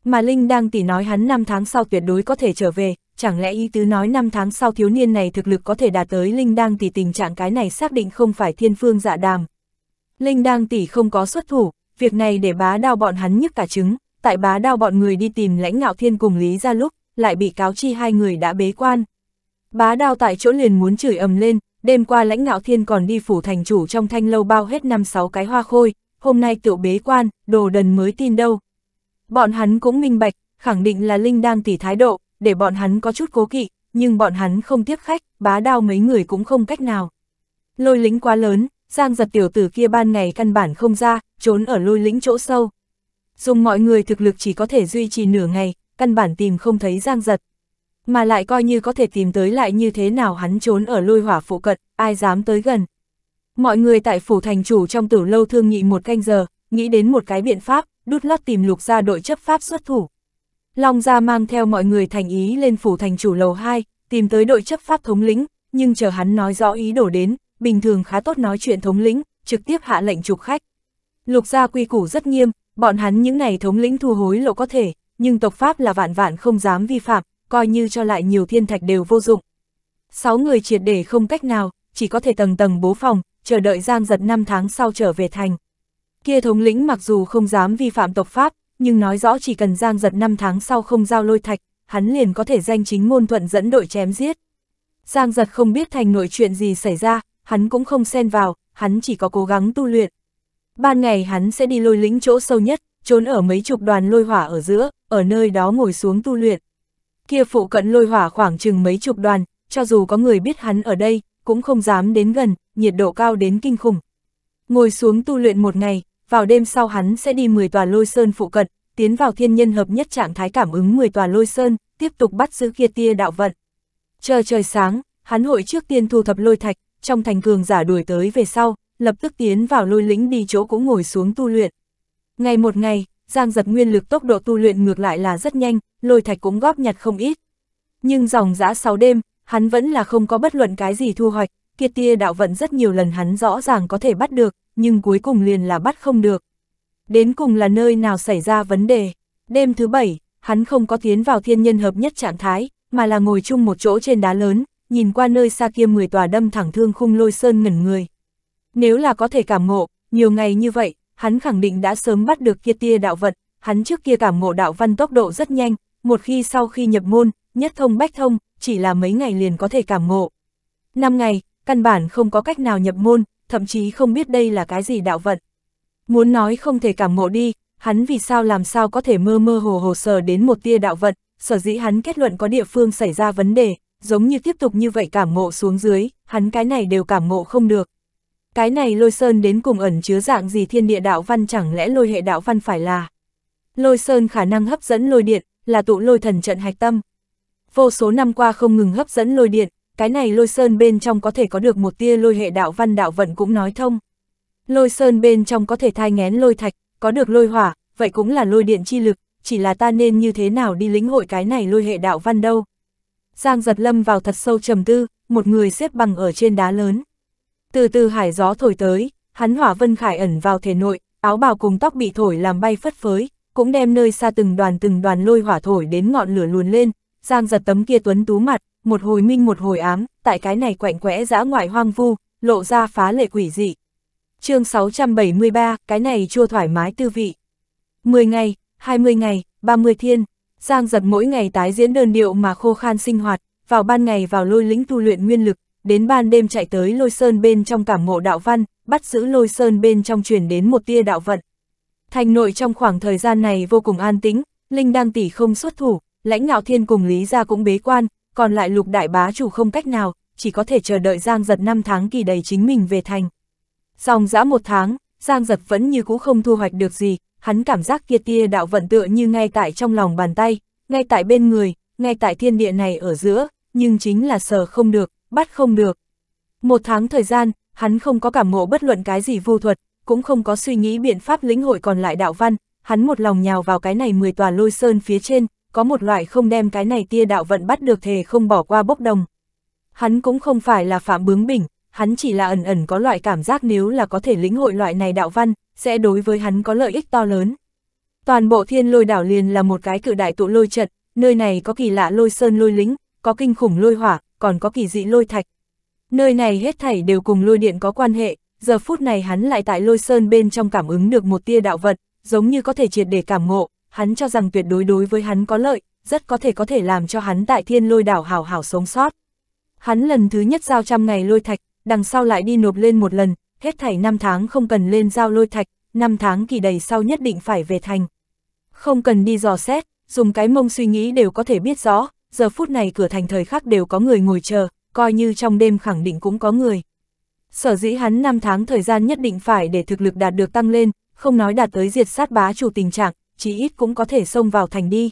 Mà Linh đang tỉ nói hắn 5 tháng sau tuyệt đối có thể trở về, chẳng lẽ ý tứ nói 5 tháng sau thiếu niên này thực lực có thể đạt tới Linh đang tỉ tình trạng cái này xác định không phải thiên phương dạ đàm. Linh đang tỉ không có xuất thủ, việc này để bá đao bọn hắn nhức cả trứng, tại bá đao bọn người đi tìm lãnh ngạo thiên cùng Lý ra lúc, lại bị cáo chi hai người đã bế quan. Bá đao tại chỗ liền muốn chửi ầm lên, đêm qua lãnh ngạo thiên còn đi phủ thành chủ trong thanh lâu bao hết năm sáu cái hoa khôi, hôm nay tự bế quan, đồ đần mới tin đâu, Bọn hắn cũng minh bạch, khẳng định là Linh đang tỷ thái độ, để bọn hắn có chút cố kỵ, nhưng bọn hắn không tiếp khách, bá đao mấy người cũng không cách nào. Lôi lĩnh quá lớn, giang giật tiểu tử kia ban ngày căn bản không ra, trốn ở lôi lĩnh chỗ sâu. Dùng mọi người thực lực chỉ có thể duy trì nửa ngày, căn bản tìm không thấy giang giật. Mà lại coi như có thể tìm tới lại như thế nào hắn trốn ở lôi hỏa phụ cận, ai dám tới gần. Mọi người tại phủ thành chủ trong tử lâu thương nghị một canh giờ, nghĩ đến một cái biện pháp đút lót tìm lục gia đội chấp pháp xuất thủ. Long gia mang theo mọi người thành ý lên phủ thành chủ lầu 2, tìm tới đội chấp pháp thống lĩnh, nhưng chờ hắn nói rõ ý đổ đến, bình thường khá tốt nói chuyện thống lĩnh, trực tiếp hạ lệnh trục khách. Lục gia quy củ rất nghiêm, bọn hắn những này thống lĩnh thu hối lộ có thể, nhưng tộc Pháp là vạn vạn không dám vi phạm, coi như cho lại nhiều thiên thạch đều vô dụng. Sáu người triệt để không cách nào, chỉ có thể tầng tầng bố phòng, chờ đợi Giang giật năm tháng sau trở về thành. Kia thống lĩnh mặc dù không dám vi phạm tộc Pháp, nhưng nói rõ chỉ cần giang giật 5 tháng sau không giao lôi thạch, hắn liền có thể danh chính ngôn thuận dẫn đội chém giết. Giang giật không biết thành nội chuyện gì xảy ra, hắn cũng không xen vào, hắn chỉ có cố gắng tu luyện. Ban ngày hắn sẽ đi lôi lĩnh chỗ sâu nhất, trốn ở mấy chục đoàn lôi hỏa ở giữa, ở nơi đó ngồi xuống tu luyện. Kia phụ cận lôi hỏa khoảng chừng mấy chục đoàn, cho dù có người biết hắn ở đây, cũng không dám đến gần, nhiệt độ cao đến kinh khủng. Ngồi xuống tu luyện một ngày, vào đêm sau hắn sẽ đi 10 tòa lôi sơn phụ cận, tiến vào thiên nhân hợp nhất trạng thái cảm ứng 10 tòa lôi sơn, tiếp tục bắt giữ kia tia đạo vận. Chờ trời sáng, hắn hội trước tiên thu thập lôi thạch, trong thành cường giả đuổi tới về sau, lập tức tiến vào lôi lĩnh đi chỗ cũng ngồi xuống tu luyện. Ngày một ngày, Giang giật nguyên lực tốc độ tu luyện ngược lại là rất nhanh, lôi thạch cũng góp nhặt không ít. Nhưng dòng dã 6 đêm, hắn vẫn là không có bất luận cái gì thu hoạch, kia tia đạo vận rất nhiều lần hắn rõ ràng có thể bắt được, nhưng cuối cùng liền là bắt không được. Đến cùng là nơi nào xảy ra vấn đề. Đêm thứ bảy, hắn không có tiến vào thiên nhân hợp nhất trạng thái, mà là ngồi chung một chỗ trên đá lớn, nhìn qua nơi xa kia 10 tòa đâm thẳng thương khung lôi sơn ngẩn người. Nếu là có thể cảm ngộ, nhiều ngày như vậy, hắn khẳng định đã sớm bắt được kia tia đạo vận, hắn trước kia cảm ngộ đạo văn tốc độ rất nhanh, một khi sau khi nhập môn, nhất thông bách thông, chỉ là mấy ngày liền có thể cảm ngộ. Năm ngày, căn bản không có cách nào nhập môn, thậm chí không biết đây là cái gì đạo vận. Muốn nói không thể cảm ngộ đi, hắn vì sao làm sao có thể mơ mơ hồ hồ sờ đến một tia đạo vận, sở dĩ hắn kết luận có địa phương xảy ra vấn đề, giống như tiếp tục như vậy cảm ngộ xuống dưới, hắn cái này đều cảm ngộ không được. Cái này lôi sơn đến cùng ẩn chứa dạng gì thiên địa đạo văn chẳng lẽ lôi hệ đạo văn phải là. Lôi sơn khả năng hấp dẫn lôi điện, là tụ lôi thần trận hạch tâm. Vô số năm qua không ngừng hấp dẫn lôi điện, cái này lôi sơn bên trong có thể có được một tia lôi hệ đạo văn đạo vận cũng nói thông. Lôi sơn bên trong có thể thai ngén lôi thạch, có được lôi hỏa, vậy cũng là lôi điện chi lực, chỉ là ta nên như thế nào đi lĩnh hội cái này lôi hệ đạo văn đâu. Giang giật lâm vào thật sâu trầm tư, một người xếp bằng ở trên đá lớn. Từ từ hải gió thổi tới, hắn hỏa vân khải ẩn vào thể nội, áo bào cùng tóc bị thổi làm bay phất phới, cũng đem nơi xa từng đoàn từng đoàn lôi hỏa thổi đến ngọn lửa luồn lên, Giang giật tấm kia tuấn tú mặt, một hồi minh một hồi ám, tại cái này quạnh quẽ dã ngoại hoang vu, lộ ra phá lệ quỷ dị. chương 673, cái này chua thoải mái tư vị. 10 ngày, 20 ngày, 30 thiên, Giang giật mỗi ngày tái diễn đơn điệu mà khô khan sinh hoạt, vào ban ngày vào lôi lĩnh tu luyện nguyên lực, đến ban đêm chạy tới lôi sơn bên trong cảm ngộ đạo văn, bắt giữ lôi sơn bên trong truyền đến một tia đạo vận. Thành nội trong khoảng thời gian này vô cùng an tĩnh, Linh đang tỷ không xuất thủ, lãnh ngạo thiên cùng Lý Gia cũng bế quan, còn lại lục đại bá chủ không cách nào, chỉ có thể chờ đợi Giang Giật năm tháng kỳ đầy chính mình về thành. Xong dã một tháng, Giang Giật vẫn như cũ không thu hoạch được gì, hắn cảm giác kia tia đạo vận tựa như ngay tại trong lòng bàn tay, ngay tại bên người, ngay tại thiên địa này ở giữa, nhưng chính là sờ không được, bắt không được. Một tháng thời gian, hắn không có cảm ngộ bất luận cái gì vô thuật, cũng không có suy nghĩ biện pháp lĩnh hội còn lại đạo văn, hắn một lòng nhào vào cái này 10 tòa lôi sơn phía trên, có một loại không đem cái này tia đạo vận bắt được thề không bỏ qua bốc đồng. Hắn cũng không phải là phạm bướng bỉnh, hắn chỉ là ẩn ẩn có loại cảm giác nếu là có thể lĩnh hội loại này đạo văn, sẽ đối với hắn có lợi ích to lớn. Toàn bộ thiên lôi đảo liền là một cái cự đại tụ lôi trận, nơi này có kỳ lạ lôi sơn lôi lính, có kinh khủng lôi hỏa, còn có kỳ dị lôi thạch. Nơi này hết thảy đều cùng lôi điện có quan hệ, giờ phút này hắn lại tại lôi sơn bên trong cảm ứng được một tia đạo vật, giống như có thể triệt để cảm ngộ, hắn cho rằng tuyệt đối đối với hắn có lợi, rất có thể có thể làm cho hắn tại thiên lôi đảo hảo hảo sống sót. Hắn lần thứ nhất giao trăm ngày lôi thạch, đằng sau lại đi nộp lên một lần, hết thảy năm tháng không cần lên giao lôi thạch, năm tháng kỳ đầy sau nhất định phải về thành. Không cần đi dò xét, dùng cái mông suy nghĩ đều có thể biết rõ, giờ phút này cửa thành thời khắc đều có người ngồi chờ, coi như trong đêm khẳng định cũng có người. Sở dĩ hắn năm tháng thời gian nhất định phải để thực lực đạt được tăng lên, không nói đạt tới diệt sát bá chủ tình trạng, chí ít cũng có thể xông vào thành đi.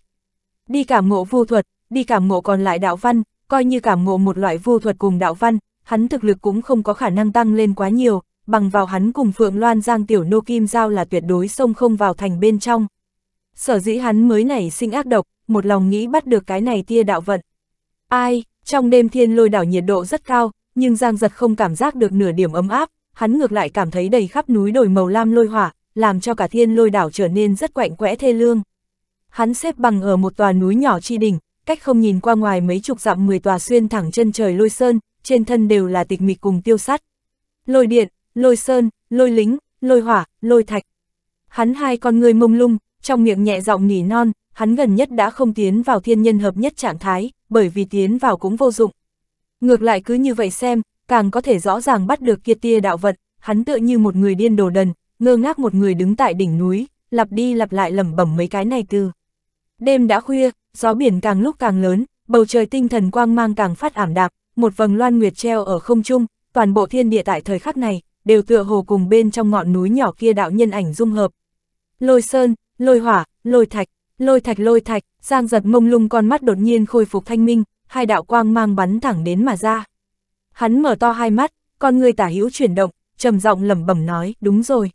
Đi cảm ngộ vu thuật, đi cảm ngộ còn lại đạo văn, coi như cảm ngộ một loại vu thuật cùng đạo văn, hắn thực lực cũng không có khả năng tăng lên quá nhiều, bằng vào hắn cùng Phượng Loan Giang tiểu nô kim giao là tuyệt đối xông không vào thành bên trong. Sở dĩ hắn mới nảy sinh ác độc, một lòng nghĩ bắt được cái này tia đạo vận. Ai, trong đêm thiên lôi đảo nhiệt độ rất cao, nhưng Giang giật không cảm giác được nửa điểm ấm áp, hắn ngược lại cảm thấy đầy khắp núi đồi màu lam lôi hỏa, làm cho cả thiên lôi đảo trở nên rất quạnh quẽ thê lương. Hắn xếp bằng ở một tòa núi nhỏ chi đỉnh, cách không nhìn qua ngoài mấy chục dặm mười tòa xuyên thẳng chân trời lôi sơn, trên thân đều là tịch mịch cùng tiêu sắt. Lôi điện, lôi sơn, lôi lính, lôi hỏa, lôi thạch. Hắn hai con người mông lung, trong miệng nhẹ giọng nỉ non, hắn gần nhất đã không tiến vào thiên nhân hợp nhất trạng thái, bởi vì tiến vào cũng vô dụng. Ngược lại cứ như vậy xem, càng có thể rõ ràng bắt được kia tia đạo vận, hắn tựa như một người điên đồ đần, ngơ ngác một người đứng tại đỉnh núi, lặp đi lặp lại lẩm bẩm mấy cái này từ. Đêm đã khuya, gió biển càng lúc càng lớn, bầu trời tinh thần quang mang càng phát ảm đạp, một vầng loan nguyệt treo ở không trung, toàn bộ thiên địa tại thời khắc này, đều tựa hồ cùng bên trong ngọn núi nhỏ kia đạo nhân ảnh dung hợp. Lôi sơn, lôi hỏa, lôi thạch, lôi thạch lôi thạch, giang giật mông lung con mắt đột nhiên khôi phục thanh minh, hai đạo quang mang bắn thẳng đến mà ra. Hắn mở to hai mắt, con người tả hữu chuyển động, trầm giọng lẩm bẩm nói, đúng rồi,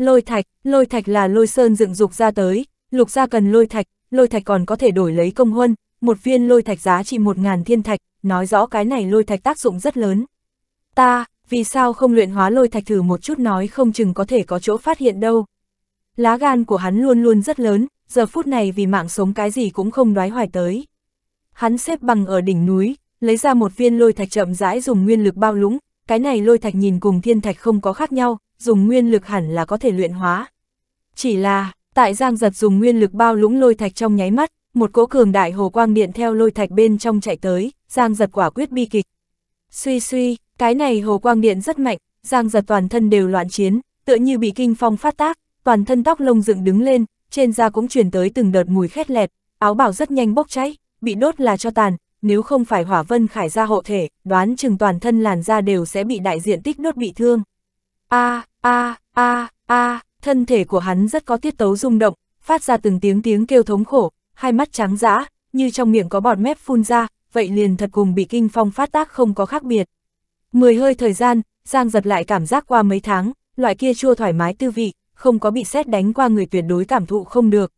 Lôi thạch, lôi thạch là lôi sơn dựng dục ra tới, lục gia cần lôi thạch, lôi thạch còn có thể đổi lấy công huân, một viên lôi thạch giá trị 1.000 thiên thạch, nói rõ cái này lôi thạch tác dụng rất lớn. Ta, vì sao không luyện hóa lôi thạch thử một chút nói không chừng có thể có chỗ phát hiện đâu. Lá gan của hắn luôn luôn rất lớn, giờ phút này vì mạng sống cái gì cũng không đoái hoài tới. Hắn xếp bằng ở đỉnh núi, lấy ra một viên lôi thạch chậm rãi dùng nguyên lực bao lũng, cái này lôi thạch nhìn cùng thiên thạch không có khác nhau, dùng nguyên lực hẳn là có thể luyện hóa. Chỉ là, tại Giang Giật dùng nguyên lực bao lũng lôi thạch trong nháy mắt, một cỗ cường đại hồ quang điện theo lôi thạch bên trong chạy tới, Giang Giật quả quyết bi kịch. Suy suy, cái này hồ quang điện rất mạnh, Giang Giật toàn thân đều loạn chiến, tựa như bị kinh phong phát tác, toàn thân tóc lông dựng đứng lên, trên da cũng truyền tới từng đợt mùi khét lẹt, áo bảo rất nhanh bốc cháy, bị đốt là cho tàn, nếu không phải hỏa vân khải ra hộ thể, đoán chừng toàn thân làn da đều sẽ bị đại diện tích đốt bị thương a a a a, thân thể của hắn rất có tiết tấu rung động, phát ra từng tiếng tiếng kêu thống khổ, hai mắt trắng dã, như trong miệng có bọt mép phun ra, vậy liền thật cùng bị kinh phong phát tác không có khác biệt. Mười hơi thời gian, Giang giật lại cảm giác qua mấy tháng, loại kia chua thoải mái tư vị, không có bị xét đánh qua người tuyệt đối cảm thụ không được.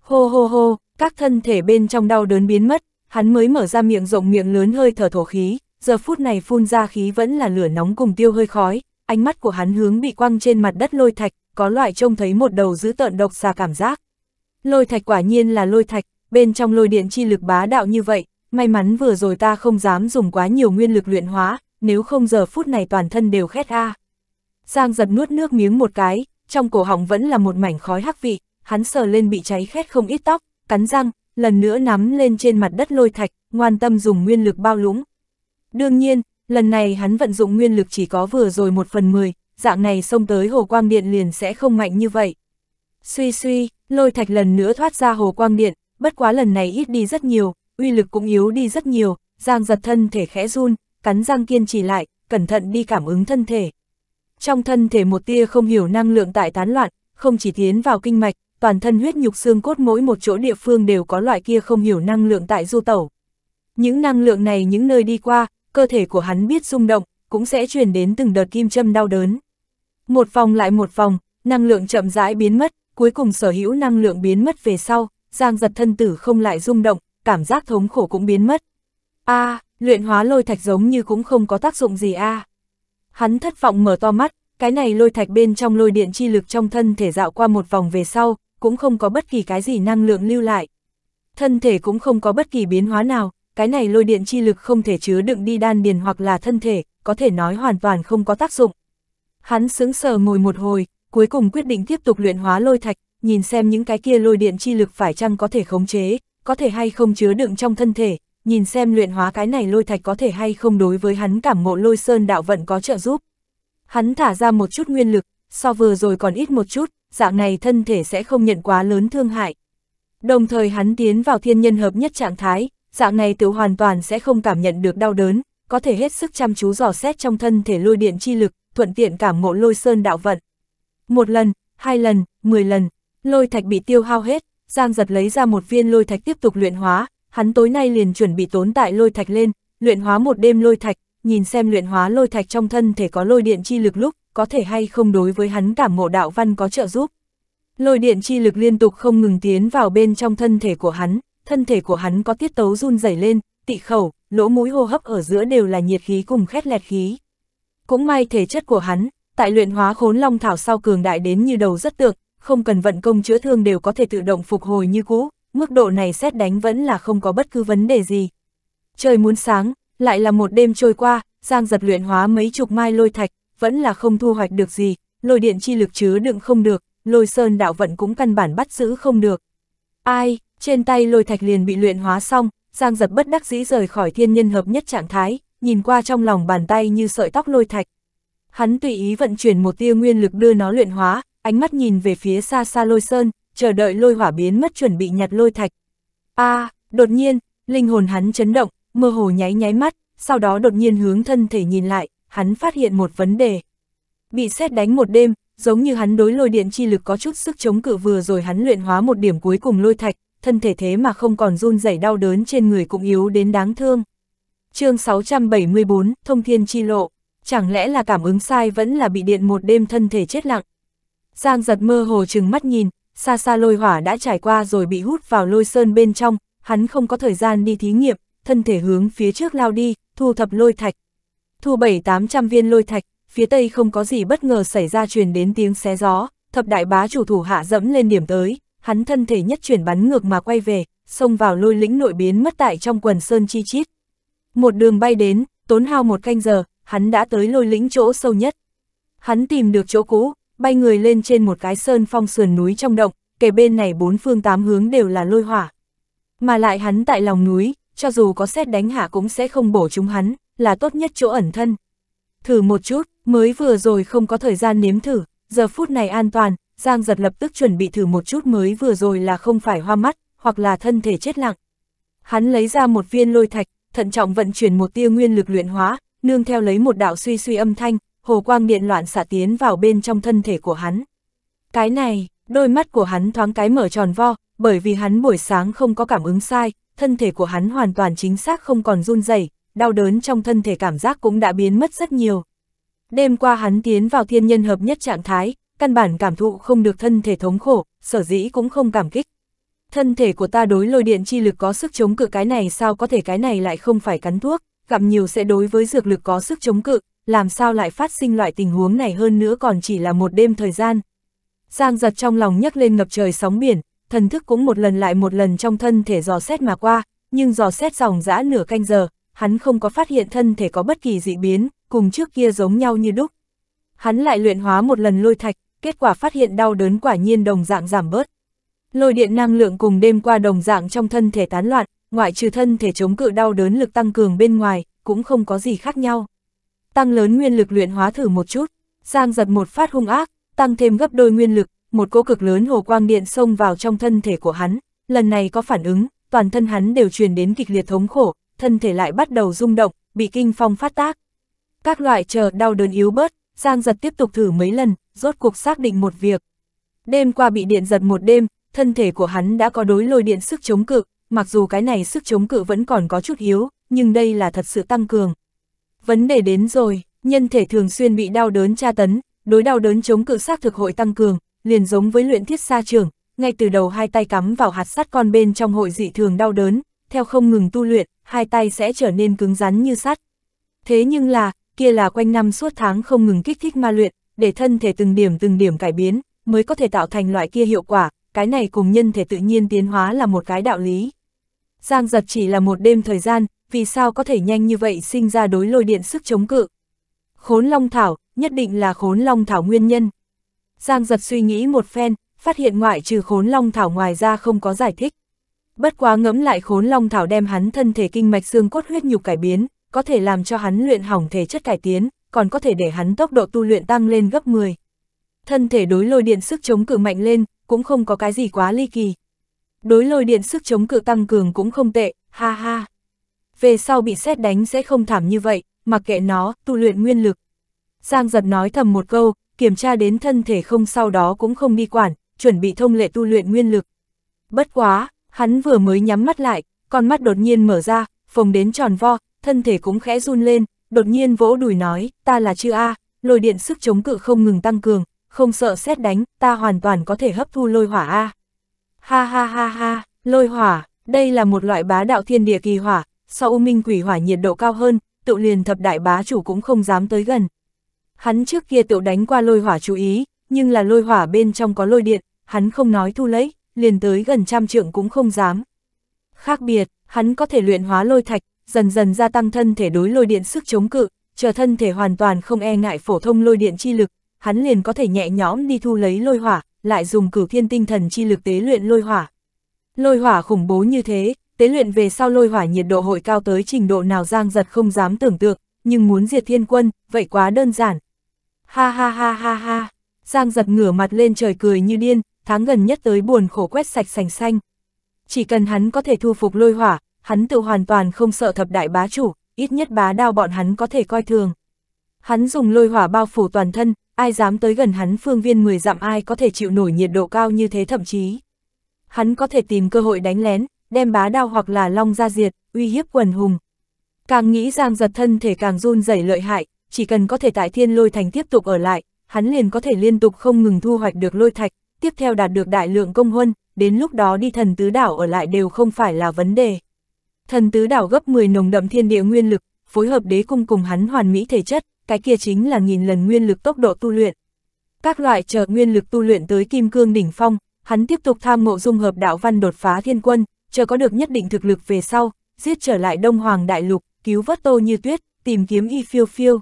Hô hô hô, các thân thể bên trong đau đớn biến mất, hắn mới mở ra miệng rộng miệng lớn hơi thở thổ khí, giờ phút này phun ra khí vẫn là lửa nóng cùng tiêu hơi khói, ánh mắt của hắn hướng bị quăng trên mặt đất lôi thạch, có loại trông thấy một đầu dữ tợn độc xà cảm giác. Lôi thạch quả nhiên là lôi thạch, bên trong lôi điện chi lực bá đạo như vậy, may mắn vừa rồi ta không dám dùng quá nhiều nguyên lực luyện hóa, nếu không giờ phút này toàn thân đều khét a. À. Giang giật nuốt nước miếng một cái, trong cổ họng vẫn là một mảnh khói hắc vị, hắn sờ lên bị cháy khét không ít tóc, cắn răng, lần nữa nắm lên trên mặt đất lôi thạch, ngoan tâm dùng nguyên lực bao lũng. Đương nhiên, Lần này hắn vận dụng nguyên lực chỉ có vừa rồi một phần mười, dạng này xông tới hồ quang điện liền sẽ không mạnh như vậy. Suy suy, lôi thạch lần nữa thoát ra hồ quang điện, bất quá lần này ít đi rất nhiều, uy lực cũng yếu đi rất nhiều, giang giật thân thể khẽ run, cắn răng kiên trì lại, cẩn thận đi cảm ứng thân thể. Trong thân thể một tia không hiểu năng lượng tại tán loạn, không chỉ tiến vào kinh mạch, toàn thân huyết nhục xương cốt mỗi một chỗ địa phương đều có loại kia không hiểu năng lượng tại du tẩu. Những năng lượng này những nơi đi qua, cơ thể của hắn biết rung động, cũng sẽ truyền đến từng đợt kim châm đau đớn. Một vòng lại một vòng, năng lượng chậm rãi biến mất, cuối cùng sở hữu năng lượng biến mất về sau, Giang giật thân tử không lại rung động, cảm giác thống khổ cũng biến mất. a à, luyện hóa lôi thạch giống như cũng không có tác dụng gì a à. Hắn thất vọng mở to mắt, cái này lôi thạch bên trong lôi điện chi lực trong thân thể dạo qua một vòng về sau, cũng không có bất kỳ cái gì năng lượng lưu lại. Thân thể cũng không có bất kỳ biến hóa nào, cái này lôi điện chi lực không thể chứa đựng đi đan điền hoặc là thân thể, có thể nói hoàn toàn không có tác dụng. Hắn sững sờ ngồi một hồi, cuối cùng quyết định tiếp tục luyện hóa lôi thạch, nhìn xem những cái kia lôi điện chi lực phải chăng có thể khống chế, có thể hay không chứa đựng trong thân thể, nhìn xem luyện hóa cái này lôi thạch có thể hay không đối với hắn cảm ngộ lôi sơn đạo vận có trợ giúp. Hắn thả ra một chút nguyên lực, so vừa rồi còn ít một chút, dạng này thân thể sẽ không nhận quá lớn thương hại. Đồng thời hắn tiến vào thiên nhân hợp nhất trạng thái, dạng này tiểu hoàn toàn sẽ không cảm nhận được đau đớn, có thể hết sức chăm chú dò xét trong thân thể lôi điện chi lực, thuận tiện cảm ngộ lôi sơn đạo vận. Một lần, hai lần, mười lần, lôi thạch bị tiêu hao hết, Giang giật lấy ra một viên lôi thạch tiếp tục luyện hóa, hắn tối nay liền chuẩn bị tốn tại lôi thạch lên, luyện hóa một đêm lôi thạch, nhìn xem luyện hóa lôi thạch trong thân thể có lôi điện chi lực lúc, có thể hay không đối với hắn cảm ngộ đạo văn có trợ giúp. Lôi điện chi lực liên tục không ngừng tiến vào bên trong thân thể của hắn, thân thể của hắn có tiết tấu run rẩy lên, tị khẩu, lỗ mũi hô hấp ở giữa đều là nhiệt khí cùng khét lẹt khí. Cũng may thể chất của hắn, tại luyện hóa khốn long thảo sau cường đại đến như đầu rất tượng, không cần vận công chữa thương đều có thể tự động phục hồi như cũ, mức độ này xét đánh vẫn là không có bất cứ vấn đề gì. Trời muốn sáng, lại là một đêm trôi qua, Giang giật luyện hóa mấy chục mai lôi thạch, vẫn là không thu hoạch được gì, lôi điện chi lực chứa đựng không được, lôi sơn đạo vận cũng căn bản bắt giữ không được. Ai, trên tay lôi thạch liền bị luyện hóa xong, Giang giật bất đắc dĩ rời khỏi thiên nhân hợp nhất trạng thái, nhìn qua trong lòng bàn tay như sợi tóc lôi thạch. Hắn tùy ý vận chuyển một tia nguyên lực đưa nó luyện hóa, ánh mắt nhìn về phía xa xa lôi sơn, chờ đợi lôi hỏa biến mất chuẩn bị nhặt lôi thạch. a à, đột nhiên, linh hồn hắn chấn động, mơ hồ nháy nháy mắt, sau đó đột nhiên hướng thân thể nhìn lại, hắn phát hiện một vấn đề. Bị xét đánh một đêm, giống như hắn đối lôi điện chi lực có chút sức chống cự vừa rồi hắn luyện hóa một điểm cuối cùng lôi thạch, thân thể thế mà không còn run rẩy đau đớn trên người cũng yếu đến đáng thương. chương 674, Thông Thiên Chi Lộ, chẳng lẽ là cảm ứng sai vẫn là bị điện một đêm thân thể chết lặng. Giang giật mơ hồ chừng mắt nhìn, xa xa lôi hỏa đã trải qua rồi bị hút vào lôi sơn bên trong, hắn không có thời gian đi thí nghiệm, thân thể hướng phía trước lao đi, thu thập lôi thạch. Thu bảy tám trăm viên lôi thạch, phía tây không có gì bất ngờ xảy ra truyền đến tiếng xé gió, thập đại bá chủ thủ hạ dẫm lên điểm tới, hắn thân thể nhất chuyển bắn ngược mà quay về, xông vào lôi lĩnh nội biến mất tại trong quần sơn chi chít. Một đường bay đến, tốn hao một canh giờ, hắn đã tới lôi lĩnh chỗ sâu nhất. Hắn tìm được chỗ cũ, bay người lên trên một cái sơn phong sườn núi trong động, kề bên này bốn phương tám hướng đều là lôi hỏa. Mà lại hắn tại lòng núi, cho dù có xét đánh hạ cũng sẽ không bổ chúng hắn, là tốt nhất chỗ ẩn thân. Thử một chút, mới vừa rồi không có thời gian nếm thử, giờ phút này an toàn, Giang giật lập tức chuẩn bị thử một chút mới vừa rồi là không phải hoa mắt, hoặc là thân thể chết lặng. Hắn lấy ra một viên lôi thạch, thận trọng vận chuyển một tia nguyên lực luyện hóa, nương theo lấy một đạo suy suy âm thanh, hồ quang điện loạn xả tiến vào bên trong thân thể của hắn. Cái này, đôi mắt của hắn thoáng cái mở tròn vo, bởi vì hắn buổi sáng không có cảm ứng sai, thân thể của hắn hoàn toàn chính xác không còn run rẩy, đau đớn trong thân thể cảm giác cũng đã biến mất rất nhiều. Đêm qua hắn tiến vào thiên nhân hợp nhất trạng thái, căn bản cảm thụ không được thân thể thống khổ, sở dĩ cũng không cảm kích. Thân thể của ta đối lôi điện chi lực có sức chống cự cái này sao có thể cái này lại không phải cắn thuốc, gặm nhiều sẽ đối với dược lực có sức chống cự, làm sao lại phát sinh loại tình huống này hơn nữa còn chỉ là một đêm thời gian. Giang giật trong lòng nhấc lên ngập trời sóng biển, thần thức cũng một lần lại một lần trong thân thể dò xét mà qua, nhưng dò xét dòng dã nửa canh giờ, hắn không có phát hiện thân thể có bất kỳ dị biến, cùng trước kia giống nhau như đúc. Hắn lại luyện hóa một lần lôi thạch, kết quả phát hiện đau đớn quả nhiên đồng dạng giảm bớt. Lôi điện năng lượng cùng đêm qua đồng dạng trong thân thể tán loạn, ngoại trừ thân thể chống cự đau đớn lực tăng cường bên ngoài, cũng không có gì khác nhau. Tăng lớn nguyên lực luyện hóa thử một chút, Giang giật một phát hung ác, tăng thêm gấp đôi nguyên lực, một cỗ cực lớn hồ quang điện xông vào trong thân thể của hắn, lần này có phản ứng, toàn thân hắn đều truyền đến kịch liệt thống khổ, thân thể lại bắt đầu rung động, bị kinh phong phát tác. Các loại chờ đau đớn yếu bớt, Giang giật tiếp tục thử mấy lần, rốt cuộc xác định một việc. Đêm qua bị điện giật một đêm, thân thể của hắn đã có đối lôi điện sức chống cự, mặc dù cái này sức chống cự vẫn còn có chút yếu, nhưng đây là thật sự tăng cường. Vấn đề đến rồi, nhân thể thường xuyên bị đau đớn tra tấn, đối đau đớn chống cự xác thực hội tăng cường, liền giống với luyện thiết sa trường, ngay từ đầu hai tay cắm vào hạt sắt con bên trong hội dị thường đau đớn, theo không ngừng tu luyện, hai tay sẽ trở nên cứng rắn như sắt. Thế nhưng là, kia là quanh năm suốt tháng không ngừng kích thích ma luyện, để thân thể từng điểm từng điểm cải biến, mới có thể tạo thành loại kia hiệu quả, cái này cùng nhân thể tự nhiên tiến hóa là một cái đạo lý. Giang giật chỉ là một đêm thời gian, vì sao có thể nhanh như vậy sinh ra đối lôi điện sức chống cự. Khốn long thảo, nhất định là khốn long thảo nguyên nhân. Giang giật suy nghĩ một phen, phát hiện ngoại trừ khốn long thảo ngoài ra không có giải thích. Bất quá ngẫm lại khốn long thảo đem hắn thân thể kinh mạch xương cốt huyết nhục cải biến, có thể làm cho hắn luyện hỏng thể chất cải tiến, còn có thể để hắn tốc độ tu luyện tăng lên gấp 10. Thân thể đối lôi điện sức chống cự mạnh lên, cũng không có cái gì quá ly kỳ. Đối lôi điện sức chống cự tăng cường cũng không tệ, ha ha. Về sau bị xét đánh sẽ không thảm như vậy, mặc kệ nó, tu luyện nguyên lực. Giang giật nói thầm một câu, kiểm tra đến thân thể không sau đó cũng không đi quản, chuẩn bị thông lệ tu luyện nguyên lực. Bất quá, hắn vừa mới nhắm mắt lại, con mắt đột nhiên mở ra, phồng đến tròn vo, thân thể cũng khẽ run lên, đột nhiên vỗ đùi nói, ta là chữ A, lôi điện sức chống cự không ngừng tăng cường, không sợ xét đánh, ta hoàn toàn có thể hấp thu lôi hỏa A. Ha ha ha ha, lôi hỏa, đây là một loại bá đạo thiên địa kỳ hỏa, sau U Minh quỷ hỏa nhiệt độ cao hơn, tự liền thập đại bá chủ cũng không dám tới gần. Hắn trước kia tự đánh qua lôi hỏa chú ý, nhưng là lôi hỏa bên trong có lôi điện, hắn không nói thu lấy, liền tới gần trăm trượng cũng không dám. Khác biệt, hắn có thể luyện hóa lôi thạch, dần dần gia tăng thân thể đối lôi điện sức chống cự, chờ thân thể hoàn toàn không e ngại phổ thông lôi điện chi lực, hắn liền có thể nhẹ nhõm đi thu lấy lôi hỏa, lại dùng cửu thiên tinh thần chi lực tế luyện lôi hỏa. Lôi hỏa khủng bố như thế, tế luyện về sau lôi hỏa nhiệt độ hội cao tới trình độ nào giang giật không dám tưởng tượng, nhưng muốn diệt thiên quân, vậy quá đơn giản. Ha ha ha ha ha, giang giật ngửa mặt lên trời cười như điên, tháng gần nhất tới buồn khổ quét sạch sành xanh. Chỉ cần hắn có thể thu phục lôi hỏa, hắn tự hoàn toàn không sợ thập đại bá chủ, ít nhất bá đao bọn hắn có thể coi thường. Hắn dùng lôi hỏa bao phủ toàn thân, ai dám tới gần hắn phương viên 10 dặm ai có thể chịu nổi nhiệt độ cao như thế thậm chí. Hắn có thể tìm cơ hội đánh lén, đem bá đao hoặc là long ra diệt, uy hiếp quần hùng. Càng nghĩ Giang giật thân thể càng run rẩy lợi hại, chỉ cần có thể tại thiên lôi thành tiếp tục ở lại, hắn liền có thể liên tục không ngừng thu hoạch được lôi thạch, tiếp theo đạt được đại lượng công huân, đến lúc đó đi thần tứ đảo ở lại đều không phải là vấn đề. Thần tứ đảo gấp 10 nồng đậm thiên địa nguyên lực, phối hợp đế cung cùng hắn hoàn mỹ thể chất, cái kia chính là nghìn lần nguyên lực tốc độ tu luyện. Các loại chờ nguyên lực tu luyện tới kim cương đỉnh phong, hắn tiếp tục tham ngộ dung hợp đạo văn đột phá thiên quân, chờ có được nhất định thực lực về sau, giết trở lại Đông Hoàng Đại Lục, cứu vớt tô như tuyết, tìm kiếm y phiêu phiêu.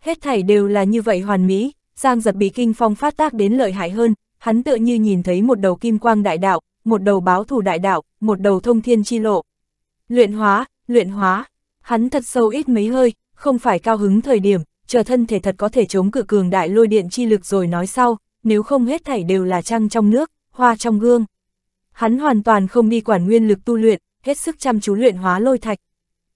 Hết thảy đều là như vậy hoàn mỹ, Giang giật bị kinh phong phát tác đến lợi hại hơn, hắn tựa như nhìn thấy một đầu kim quang đại đạo, một đầu báo thủ đại đạo, một đầu thông thiên chi lộ. Luyện hóa, luyện hóa. Hắn thật sâu ít mấy hơi, không phải cao hứng thời điểm, chờ thân thể thật có thể chống cự cường đại lôi điện chi lực rồi nói sau, nếu không hết thảy đều là trăng trong nước, hoa trong gương. Hắn hoàn toàn không đi quản nguyên lực tu luyện, hết sức chăm chú luyện hóa lôi thạch.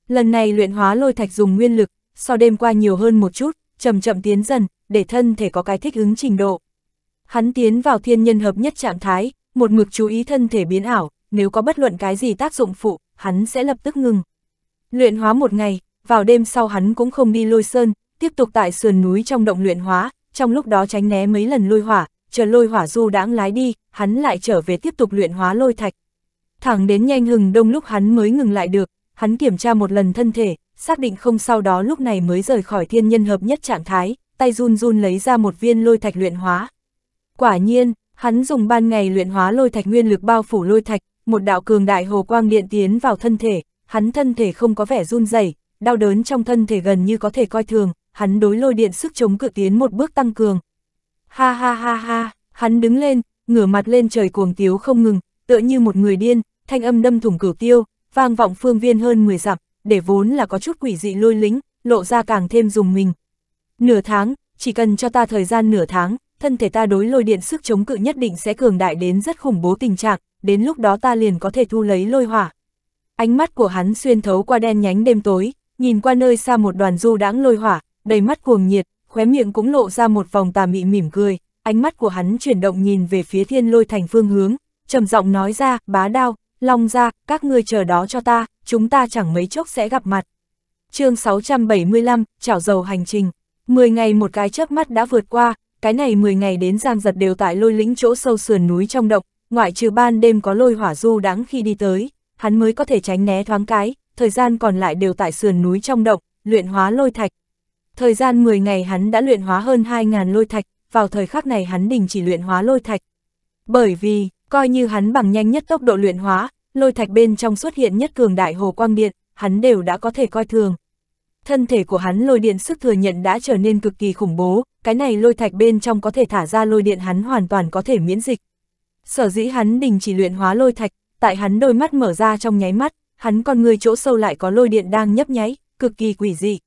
Lần này luyện hóa lôi thạch dùng nguyên lực, so đêm qua nhiều hơn một chút, chậm chậm tiến dần, để thân thể có cái thích ứng trình độ. Hắn tiến vào thiên nhân hợp nhất trạng thái, một mực chú ý thân thể biến ảo, nếu có bất luận cái gì tác dụng phụ, hắn sẽ lập tức ngừng. Luyện hóa một ngày, vào đêm sau hắn cũng không đi lôi sơn, tiếp tục tại sườn núi trong động luyện hóa, trong lúc đó tránh né mấy lần lôi hỏa, chờ lôi hỏa du đãng lái đi, hắn lại trở về tiếp tục luyện hóa lôi thạch. Thẳng đến nhanh hừng đông lúc hắn mới ngừng lại được, hắn kiểm tra một lần thân thể, xác định không sau đó lúc này mới rời khỏi thiên nhân hợp nhất trạng thái, tay run run lấy ra một viên lôi thạch luyện hóa. Quả nhiên, hắn dùng ban ngày luyện hóa lôi thạch nguyên lực bao phủ lôi thạch, một đạo cường đại hồ quang điện tiến vào thân thể, hắn thân thể không có vẻ run rẩy, đau đớn trong thân thể gần như có thể coi thường, hắn đối lôi điện sức chống cự tiến một bước tăng cường. Ha ha ha ha, hắn đứng lên, ngửa mặt lên trời cuồng tiếu không ngừng, tựa như một người điên, thanh âm đâm thủng cửu tiêu, vang vọng phương viên hơn 10 dặm, để vốn là có chút quỷ dị lôi lính, lộ ra càng thêm dùng mình. Nửa tháng, chỉ cần cho ta thời gian nửa tháng, thân thể ta đối lôi điện sức chống cự nhất định sẽ cường đại đến rất khủng bố tình trạng, đến lúc đó ta liền có thể thu lấy lôi hỏa. Ánh mắt của hắn xuyên thấu qua đen nhánh đêm tối, nhìn qua nơi xa một đoàn du đãng lôi hỏa, đầy mắt cuồng nhiệt, khóe miệng cũng lộ ra một vòng tà mị mỉm cười, ánh mắt của hắn chuyển động nhìn về phía thiên lôi thành phương hướng, trầm giọng nói ra, bá đao, long ra, các ngươi chờ đó cho ta, chúng ta chẳng mấy chốc sẽ gặp mặt. chương 675, chảo dầu hành trình, 10 ngày một cái chớp mắt đã vượt qua, cái này 10 ngày đến giang giật đều tại lôi lĩnh chỗ sâu sườn núi trong động, ngoại trừ ban đêm có lôi hỏa du đáng khi đi tới, hắn mới có thể tránh né thoáng cái, thời gian còn lại đều tại sườn núi trong động, luyện hóa lôi thạch. Thời gian 10 ngày hắn đã luyện hóa hơn 2.000 lôi thạch, vào thời khắc này hắn đình chỉ luyện hóa lôi thạch. Bởi vì, coi như hắn bằng nhanh nhất tốc độ luyện hóa, lôi thạch bên trong xuất hiện nhất cường đại hồ quang điện, hắn đều đã có thể coi thường. Thân thể của hắn lôi điện sức thừa nhận đã trở nên cực kỳ khủng bố, cái này lôi thạch bên trong có thể thả ra lôi điện hắn hoàn toàn có thể miễn dịch, Sở dĩ hắn đình chỉ luyện hóa lôi thạch, tại hắn đôi mắt mở ra trong nháy mắt, hắn con người chỗ sâu lại có lôi điện đang nhấp nháy, cực kỳ quỷ dị.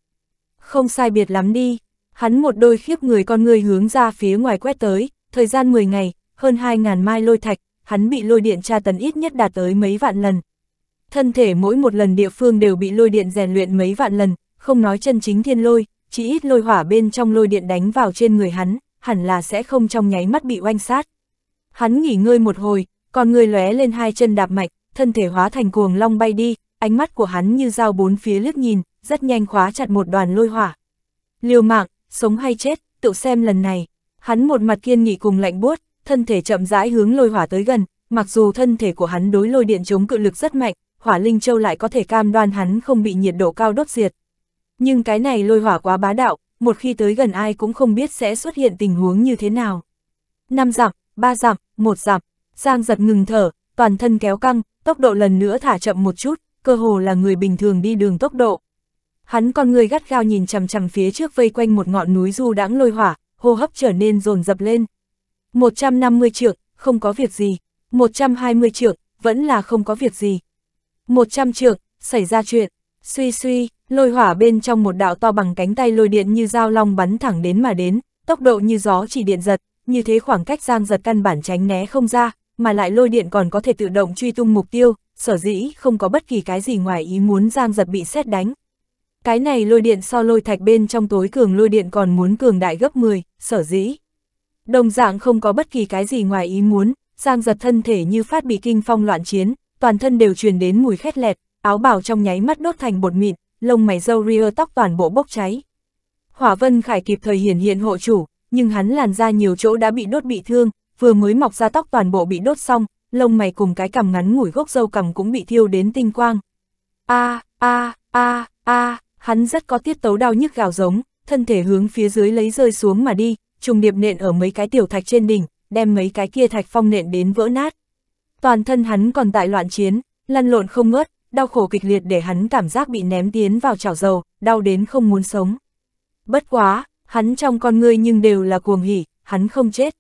Không sai biệt lắm đi, hắn một đôi khiếp người con người hướng ra phía ngoài quét tới, thời gian 10 ngày, hơn 2.000 mai lôi thạch, hắn bị lôi điện tra tấn ít nhất đạt tới mấy vạn lần. Thân thể mỗi một lần địa phương đều bị lôi điện rèn luyện mấy vạn lần, không nói chân chính thiên lôi, chỉ ít lôi hỏa bên trong lôi điện đánh vào trên người hắn, hẳn là sẽ không trong nháy mắt bị oanh sát. Hắn nghỉ ngơi một hồi, còn người lóe lên hai chân đạp mạnh, thân thể hóa thành cuồng long bay đi, ánh mắt của hắn như dao bốn phía liếc nhìn, rất nhanh khóa chặt một đoàn lôi hỏa. Liều mạng, sống hay chết, tự xem lần này. Hắn một mặt kiên nghị cùng lạnh buốt, thân thể chậm rãi hướng lôi hỏa tới gần, mặc dù thân thể của hắn đối lôi điện chống cự lực rất mạnh, hỏa linh châu lại có thể cam đoan hắn không bị nhiệt độ cao đốt diệt. Nhưng cái này lôi hỏa quá bá đạo, một khi tới gần ai cũng không biết sẽ xuất hiện tình huống như thế nào. Năm dặm, ba dặm, một dặm, Giang giật ngừng thở, toàn thân kéo căng, tốc độ lần nữa thả chậm một chút, cơ hồ là người bình thường đi đường tốc độ. Hắn con người gắt gao nhìn chằm chằm phía trước vây quanh một ngọn núi du đãng lôi hỏa, hô hấp trở nên dồn dập lên. 150 trượng, không có việc gì. 120 trượng, vẫn là không có việc gì. 100 trượng, xảy ra chuyện. Suy suy, lôi hỏa bên trong một đạo to bằng cánh tay lôi điện như dao long bắn thẳng đến mà đến, tốc độ như gió chỉ điện giật, như thế khoảng cách Giang giật căn bản tránh né không ra, mà lại lôi điện còn có thể tự động truy tung mục tiêu, sở dĩ không có bất kỳ cái gì ngoài ý muốn Giang giật bị xét đánh. Cái này lôi điện so lôi thạch bên trong tối cường lôi điện còn muốn cường đại gấp 10, sở dĩ. Đồng dạng không có bất kỳ cái gì ngoài ý muốn, Giang giật thân thể như phát bị kinh phong loạn chiến, toàn thân đều truyền đến mùi khét lẹt, áo bào trong nháy mắt đốt thành bột mịn, lông mày râu ria tóc toàn bộ bốc cháy. Hỏa Vân Khải kịp thời hiển hiện hộ chủ, nhưng hắn làn da nhiều chỗ đã bị đốt bị thương, vừa mới mọc ra tóc toàn bộ bị đốt xong, lông mày cùng cái cằm ngắn ngủi gốc râu cằm cũng bị thiêu đến tinh quang. A, a, a, a, hắn rất có tiết tấu đau nhức gào giống, thân thể hướng phía dưới lấy rơi xuống mà đi, trùng điệp nện ở mấy cái tiểu thạch trên đỉnh, đem mấy cái kia thạch phong nện đến vỡ nát. Toàn thân hắn còn tại loạn chiến, lăn lộn không ngớt, đau khổ kịch liệt để hắn cảm giác bị ném tiến vào chảo dầu, đau đến không muốn sống. Bất quá, hắn trong con ngươi nhưng đều là cuồng hỉ, hắn không chết.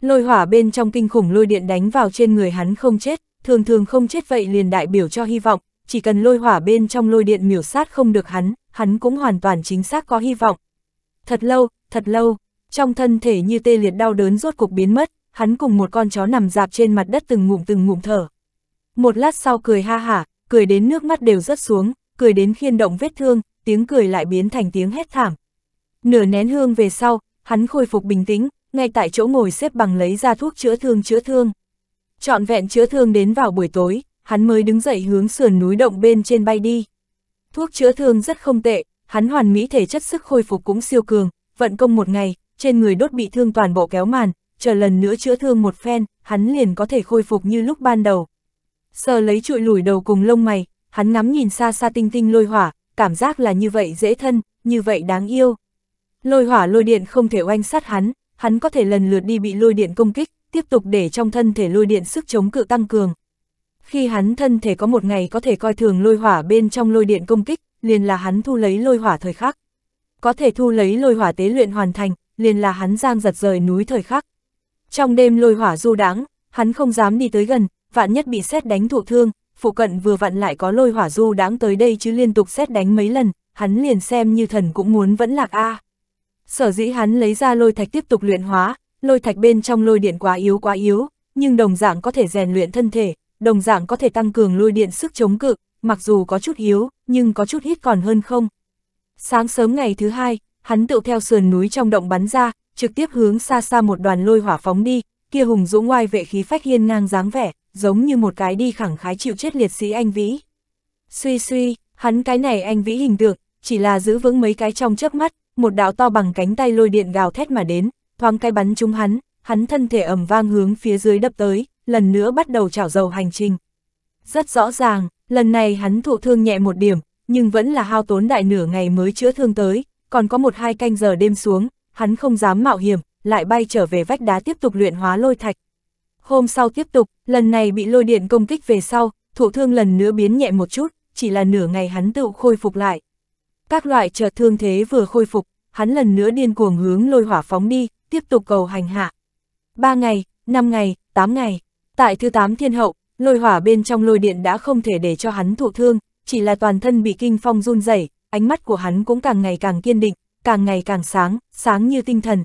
Lôi hỏa bên trong kinh khủng lôi điện đánh vào trên người hắn không chết, thường thường không chết vậy liền đại biểu cho hy vọng, chỉ cần lôi hỏa bên trong lôi điện miểu sát không được hắn, hắn cũng hoàn toàn chính xác có hy vọng. Thật lâu, thật lâu, trong thân thể như tê liệt đau đớn rốt cuộc biến mất, hắn cùng một con chó nằm dạp trên mặt đất từng ngụm từng ngụm thở. Một lát sau cười ha hả, cười đến nước mắt đều rớt xuống, cười đến khiên động vết thương, tiếng cười lại biến thành tiếng hét thảm, Nửa nén hương về sau, hắn khôi phục bình tĩnh, ngay tại chỗ ngồi xếp bằng lấy ra thuốc chữa thương chữa thương. Trọn vẹn chữa thương đến vào buổi tối, hắn mới đứng dậy hướng sườn núi động bên trên bay đi. Thuốc chữa thương rất không tệ, hắn hoàn mỹ thể chất sức khôi phục cũng siêu cường, vận công một ngày, trên người đốt bị thương toàn bộ kéo màn, chờ lần nữa chữa thương một phen, hắn liền có thể khôi phục như lúc ban đầu. Sờ lấy trụi lủi đầu cùng lông mày, hắn ngắm nhìn xa xa tinh tinh lôi hỏa, cảm giác là như vậy dễ thân, như vậy đáng yêu. Lôi hỏa lôi điện không thể oanh sát hắn, hắn có thể lần lượt đi bị lôi điện công kích, tiếp tục để trong thân thể lôi điện sức chống cự tăng cường. Khi hắn thân thể có một ngày có thể coi thường lôi hỏa bên trong lôi điện công kích, liền là hắn thu lấy lôi hỏa thời khắc. Có thể thu lấy lôi hỏa tế luyện hoàn thành, liền là hắn giang giật rời núi thời khắc. Trong đêm lôi hỏa du đáng, hắn không dám đi tới gần, vạn nhất bị xét đánh thụ thương, phụ cận vừa vặn lại có lôi hỏa du đáng tới đây chứ liên tục xét đánh mấy lần, hắn liền xem như thần cũng muốn vẫn lạc a. À. Sở dĩ hắn lấy ra lôi thạch tiếp tục luyện hóa, lôi thạch bên trong lôi điện quá yếu quá yếu, nhưng đồng dạng có thể rèn luyện thân thể, đồng dạng có thể tăng cường lôi điện sức chống cự, mặc dù có chút yếu, nhưng có chút ít còn hơn không. Sáng sớm ngày thứ hai, hắn tự theo sườn núi trong động bắn ra, trực tiếp hướng xa xa một đoàn lôi hỏa phóng đi, kia hùng dũng ngoài vệ khí phách hiên ngang dáng vẻ, giống như một cái đi khẳng khái chịu chết liệt sĩ anh vĩ. Suy suy, hắn cái này anh vĩ hình tượng, chỉ là giữ vững mấy cái trong chớp mắt, một đạo to bằng cánh tay lôi điện gào thét mà đến, thoáng cái bắn trúng hắn, hắn thân thể ầm vang hướng phía dưới đập tới, lần nữa bắt đầu chảo dầu hành trình. Rất rõ ràng, lần này hắn thụ thương nhẹ một điểm, nhưng vẫn là hao tốn đại nửa ngày mới chữa thương tới, còn có một hai canh giờ đêm xuống, hắn không dám mạo hiểm, lại bay trở về vách đá tiếp tục luyện hóa lôi thạch. Hôm sau tiếp tục, lần này bị lôi điện công kích về sau, thụ thương lần nữa biến nhẹ một chút, chỉ là nửa ngày hắn tự khôi phục lại. Các loại chợt thương thế vừa khôi phục, hắn lần nữa điên cuồng hướng lôi hỏa phóng đi, tiếp tục cầu hành hạ. Ba ngày, năm ngày, tám ngày, tại thứ tám thiên hậu, lôi hỏa bên trong lôi điện đã không thể để cho hắn thụ thương, chỉ là toàn thân bị kinh phong run rẩy, ánh mắt của hắn cũng càng ngày càng kiên định, càng ngày càng sáng, sáng như tinh thần.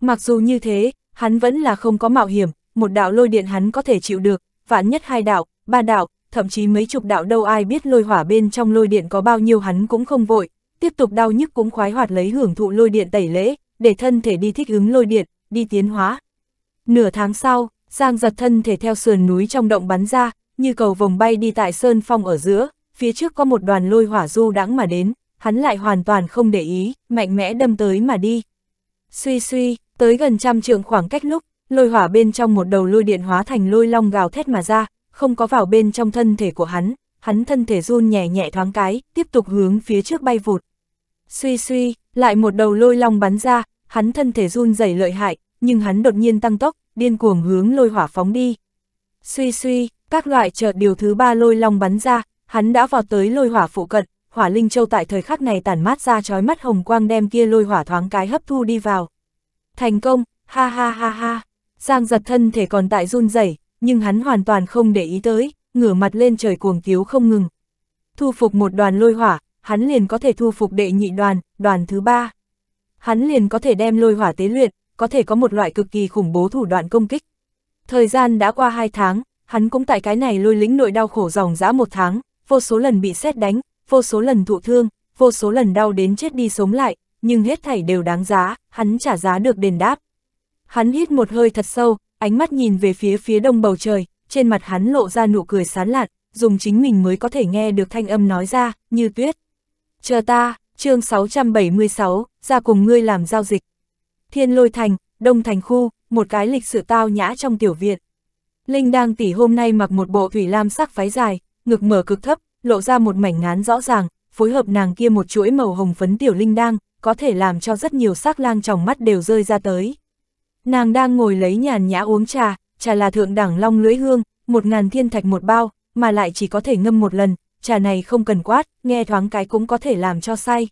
Mặc dù như thế, hắn vẫn là không có mạo hiểm, một đạo lôi điện hắn có thể chịu được, vạn nhất hai đạo, ba đạo, thậm chí mấy chục đạo đâu ai biết lôi hỏa bên trong lôi điện có bao nhiêu hắn cũng không vội, tiếp tục đau nhức cũng khoái hoạt lấy hưởng thụ lôi điện tẩy lễ, để thân thể đi thích ứng lôi điện, đi tiến hóa. Nửa tháng sau, Giang giật thân thể theo sườn núi trong động bắn ra, như cầu vòng bay đi tại sơn phong ở giữa, phía trước có một đoàn lôi hỏa du đãng mà đến, hắn lại hoàn toàn không để ý, mạnh mẽ đâm tới mà đi. Suy suy, tới gần trăm trượng khoảng cách lúc, lôi hỏa bên trong một đầu lôi điện hóa thành lôi long gào thét mà ra, không có vào bên trong thân thể của hắn, hắn thân thể run nhẹ nhẹ thoáng cái, tiếp tục hướng phía trước bay vụt. Suy suy, lại một đầu lôi long bắn ra, hắn thân thể run rẩy lợi hại, nhưng hắn đột nhiên tăng tốc, điên cuồng hướng lôi hỏa phóng đi. Suy suy, các loại chợt điều thứ ba lôi long bắn ra, hắn đã vào tới lôi hỏa phụ cận, hỏa linh châu tại thời khắc này tản mát ra chói mắt hồng quang đem kia lôi hỏa thoáng cái hấp thu đi vào. Thành công, ha ha ha ha, Giang giật thân thể còn tại run rẩy nhưng hắn hoàn toàn không để ý tới, ngửa mặt lên trời cuồng tiếu không ngừng. Thu phục một đoàn lôi hỏa, hắn liền có thể thu phục đệ nhị đoàn, đoàn thứ ba. Hắn liền có thể đem lôi hỏa tế luyện, có thể có một loại cực kỳ khủng bố thủ đoạn công kích. Thời gian đã qua hai tháng, hắn cũng tại cái này lôi lĩnh nội đau khổ dòng dã một tháng, vô số lần bị xét đánh, vô số lần thụ thương, vô số lần đau đến chết đi sống lại, nhưng hết thảy đều đáng giá, hắn trả giá được đền đáp. Hắn hít một hơi thật sâu, ánh mắt nhìn về phía phía đông bầu trời, trên mặt hắn lộ ra nụ cười sán lạn, dùng chính mình mới có thể nghe được thanh âm nói ra, như tuyết. Chờ ta, chương 676, ra cùng ngươi làm giao dịch. Thiên lôi thành, đông thành khu, một cái lịch sự tao nhã trong tiểu viện. Linh đang tỉ hôm nay mặc một bộ thủy lam sắc váy dài, ngực mở cực thấp, lộ ra một mảnh ngán rõ ràng, phối hợp nàng kia một chuỗi màu hồng phấn tiểu linh đang, có thể làm cho rất nhiều sắc lang trong mắt đều rơi ra tới. Nàng đang ngồi lấy nhàn nhã uống trà, trà là thượng đẳng long lưỡi hương, một ngàn thiên thạch một bao, mà lại chỉ có thể ngâm một lần, trà này không cần quát, nghe thoáng cái cũng có thể làm cho say.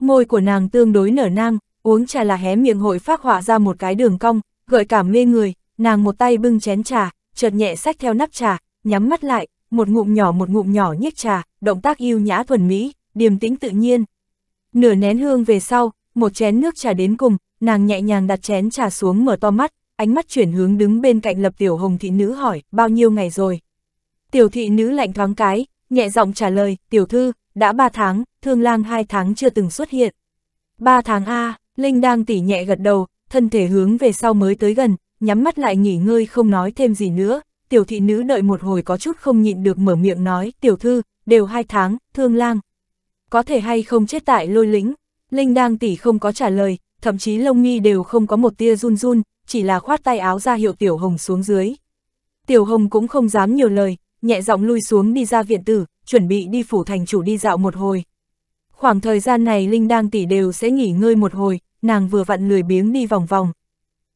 Môi của nàng tương đối nở nang, uống trà là hé miệng hội phát họa ra một cái đường cong, gợi cảm mê người, nàng một tay bưng chén trà, chợt nhẹ sách theo nắp trà, nhắm mắt lại, một ngụm nhỏ một ngụm nhỏ nhếch trà, động tác yêu nhã thuần mỹ, điềm tĩnh tự nhiên. Nửa nén hương về sau, một chén nước trà đến cùng, nàng nhẹ nhàng đặt chén trà xuống mở to mắt, ánh mắt chuyển hướng đứng bên cạnh lập tiểu hồng thị nữ hỏi, bao nhiêu ngày rồi? Tiểu thị nữ lạnh thoáng cái, nhẹ giọng trả lời, tiểu thư, đã ba tháng, thương lang hai tháng chưa từng xuất hiện. ba tháng A, Linh đang tỉ nhẹ gật đầu, thân thể hướng về sau mới tới gần, nhắm mắt lại nghỉ ngơi không nói thêm gì nữa, tiểu thị nữ đợi một hồi có chút không nhịn được mở miệng nói, tiểu thư, đều hai tháng, thương lang. Có thể hay không chết tại lôi lĩnh, Linh đang tỷ không có trả lời, thậm chí lông nghi đều không có một tia run run, chỉ là khoát tay áo ra hiệu Tiểu Hồng xuống dưới. Tiểu Hồng cũng không dám nhiều lời, nhẹ giọng lui xuống đi ra viện tử, chuẩn bị đi phủ thành chủ đi dạo một hồi. Khoảng thời gian này Linh đang tỷ đều sẽ nghỉ ngơi một hồi, nàng vừa vặn lười biếng đi vòng vòng.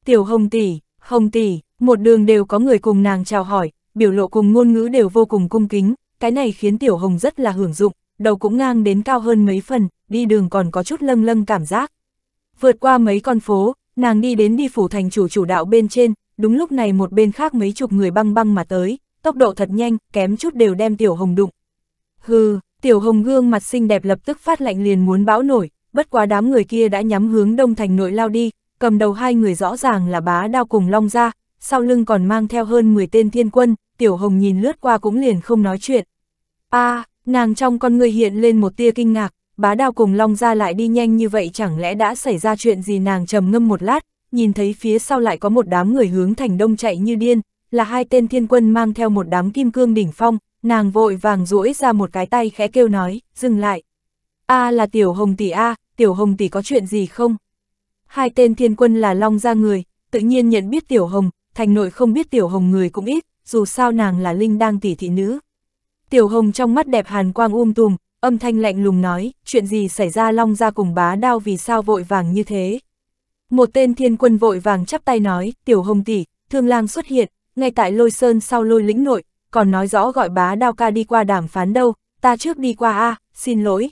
Tiểu Hồng tỷ, Hồng tỷ, một đường đều có người cùng nàng chào hỏi, biểu lộ cùng ngôn ngữ đều vô cùng cung kính, cái này khiến Tiểu Hồng rất là hưởng dụng, đầu cũng ngang đến cao hơn mấy phần, đi đường còn có chút lâng lâng cảm giác. Vượt qua mấy con phố, nàng đi đến đi phủ thành chủ chủ đạo bên trên, đúng lúc này một bên khác mấy chục người băng băng mà tới, tốc độ thật nhanh, kém chút đều đem Tiểu Hồng đụng. Hừ, Tiểu Hồng gương mặt xinh đẹp lập tức phát lạnh liền muốn bão nổi, bất quá đám người kia đã nhắm hướng đông thành nội lao đi, cầm đầu hai người rõ ràng là bá đao cùng long ra, sau lưng còn mang theo hơn 10 tên thiên quân, Tiểu Hồng nhìn lướt qua cũng liền không nói chuyện. a à, nàng trong con người hiện lên một tia kinh ngạc, bá Đao cùng long ra lại đi nhanh như vậy chẳng lẽ đã xảy ra chuyện gì nàng trầm ngâm một lát, nhìn thấy phía sau lại có một đám người hướng thành đông chạy như điên, là hai tên thiên quân mang theo một đám kim cương đỉnh phong, nàng vội vàng duỗi ra một cái tay khẽ kêu nói, dừng lại. A là tiểu hồng tỷ A, tiểu hồng tỷ có chuyện gì không? Hai tên thiên quân là long ra người, tự nhiên nhận biết tiểu hồng, thành nội không biết tiểu hồng người cũng ít, dù sao nàng là linh đang tỷ thị nữ. Tiểu hồng trong mắt đẹp hàn quang um tùm, âm thanh lạnh lùng nói, chuyện gì xảy ra long ra cùng bá đao vì sao vội vàng như thế. Một tên thiên quân vội vàng chắp tay nói, tiểu hồng tỷ, thương lang xuất hiện, ngay tại lôi sơn sau lôi lĩnh nội, còn nói rõ gọi bá đao ca đi qua đàm phán đâu, ta trước đi qua a à, xin lỗi.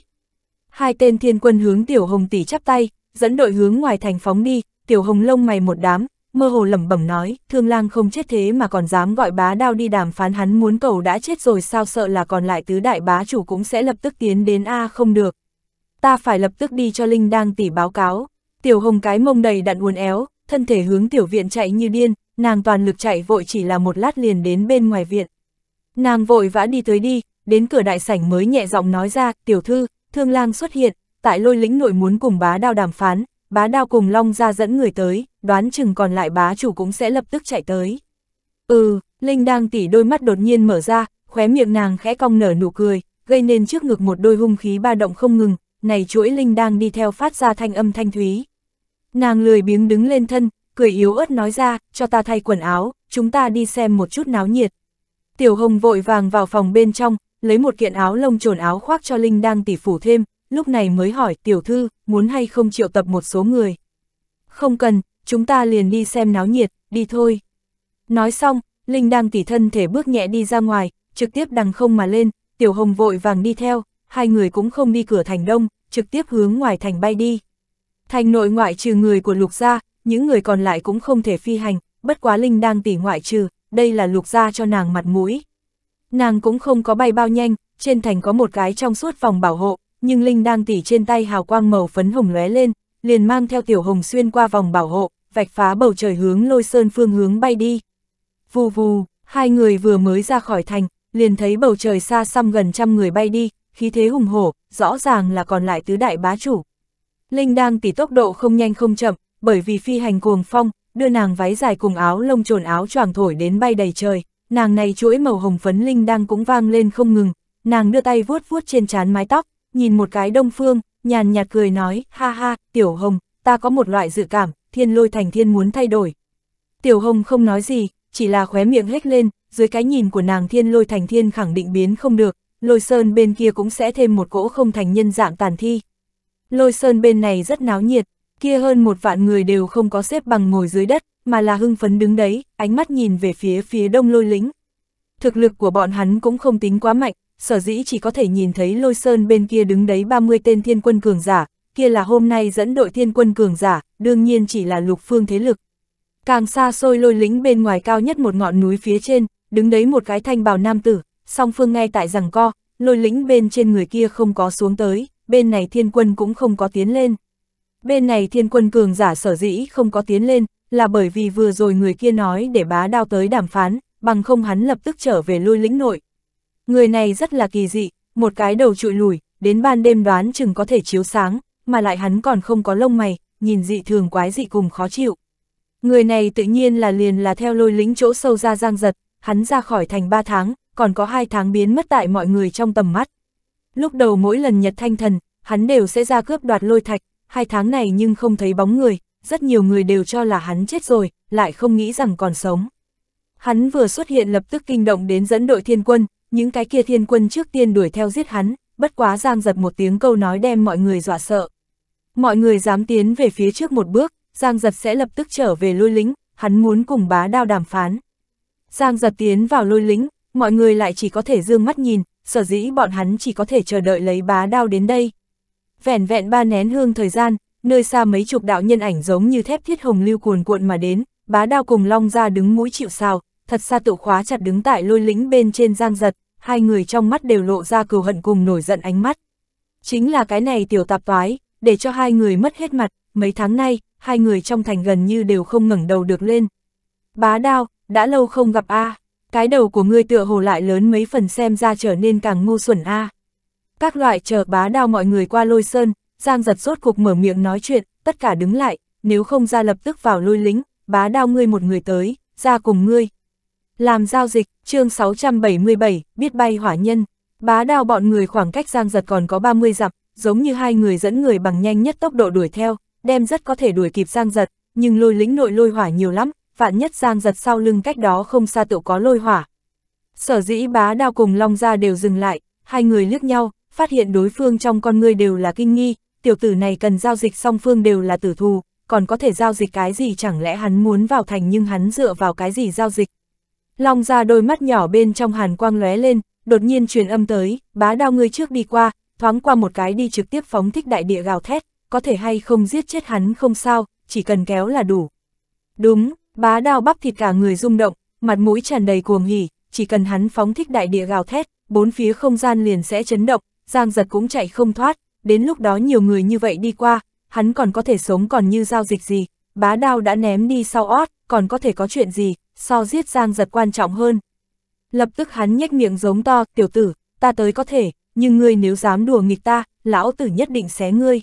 Hai tên thiên quân hướng tiểu hồng tỷ chắp tay, dẫn đội hướng ngoài thành phóng đi, tiểu hồng lông mày một đám, mơ hồ lẩm bẩm nói, thương lang không chết thế mà còn dám gọi bá đao đi đàm phán hắn muốn cầu đã chết rồi sao sợ là còn lại tứ đại bá chủ cũng sẽ lập tức tiến đến A không được. Ta phải lập tức đi cho Linh đang tỉ báo cáo. Tiểu hồng cái mông đầy đặn uốn éo, thân thể hướng tiểu viện chạy như điên, nàng toàn lực chạy vội chỉ là một lát liền đến bên ngoài viện. Nàng vội vã đi tới đi, đến cửa đại sảnh mới nhẹ giọng nói ra, tiểu thư, thương lang xuất hiện, tại lôi lĩnh nội muốn cùng bá đao đàm phán, bá đao cùng long ra dẫn người tới, đoán chừng còn lại bá chủ cũng sẽ lập tức chạy tới. Ừ, Linh đang tỉ đôi mắt đột nhiên mở ra, khóe miệng nàng khẽ cong nở nụ cười, gây nên trước ngực một đôi hung khí ba động không ngừng, này chuỗi Linh đang đi theo phát ra thanh âm thanh thúy. Nàng lười biếng đứng lên thân, cười yếu ớt nói ra, cho ta thay quần áo, chúng ta đi xem một chút náo nhiệt. Tiểu Hồng vội vàng vào phòng bên trong, lấy một kiện áo lông trồn áo khoác cho Linh đang tỉ phủ thêm, lúc này mới hỏi tiểu thư, muốn hay không triệu tập một số người. Không cần, chúng ta liền đi xem náo nhiệt, đi thôi. Nói xong, Linh đang tỉ thân thể bước nhẹ đi ra ngoài, trực tiếp đằng không mà lên, Tiểu Hồng vội vàng đi theo, hai người cũng không đi cửa thành đông, trực tiếp hướng ngoài thành bay đi. Thành nội ngoại trừ người của lục gia, những người còn lại cũng không thể phi hành, bất quá Linh đang tỉ ngoại trừ, đây là lục gia cho nàng mặt mũi. Nàng cũng không có bay bao nhanh, trên thành có một cái trong suốt vòng bảo hộ, nhưng Linh đang tỉ trên tay hào quang màu phấn hồng lóe lên, liền mang theo Tiểu Hồng xuyên qua vòng bảo hộ, vạch phá bầu trời hướng lôi sơn phương hướng bay đi. Vù vù, hai người vừa mới ra khỏi thành, liền thấy bầu trời xa xăm gần trăm người bay đi, khí thế hùng hổ, rõ ràng là còn lại tứ đại bá chủ. Linh đang tỷ tốc độ không nhanh không chậm, bởi vì phi hành cuồng phong, đưa nàng váy dài cùng áo lông trồn áo choàng thổi đến bay đầy trời, nàng này chuỗi màu hồng phấn linh đang cũng vang lên không ngừng, nàng đưa tay vuốt vuốt trên trán mái tóc, nhìn một cái đông phương, nhàn nhạt cười nói, ha ha, Tiểu Hồng, ta có một loại dự cảm, thiên lôi thành thiên muốn thay đổi. Tiểu Hồng không nói gì, chỉ là khóe miệng hét lên, dưới cái nhìn của nàng thiên lôi thành thiên khẳng định biến không được, lôi sơn bên kia cũng sẽ thêm một cỗ không thành nhân dạng tàn thi. Lôi sơn bên này rất náo nhiệt, kia hơn một vạn người đều không có xếp bằng ngồi dưới đất, mà là hưng phấn đứng đấy, ánh mắt nhìn về phía phía đông lôi lính. Thực lực của bọn hắn cũng không tính quá mạnh, sở dĩ chỉ có thể nhìn thấy lôi sơn bên kia đứng đấy 30 tên thiên quân cường giả, kia là hôm nay dẫn đội thiên quân cường giả, đương nhiên chỉ là lục phương thế lực. Càng xa xôi lôi lĩnh bên ngoài cao nhất một ngọn núi phía trên, đứng đấy một cái thanh bào nam tử, song phương ngay tại rằng co, lôi lĩnh bên trên người kia không có xuống tới, bên này thiên quân cũng không có tiến lên. Bên này thiên quân cường giả sở dĩ không có tiến lên, là bởi vì vừa rồi người kia nói để bá đao tới đàm phán, bằng không hắn lập tức trở về lôi lĩnh nội, Người này rất là kỳ dị, một cái đầu trụi lùi, đến ban đêm đoán chừng có thể chiếu sáng, mà lại hắn còn không có lông mày, nhìn dị thường quái dị cùng khó chịu. Người này tự nhiên là liền là theo lôi lính chỗ sâu ra giang giật, hắn ra khỏi thành 3 tháng, còn có 2 tháng biến mất tại mọi người trong tầm mắt. Lúc đầu mỗi lần nhật thanh thần, hắn đều sẽ ra cướp đoạt lôi thạch, 2 tháng này nhưng không thấy bóng người, rất nhiều người đều cho là hắn chết rồi, lại không nghĩ rằng còn sống. Hắn vừa xuất hiện lập tức kinh động đến dẫn đội thiên quân, những cái kia thiên quân trước tiên đuổi theo giết hắn, bất quá giang giật một tiếng câu nói đem mọi người dọa sợ. Mọi người dám tiến về phía trước một bước, giang giật sẽ lập tức trở về lôi lính, hắn muốn cùng bá đao đàm phán. Giang giật tiến vào lôi lính, mọi người lại chỉ có thể dương mắt nhìn, sở dĩ bọn hắn chỉ có thể chờ đợi lấy bá đao đến đây. vẹn vẹn ba nén hương thời gian, nơi xa mấy chục đạo nhân ảnh giống như thép thiết hồng lưu cuồn cuộn mà đến, bá đao cùng long ra đứng mũi chịu sao, thật xa tự khóa chặt đứng tại lôi lính bên trên giang giật hai người trong mắt đều lộ ra cừu hận cùng nổi giận ánh mắt. Chính là cái này tiểu tạp toái, để cho hai người mất hết mặt, mấy tháng nay, hai người trong thành gần như đều không ngẩng đầu được lên. Bá đao, đã lâu không gặp A, cái đầu của ngươi tựa hồ lại lớn mấy phần xem ra trở nên càng ngu xuẩn A. Các loại chờ bá đao mọi người qua lôi sơn, Giang giật rốt cuộc mở miệng nói chuyện, tất cả đứng lại, nếu không ra lập tức vào lôi lính, bá đao ngươi một người tới, ra cùng ngươi, làm giao dịch, chương 677, biết bay hỏa nhân. Bá đào bọn người khoảng cách giang giật còn có 30 dặm, giống như hai người dẫn người bằng nhanh nhất tốc độ đuổi theo, đem rất có thể đuổi kịp giang giật, nhưng lôi lính nội lôi hỏa nhiều lắm, vạn nhất giang giật sau lưng cách đó không xa tự có lôi hỏa. Sở dĩ bá đao cùng long ra đều dừng lại, hai người liếc nhau, phát hiện đối phương trong con người đều là kinh nghi, tiểu tử này cần giao dịch song phương đều là tử thù, còn có thể giao dịch cái gì chẳng lẽ hắn muốn vào thành nhưng hắn dựa vào cái gì giao dịch, Long ra đôi mắt nhỏ bên trong hàn quang lóe lên, đột nhiên truyền âm tới, bá đao ngươi trước đi qua, thoáng qua một cái đi trực tiếp phóng thích đại địa gào thét, có thể hay không giết chết hắn không sao, chỉ cần kéo là đủ. Đúng, bá đao bắp thịt cả người rung động, mặt mũi tràn đầy cuồng hỉ, chỉ cần hắn phóng thích đại địa gào thét, bốn phía không gian liền sẽ chấn động, giang giật cũng chạy không thoát, đến lúc đó nhiều người như vậy đi qua, hắn còn có thể sống còn như giao dịch gì, bá đao đã ném đi sau ót, còn có thể có chuyện gì, so giết Giang giật quan trọng hơn. Lập tức hắn nhếch miệng giống to, tiểu tử, ta tới có thể, nhưng ngươi nếu dám đùa nghịch ta, lão tử nhất định xé ngươi.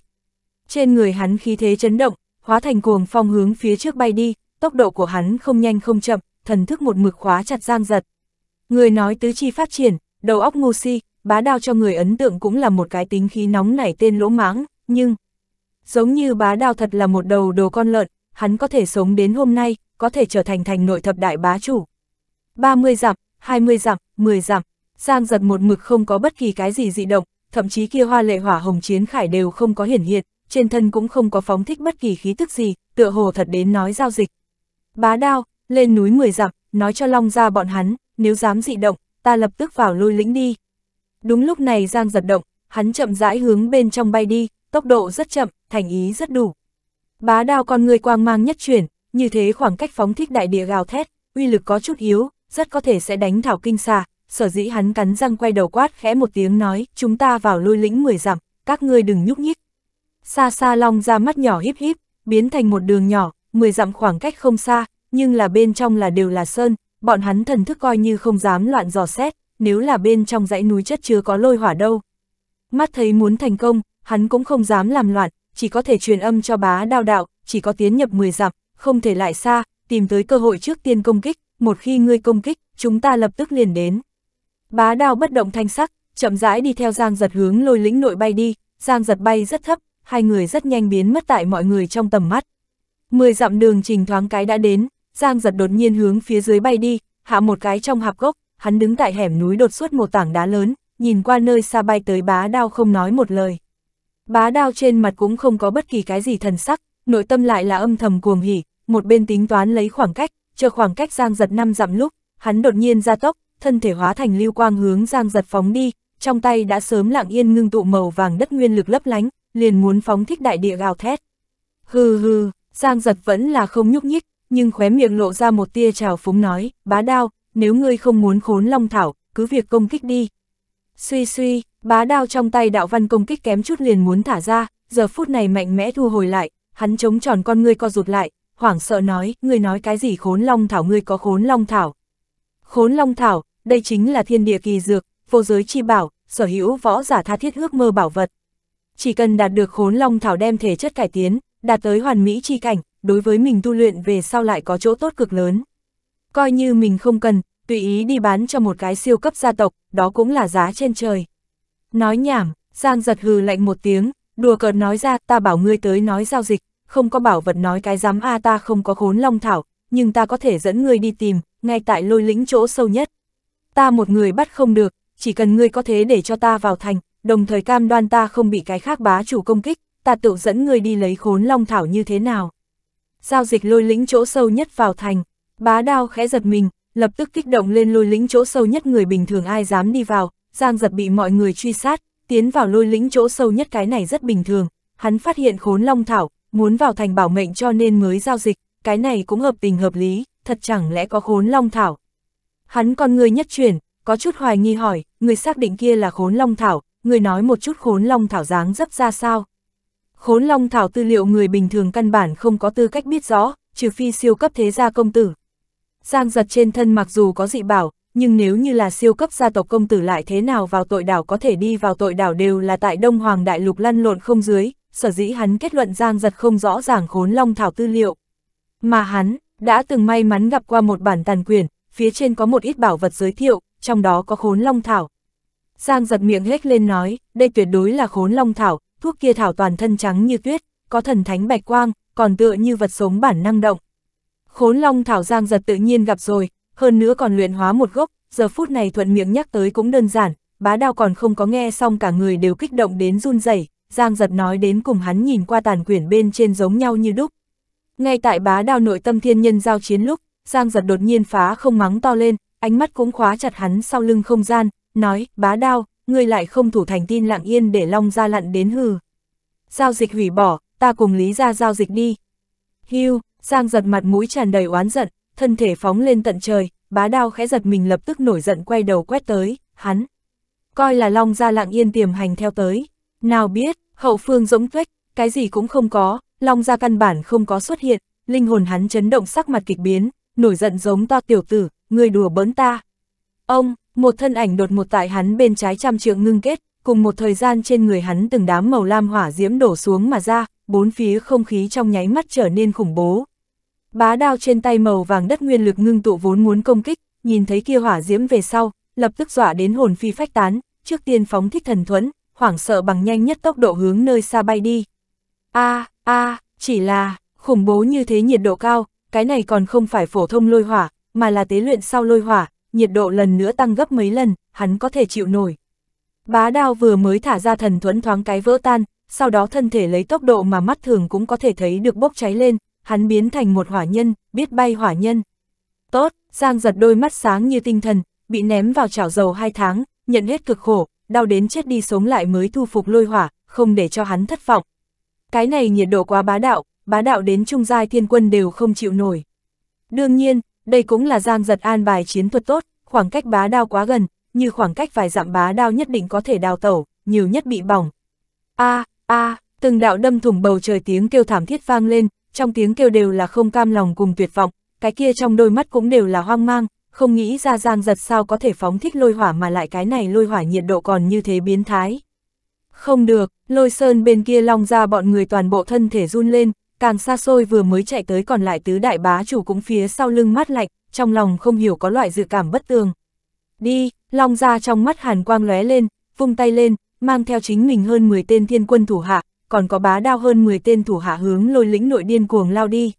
Trên người hắn khí thế chấn động, hóa thành cuồng phong hướng phía trước bay đi, tốc độ của hắn không nhanh không chậm, thần thức một mực khóa chặt Giang giật. Người nói tứ chi phát triển, đầu óc ngu si, bá đao cho người ấn tượng cũng là một cái tính khí nóng nảy tên lỗ mãng, nhưng... Giống như bá đao thật là một đầu đồ con lợn, hắn có thể sống đến hôm nay, có thể trở thành thành nội thập đại bá chủ. 30 dặm, 20 dặm, 10 dặm, Giang giật một mực không có bất kỳ cái gì dị động, thậm chí kia hoa lệ hỏa hồng chiến khải đều không có hiển hiện, trên thân cũng không có phóng thích bất kỳ khí tức gì, tựa hồ thật đến nói giao dịch. Bá đao, lên núi 10 dặm, nói cho Long ra bọn hắn, nếu dám dị động, ta lập tức vào lôi lĩnh đi. Đúng lúc này Giang giật động, hắn chậm rãi hướng bên trong bay đi, tốc độ rất chậm, thành ý rất đủ. Bá đao con người quang mang nhất chuyển, như thế khoảng cách phóng thích đại địa gào thét, uy lực có chút yếu, rất có thể sẽ đánh thảo kinh xà, sở dĩ hắn cắn răng quay đầu quát khẽ một tiếng nói, chúng ta vào lôi lĩnh 10 dặm, các ngươi đừng nhúc nhích. Xa xa long ra mắt nhỏ híp híp, biến thành một đường nhỏ, 10 dặm khoảng cách không xa, nhưng là bên trong là đều là sơn, bọn hắn thần thức coi như không dám loạn dò xét, nếu là bên trong dãy núi chất chứa có lôi hỏa đâu. Mắt thấy muốn thành công, hắn cũng không dám làm loạn, chỉ có thể truyền âm cho bá đao đạo, chỉ có tiến nhập 10 dặm, không thể lại xa, tìm tới cơ hội trước tiên công kích, một khi ngươi công kích, chúng ta lập tức liền đến. Bá đao bất động thanh sắc, chậm rãi đi theo Giang giật hướng lôi lĩnh nội bay đi, Giang giật bay rất thấp, hai người rất nhanh biến mất tại mọi người trong tầm mắt. Mười dặm đường trình thoáng cái đã đến, Giang giật đột nhiên hướng phía dưới bay đi, hạ một cái trong hạp gốc, hắn đứng tại hẻm núi đột xuất một tảng đá lớn, nhìn qua nơi xa bay tới bá đao không nói một lời. Bá đao trên mặt cũng không có bất kỳ cái gì thần sắc, nội tâm lại là âm thầm cuồng hỉ, một bên tính toán lấy khoảng cách, chờ khoảng cách Giang Giật năm dặm lúc, hắn đột nhiên ra tốc, thân thể hóa thành lưu quang hướng Giang Giật phóng đi, trong tay đã sớm lặng yên ngưng tụ màu vàng đất nguyên lực lấp lánh, liền muốn phóng thích đại địa gào thét. Hừ hừ, Giang Giật vẫn là không nhúc nhích, nhưng khóe miệng lộ ra một tia trào phúng nói, bá đao, nếu ngươi không muốn khốn long thảo, cứ việc công kích đi. Suy suy, bá đao trong tay đạo văn công kích kém chút liền muốn thả ra, giờ phút này mạnh mẽ thu hồi lại, hắn chống tròn con ngươi co rụt lại, hoảng sợ nói, ngươi nói cái gì khốn long thảo ngươi có khốn long thảo. Khốn long thảo, đây chính là thiên địa kỳ dược, vô giới chi bảo, sở hữu võ giả tha thiết ước mơ bảo vật. Chỉ cần đạt được khốn long thảo đem thể chất cải tiến, đạt tới hoàn mỹ chi cảnh, đối với mình tu luyện về sau lại có chỗ tốt cực lớn. Coi như mình không cần, tùy ý đi bán cho một cái siêu cấp gia tộc, đó cũng là giá trên trời. Nói nhảm, Giang giật hừ lạnh một tiếng, đùa cợt nói ra, ta bảo ngươi tới nói giao dịch không có bảo vật nói cái dám a ta không có khốn long thảo, nhưng ta có thể dẫn ngươi đi tìm, ngay tại lôi lĩnh chỗ sâu nhất. Ta một người bắt không được, chỉ cần ngươi có thế để cho ta vào thành, đồng thời cam đoan ta không bị cái khác bá chủ công kích, ta tự dẫn ngươi đi lấy khốn long thảo như thế nào. Giao dịch lôi lĩnh chỗ sâu nhất vào thành, bá đao khẽ giật mình, lập tức kích động lên lôi lĩnh chỗ sâu nhất người bình thường ai dám đi vào, giang giật bị mọi người truy sát, tiến vào lôi lĩnh chỗ sâu nhất cái này rất bình thường, hắn phát hiện khốn long thảo, muốn vào thành bảo mệnh cho nên mới giao dịch, cái này cũng hợp tình hợp lý, thật chẳng lẽ có khốn long thảo. Hắn con người nhất chuyển, có chút hoài nghi hỏi, người xác định kia là khốn long thảo, người nói một chút khốn long thảo dáng dấp ra sao. Khốn long thảo tư liệu người bình thường căn bản không có tư cách biết rõ, trừ phi siêu cấp thế gia công tử. Giang giật trên thân mặc dù có dị bảo, nhưng nếu như là siêu cấp gia tộc công tử lại thế nào vào tội đảo có thể đi vào tội đảo đều là tại Đông Hoàng Đại Lục lăn lộn không dưới, sở dĩ hắn kết luận Giang Giật không rõ ràng khốn long thảo tư liệu. Mà hắn, đã từng may mắn gặp qua một bản tàn quyền, phía trên có một ít bảo vật giới thiệu, trong đó có khốn long thảo. Giang giật miệng hét lên nói, đây tuyệt đối là khốn long thảo, thuốc kia thảo toàn thân trắng như tuyết, có thần thánh bạch quang, còn tựa như vật sống bản năng động. Khốn long thảo Giang giật tự nhiên gặp rồi, hơn nữa còn luyện hóa một gốc, giờ phút này thuận miệng nhắc tới cũng đơn giản, bá đao còn không có nghe xong cả người đều kích động đến run rẩy Giang giật nói đến cùng hắn nhìn qua tàn quyển bên trên giống nhau như đúc. Ngay tại bá đào nội tâm thiên nhân giao chiến lúc, Giang giật đột nhiên phá không mắng to lên, ánh mắt cũng khóa chặt hắn sau lưng không gian, nói, bá đao, ngươi lại không thủ thành tin lặng yên để long ra lặn đến hừ. Giao dịch hủy bỏ, ta cùng lý ra giao dịch đi. Hưu, Giang giật mặt mũi tràn đầy oán giận, thân thể phóng lên tận trời, bá đao khẽ giật mình lập tức nổi giận quay đầu quét tới, hắn. Coi là long ra lặng yên tiềm hành theo tới. Nào biết, hậu phương rỗng tuếch, cái gì cũng không có, Long ra căn bản không có xuất hiện, linh hồn hắn chấn động sắc mặt kịch biến, nổi giận giống to tiểu tử, người đùa bỡn ta. Ông, một thân ảnh đột một tại hắn bên trái trăm trượng ngưng kết, cùng một thời gian trên người hắn từng đám màu lam hỏa diễm đổ xuống mà ra, bốn phía không khí trong nháy mắt trở nên khủng bố. Bá đao trên tay màu vàng đất nguyên lực ngưng tụ vốn muốn công kích, nhìn thấy kia hỏa diễm về sau, lập tức dọa đến hồn phi phách tán, trước tiên phóng thích thần thuẫn, hoảng sợ bằng nhanh nhất tốc độ hướng nơi xa bay đi. a à, a à, chỉ là, khủng bố như thế nhiệt độ cao, cái này còn không phải phổ thông lôi hỏa, mà là tế luyện sau lôi hỏa, nhiệt độ lần nữa tăng gấp mấy lần, hắn có thể chịu nổi. Bá đao vừa mới thả ra thần thuẫn thoáng cái vỡ tan, sau đó thân thể lấy tốc độ mà mắt thường cũng có thể thấy được bốc cháy lên, hắn biến thành một hỏa nhân, biết bay hỏa nhân. Tốt, Giang giật đôi mắt sáng như tinh thần, bị ném vào chảo dầu hai tháng, nhận hết cực khổ, đau đến chết đi sống lại mới thu phục lôi hỏa, không để cho hắn thất vọng. Cái này nhiệt độ quá bá đạo, bá đạo đến trung giai thiên quân đều không chịu nổi. Đương nhiên, đây cũng là Giang Giật An bài chiến thuật tốt, khoảng cách bá đao quá gần, như khoảng cách vài dặm bá đao nhất định có thể đào tẩu, nhiều nhất bị bỏng. A, a, từng đạo đâm thủng bầu trời tiếng kêu thảm thiết vang lên, trong tiếng kêu đều là không cam lòng cùng tuyệt vọng, cái kia trong đôi mắt cũng đều là hoang mang, không nghĩ ra giang giật sao có thể phóng thích lôi hỏa mà lại cái này lôi hỏa nhiệt độ còn như thế biến thái. Không được, lôi sơn bên kia long ra bọn người toàn bộ thân thể run lên, càng xa xôi vừa mới chạy tới còn lại tứ đại bá chủ cũng phía sau lưng mát lạnh, trong lòng không hiểu có loại dự cảm bất tường. Đi, long ra trong mắt hàn quang lóe lên, vung tay lên, mang theo chính mình hơn 10 tên thiên quân thủ hạ, còn có bá đao hơn 10 tên thủ hạ hướng lôi lĩnh nội điên cuồng lao đi.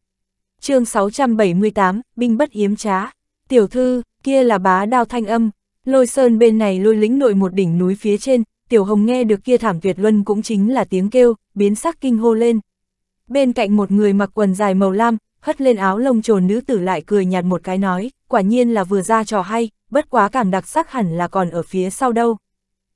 chương 678, binh bất hiếm trá. Tiểu thư, kia là bá đao thanh âm, lôi sơn bên này lôi lĩnh nội một đỉnh núi phía trên, tiểu hồng nghe được kia thảm tuyệt luân cũng chính là tiếng kêu, biến sắc kinh hô lên. Bên cạnh một người mặc quần dài màu lam, hất lên áo lông trồn nữ tử lại cười nhạt một cái nói, quả nhiên là vừa ra trò hay, bất quá càng đặc sắc hẳn là còn ở phía sau đâu.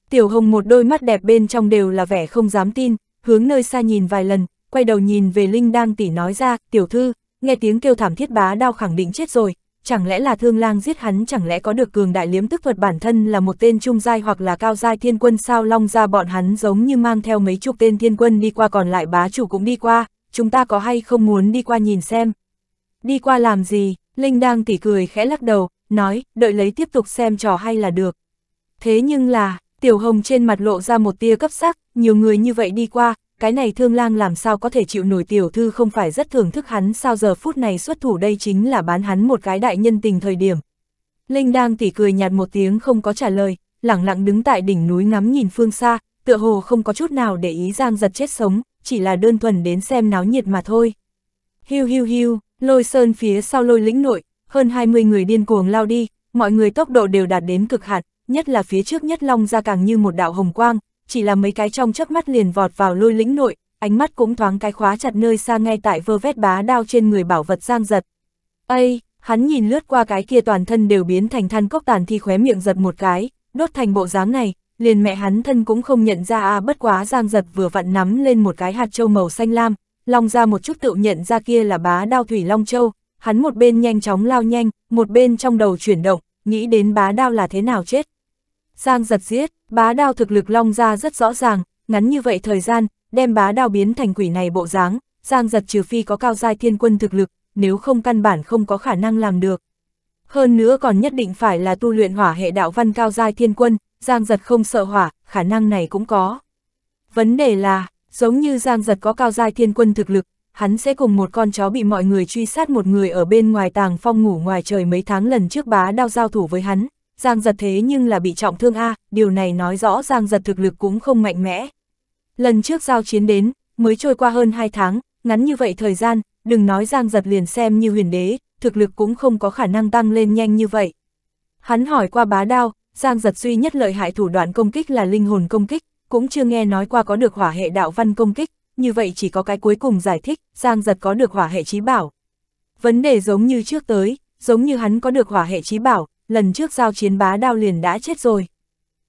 Tiểu hồng một đôi mắt đẹp bên trong đều là vẻ không dám tin, hướng nơi xa nhìn vài lần, quay đầu nhìn về Linh đang tỉ nói ra, tiểu thư, nghe tiếng kêu thảm thiết bá đao khẳng định chết rồi, chẳng lẽ là thương lang giết hắn chẳng lẽ có được cường đại liếm tức thuật bản thân là một tên trung giai hoặc là cao giai thiên quân sao long ra bọn hắn giống như mang theo mấy chục tên thiên quân đi qua còn lại bá chủ cũng đi qua, chúng ta có hay không muốn đi qua nhìn xem. Đi qua làm gì, Linh đang tỉ cười khẽ lắc đầu, nói, đợi lấy tiếp tục xem trò hay là được. Thế nhưng là, tiểu hồng trên mặt lộ ra một tia cấp sắc, nhiều người như vậy đi qua, cái này thương lang làm sao có thể chịu nổi tiểu thư không phải rất thưởng thức hắn sao giờ phút này xuất thủ đây chính là bán hắn một cái đại nhân tình thời điểm. Linh đang tỉ cười nhạt một tiếng không có trả lời, lẳng lặng đứng tại đỉnh núi ngắm nhìn phương xa, tựa hồ không có chút nào để ý giang giật chết sống, chỉ là đơn thuần đến xem náo nhiệt mà thôi. Hiu hiu hiu, lôi sơn phía sau lôi lĩnh nội, hơn 20 người điên cuồng lao đi, mọi người tốc độ đều đạt đến cực hạn, nhất là phía trước nhất long ra càng như một đạo hồng quang, chỉ là mấy cái trong chớp mắt liền vọt vào lôi lĩnh nội, ánh mắt cũng thoáng cái khóa chặt nơi xa ngay tại vơ vét bá đao trên người bảo vật giang giật. Ây, hắn nhìn lướt qua cái kia toàn thân đều biến thành than cốc tàn thi khóe miệng giật một cái, đốt thành bộ dáng này, liền mẹ hắn thân cũng không nhận ra a bất quá giang giật vừa vặn nắm lên một cái hạt châu màu xanh lam, long ra một chút tự nhận ra kia là bá đao thủy long châu, hắn một bên nhanh chóng lao nhanh, một bên trong đầu chuyển động, nghĩ đến bá đao là thế nào chết. Giang giật giết, bá đao thực lực long ra rất rõ ràng, ngắn như vậy thời gian, đem bá đao biến thành quỷ này bộ dáng, Giang giật trừ phi có cao giai thiên quân thực lực, nếu không căn bản không có khả năng làm được. Hơn nữa còn nhất định phải là tu luyện hỏa hệ đạo văn cao giai thiên quân, Giang giật không sợ hỏa, khả năng này cũng có. Vấn đề là, giống như Giang giật có cao giai thiên quân thực lực, hắn sẽ cùng một con chó bị mọi người truy sát một người ở bên ngoài tàng phong ngủ ngoài trời mấy tháng lần trước bá đao giao thủ với hắn, Giang giật thế nhưng là bị trọng thương A, điều này nói rõ Giang giật thực lực cũng không mạnh mẽ. Lần trước giao chiến đến, mới trôi qua hơn 2 tháng, ngắn như vậy thời gian, đừng nói Giang giật liền xem như huyền đế, thực lực cũng không có khả năng tăng lên nhanh như vậy. Hắn hỏi qua bá đao, Giang giật duy nhất lợi hại thủ đoạn công kích là linh hồn công kích, cũng chưa nghe nói qua có được hỏa hệ đạo văn công kích, như vậy chỉ có cái cuối cùng giải thích, Giang giật có được hỏa hệ trí bảo. Vấn đề giống như trước tới, giống như hắn có được hỏa hệ trí bảo, lần trước giao chiến bá đao liền đã chết rồi.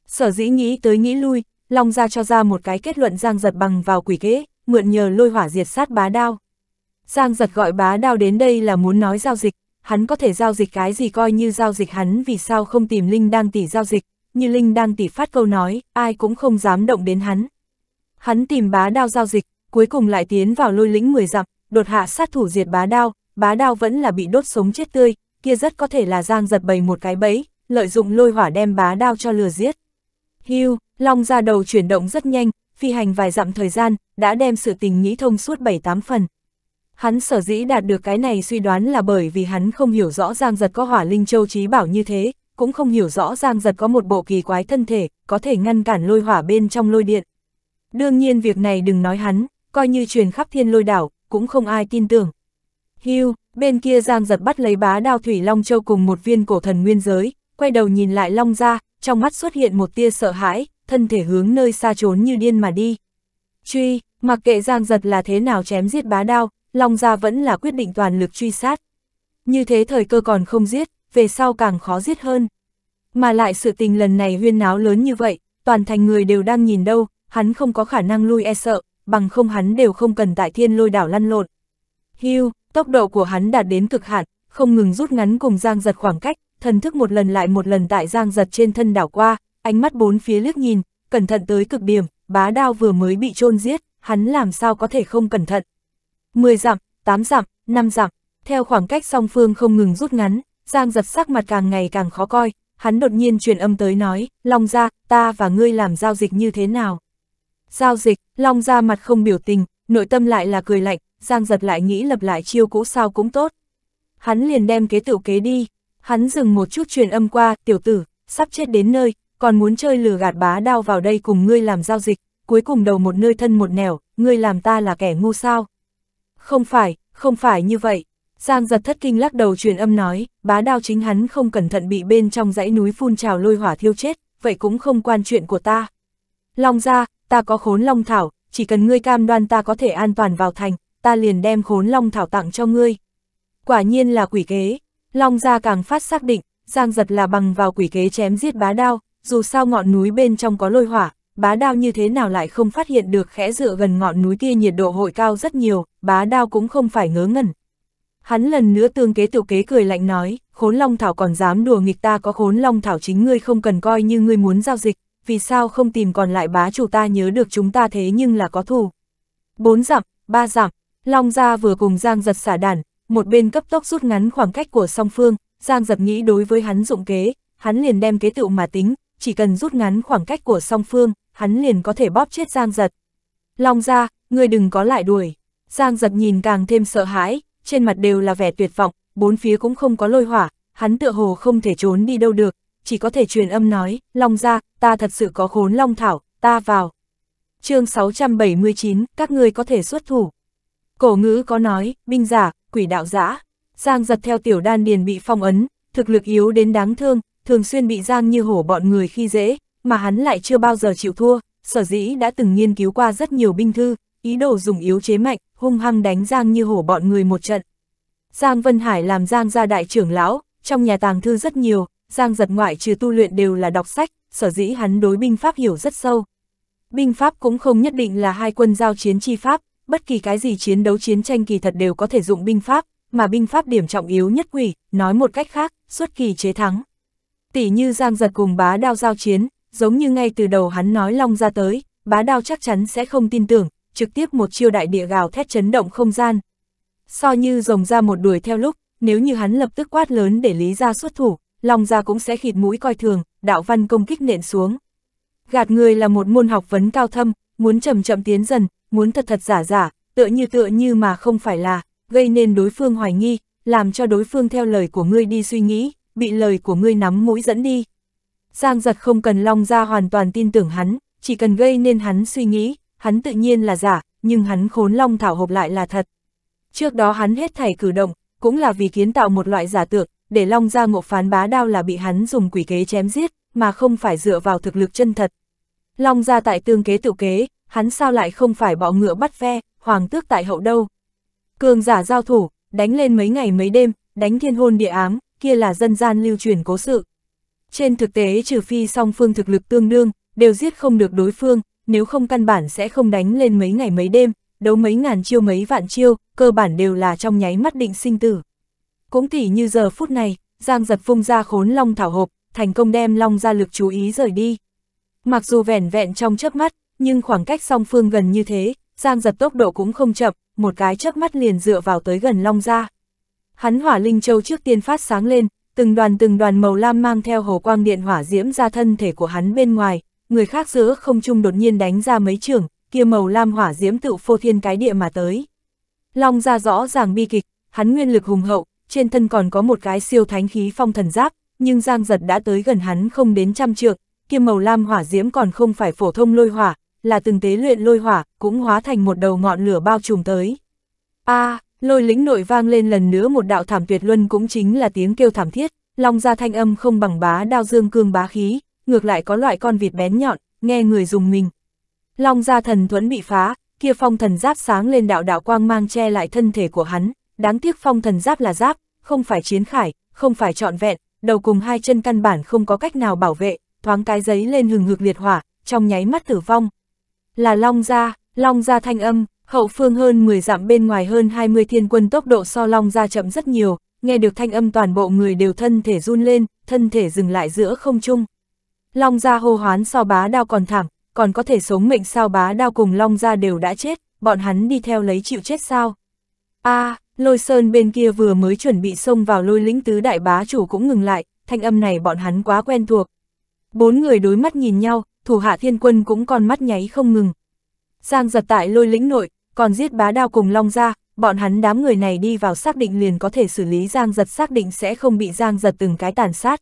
Sở dĩ nghĩ tới nghĩ lui, Long Gia cho ra một cái kết luận Giang Giật bằng vào quỷ kế, mượn nhờ lôi hỏa diệt sát bá đao. Giang Giật gọi bá đao đến đây là muốn nói giao dịch, hắn có thể giao dịch cái gì coi như giao dịch hắn vì sao không tìm Linh đang tỷ giao dịch, như Linh đang tỷ phát câu nói, ai cũng không dám động đến hắn. Hắn tìm bá đao giao dịch, cuối cùng lại tiến vào lôi lĩnh 10 dặm, đột hạ sát thủ diệt bá đao, bá đao vẫn là bị đốt sống chết tươi, kia rất có thể là Giang giật bày một cái bẫy, lợi dụng lôi hỏa đem bá đao cho lừa giết. Hưu, Long ra đầu chuyển động rất nhanh, phi hành vài dặm thời gian, đã đem sự tình nghĩ thông suốt 7-8 phần. Hắn sở dĩ đạt được cái này suy đoán là bởi vì hắn không hiểu rõ Giang Giật có hỏa linh châu trí bảo như thế, cũng không hiểu rõ Giang Giật có một bộ kỳ quái thân thể, có thể ngăn cản lôi hỏa bên trong lôi điện. Đương nhiên việc này đừng nói hắn, coi như truyền khắp thiên lôi đảo, cũng không ai tin tưởng. Hưu, bên kia Giang giật bắt lấy bá đao Thủy Long Châu cùng một viên cổ thần nguyên giới, quay đầu nhìn lại Long ra, trong mắt xuất hiện một tia sợ hãi, thân thể hướng nơi xa trốn như điên mà đi. Truy, mặc kệ Giang giật là thế nào chém giết bá đao, Long ra vẫn là quyết định toàn lực truy sát. Như thế thời cơ còn không giết, về sau càng khó giết hơn. Mà lại sự tình lần này huyên náo lớn như vậy, toàn thành người đều đang nhìn đâu, hắn không có khả năng lui e sợ, bằng không hắn đều không cần tại thiên lôi đảo lăn lộn. Hưu, Tốc độ của hắn đạt đến cực hạn, không ngừng rút ngắn cùng Giang Giật khoảng cách, thần thức một lần lại một lần tại Giang Giật trên thân đảo qua, ánh mắt bốn phía liếc nhìn, cẩn thận tới cực điểm, bá đao vừa mới bị chôn giết, hắn làm sao có thể không cẩn thận. 10 dặm, 8 dặm, 5 dặm, theo khoảng cách song phương không ngừng rút ngắn, Giang Giật sắc mặt càng ngày càng khó coi, hắn đột nhiên truyền âm tới nói, Long Gia, ta và ngươi làm giao dịch như thế nào? Giao dịch, Long Gia mặt không biểu tình, nội tâm lại là cười lạnh, Giang giật lại nghĩ lập lại chiêu cũ sao cũng tốt. Hắn liền đem kế tiểu kế đi, hắn dừng một chút truyền âm qua, tiểu tử, sắp chết đến nơi, còn muốn chơi lừa gạt bá đao vào đây cùng ngươi làm giao dịch, cuối cùng đầu một nơi thân một nẻo, ngươi làm ta là kẻ ngu sao. Không phải, không phải như vậy. Giang giật thất kinh lắc đầu truyền âm nói, bá đao chính hắn không cẩn thận bị bên trong dãy núi phun trào lôi hỏa thiêu chết, vậy cũng không quan chuyện của ta. Long ra, ta có khốn long thảo, chỉ cần ngươi cam đoan ta có thể an toàn vào thành, ta liền đem khốn long thảo tặng cho ngươi. Quả nhiên là quỷ kế, long ra càng phát xác định, giang giật là bằng vào quỷ kế chém giết bá đao, dù sao ngọn núi bên trong có lôi hỏa, bá đao như thế nào lại không phát hiện được khẽ dựa gần ngọn núi kia nhiệt độ hội cao rất nhiều, bá đao cũng không phải ngớ ngẩn. Hắn lần nữa tương kế tiểu kế cười lạnh nói, khốn long thảo còn dám đùa nghịch ta có khốn long thảo chính ngươi không cần coi như ngươi muốn giao dịch, vì sao không tìm còn lại bá chủ ta nhớ được chúng ta thế nhưng là có thù. Bốn dặm, ba dặm, Long Gia vừa cùng Giang Giật xả đản, một bên cấp tốc rút ngắn khoảng cách của song phương, Giang Giật nghĩ đối với hắn dụng kế, hắn liền đem kế tựu mà tính, chỉ cần rút ngắn khoảng cách của song phương, hắn liền có thể bóp chết Giang Giật. Long Gia, ngươi đừng có lại đuổi. Giang Giật nhìn càng thêm sợ hãi, trên mặt đều là vẻ tuyệt vọng, bốn phía cũng không có lôi hỏa, hắn tựa hồ không thể trốn đi đâu được, chỉ có thể truyền âm nói, Long Gia, ta thật sự có khốn Long Thảo, ta vào. chương 679, các ngươi có thể xuất thủ. Cổ ngữ có nói, binh giả, quỷ đạo giả. Giang giật theo tiểu đan điền bị phong ấn, thực lực yếu đến đáng thương, thường xuyên bị Giang như hổ bọn người khi dễ, mà hắn lại chưa bao giờ chịu thua, sở dĩ đã từng nghiên cứu qua rất nhiều binh thư, ý đồ dùng yếu chế mạnh, hung hăng đánh Giang như hổ bọn người một trận. Giang Vân Hải làm Giang gia đại trưởng lão, trong nhà tàng thư rất nhiều, Giang giật ngoại trừ tu luyện đều là đọc sách, sở dĩ hắn đối binh pháp hiểu rất sâu. Binh pháp cũng không nhất định là hai quân giao chiến chi pháp, bất kỳ cái gì chiến đấu chiến tranh kỳ thật đều có thể dụng binh pháp, mà binh pháp điểm trọng yếu nhất quỷ, nói một cách khác, xuất kỳ chế thắng. Tỷ như Giang Giật cùng bá đao giao chiến, giống như ngay từ đầu hắn nói long ra tới, bá đao chắc chắn sẽ không tin tưởng, trực tiếp một chiêu đại địa gào thét chấn động không gian. So như rồng ra một đuổi theo lúc, nếu như hắn lập tức quát lớn để lý ra xuất thủ, long ra cũng sẽ khịt mũi coi thường, đạo văn công kích nện xuống. Gạt người là một môn học vấn cao thâm, muốn chậm chậm tiến dần, muốn thật thật giả giả, tựa như tựa như mà không phải là, gây nên đối phương hoài nghi, làm cho đối phương theo lời của ngươi đi suy nghĩ, bị lời của ngươi nắm mũi dẫn đi. Giang giật không cần long ra hoàn toàn tin tưởng hắn, chỉ cần gây nên hắn suy nghĩ, hắn tự nhiên là giả, nhưng hắn khốn long thảo hộp lại là thật. Trước đó hắn hết thảy cử động, cũng là vì kiến tạo một loại giả tượng, để long ra ngộ phán bá đao là bị hắn dùng quỷ kế chém giết, mà không phải dựa vào thực lực chân thật. Long ra tại tương kế tự kế, hắn sao lại không phải bọ ngựa bắt ve, hoàng tước tại hậu đâu. Cường giả giao thủ, đánh lên mấy ngày mấy đêm, đánh thiên hôn địa ám, kia là dân gian lưu truyền cố sự. Trên thực tế trừ phi song phương thực lực tương đương, đều giết không được đối phương, nếu không căn bản sẽ không đánh lên mấy ngày mấy đêm, đấu mấy ngàn chiêu mấy vạn chiêu, cơ bản đều là trong nháy mắt định sinh tử. Cũng tỉ như giờ phút này, Giang giật phung ra khốn long thảo hộp, thành công đem long ra lực chú ý rời đi. Mặc dù vẻn vẹn trong chớp mắt, nhưng khoảng cách song phương gần như thế, Giang giật tốc độ cũng không chậm, một cái chớp mắt liền dựa vào tới gần Long Gia. Hắn hỏa linh châu trước tiên phát sáng lên, từng đoàn từng đoàn màu lam mang theo hồ quang điện hỏa diễm ra thân thể của hắn bên ngoài, người khác giữa không chung đột nhiên đánh ra mấy trường, kia màu lam hỏa diễm tự phô thiên cái địa mà tới. Long Gia rõ ràng bi kịch, hắn nguyên lực hùng hậu, trên thân còn có một cái siêu thánh khí phong thần giáp, nhưng Giang giật đã tới gần hắn không đến trăm trượng, kia màu lam hỏa diễm còn không phải phổ thông lôi hỏa, là từng tế luyện lôi hỏa, cũng hóa thành một đầu ngọn lửa bao trùm tới. A, à, lôi lĩnh nội vang lên lần nữa một đạo thảm tuyệt luân cũng chính là tiếng kêu thảm thiết, long ra thanh âm không bằng bá đao dương cương bá khí, ngược lại có loại con vịt bén nhọn, nghe người dùng mình. Long ra thần thuẫn bị phá, kia phong thần giáp sáng lên đạo đạo quang mang che lại thân thể của hắn, đáng tiếc phong thần giáp là giáp, không phải chiến khải, không phải trọn vẹn, đầu cùng hai chân căn bản không có cách nào bảo vệ, thoáng cái giấy lên hừng hực liệt hỏa, trong nháy mắt tử vong, là Long Gia, Long Gia thanh âm, hậu phương hơn 10 dặm bên ngoài hơn 20 thiên quân tốc độ so Long Gia chậm rất nhiều, nghe được thanh âm toàn bộ người đều thân thể run lên, thân thể dừng lại giữa không trung. Long Gia hô hoán so bá đao còn thảm, còn có thể sống mệnh sao bá đao cùng Long Gia đều đã chết, bọn hắn đi theo lấy chịu chết sao. a à, lôi sơn bên kia vừa mới chuẩn bị xông vào lôi lĩnh tứ đại bá chủ cũng ngừng lại, thanh âm này bọn hắn quá quen thuộc. Bốn người đối mắt nhìn nhau, thủ hạ thiên quân cũng còn mắt nháy không ngừng. Giang giật tại lôi lĩnh nội, còn giết bá đao cùng long ra, bọn hắn đám người này đi vào xác định liền có thể xử lý giang giật xác định sẽ không bị giang giật từng cái tàn sát.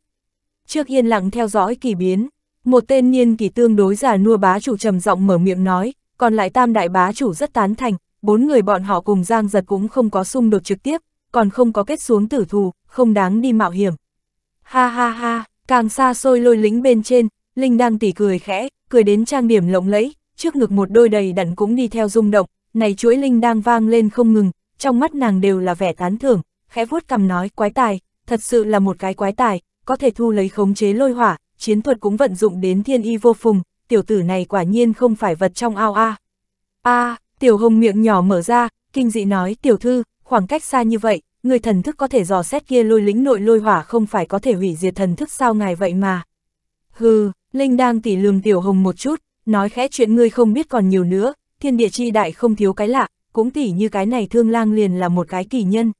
Trước yên lặng theo dõi kỳ biến, một tên niên kỳ tương đối già nua bá chủ trầm giọng mở miệng nói, còn lại tam đại bá chủ rất tán thành, bốn người bọn họ cùng giang giật cũng không có xung đột trực tiếp, còn không có kết xuống tử thù, không đáng đi mạo hiểm. Ha ha ha, càng xa xôi lôi lĩnh bên trên, Linh đang tỉ cười khẽ, cười đến trang điểm lộng lẫy, trước ngực một đôi đầy đặn cũng đi theo rung động, này chuỗi Linh đang vang lên không ngừng, trong mắt nàng đều là vẻ tán thưởng, khẽ vuốt cầm nói quái tài, thật sự là một cái quái tài, có thể thu lấy khống chế lôi hỏa, chiến thuật cũng vận dụng đến thiên y vô phùng, tiểu tử này quả nhiên không phải vật trong ao a. A, tiểu hồng miệng nhỏ mở ra, kinh dị nói tiểu thư, khoảng cách xa như vậy, người thần thức có thể dò xét kia lôi lính nội lôi hỏa không phải có thể hủy diệt thần thức sao ngài vậy mà. Hừ, Linh đang tỉ lường Tiểu Hồng một chút, nói khẽ chuyện ngươi không biết còn nhiều nữa, thiên địa chi đại không thiếu cái lạ, cũng tỉ như cái này thương lang liền là một cái kỳ nhân.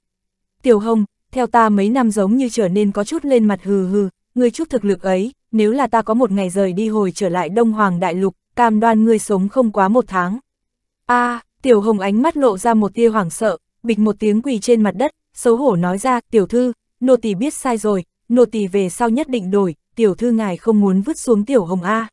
Tiểu Hồng, theo ta mấy năm giống như trở nên có chút lên mặt hừ hừ, ngươi chút thực lực ấy, nếu là ta có một ngày rời đi hồi trở lại Đông Hoàng Đại Lục, cam đoan ngươi sống không quá một tháng. a à, Tiểu Hồng ánh mắt lộ ra một tia hoảng sợ, bịch một tiếng quỳ trên mặt đất, xấu hổ nói ra, tiểu thư, nô tỳ biết sai rồi, nô tỳ về sau nhất định đổi, tiểu thư ngài không muốn vứt xuống tiểu hồng A.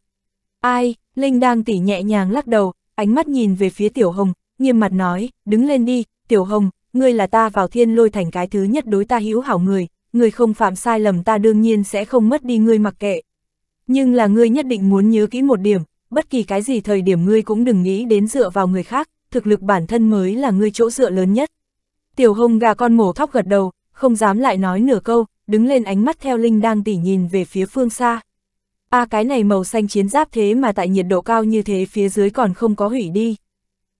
Ai, Linh đang tỉ nhẹ nhàng lắc đầu, ánh mắt nhìn về phía tiểu hồng, nghiêm mặt nói, đứng lên đi, tiểu hồng, ngươi là ta vào thiên lôi thành cái thứ nhất đối ta hữu hảo người, ngươi không phạm sai lầm ta đương nhiên sẽ không mất đi ngươi mặc kệ. Nhưng là ngươi nhất định muốn nhớ kỹ một điểm, bất kỳ cái gì thời điểm ngươi cũng đừng nghĩ đến dựa vào người khác, thực lực bản thân mới là ngươi chỗ dựa lớn nhất. Tiểu hồng gà con mổ thóc gật đầu, không dám lại nói nửa câu, đứng lên ánh mắt theo Linh đang tỉ nhìn về phía phương xa. A à, cái này màu xanh chiến giáp thế mà tại nhiệt độ cao như thế phía dưới còn không có hủy đi.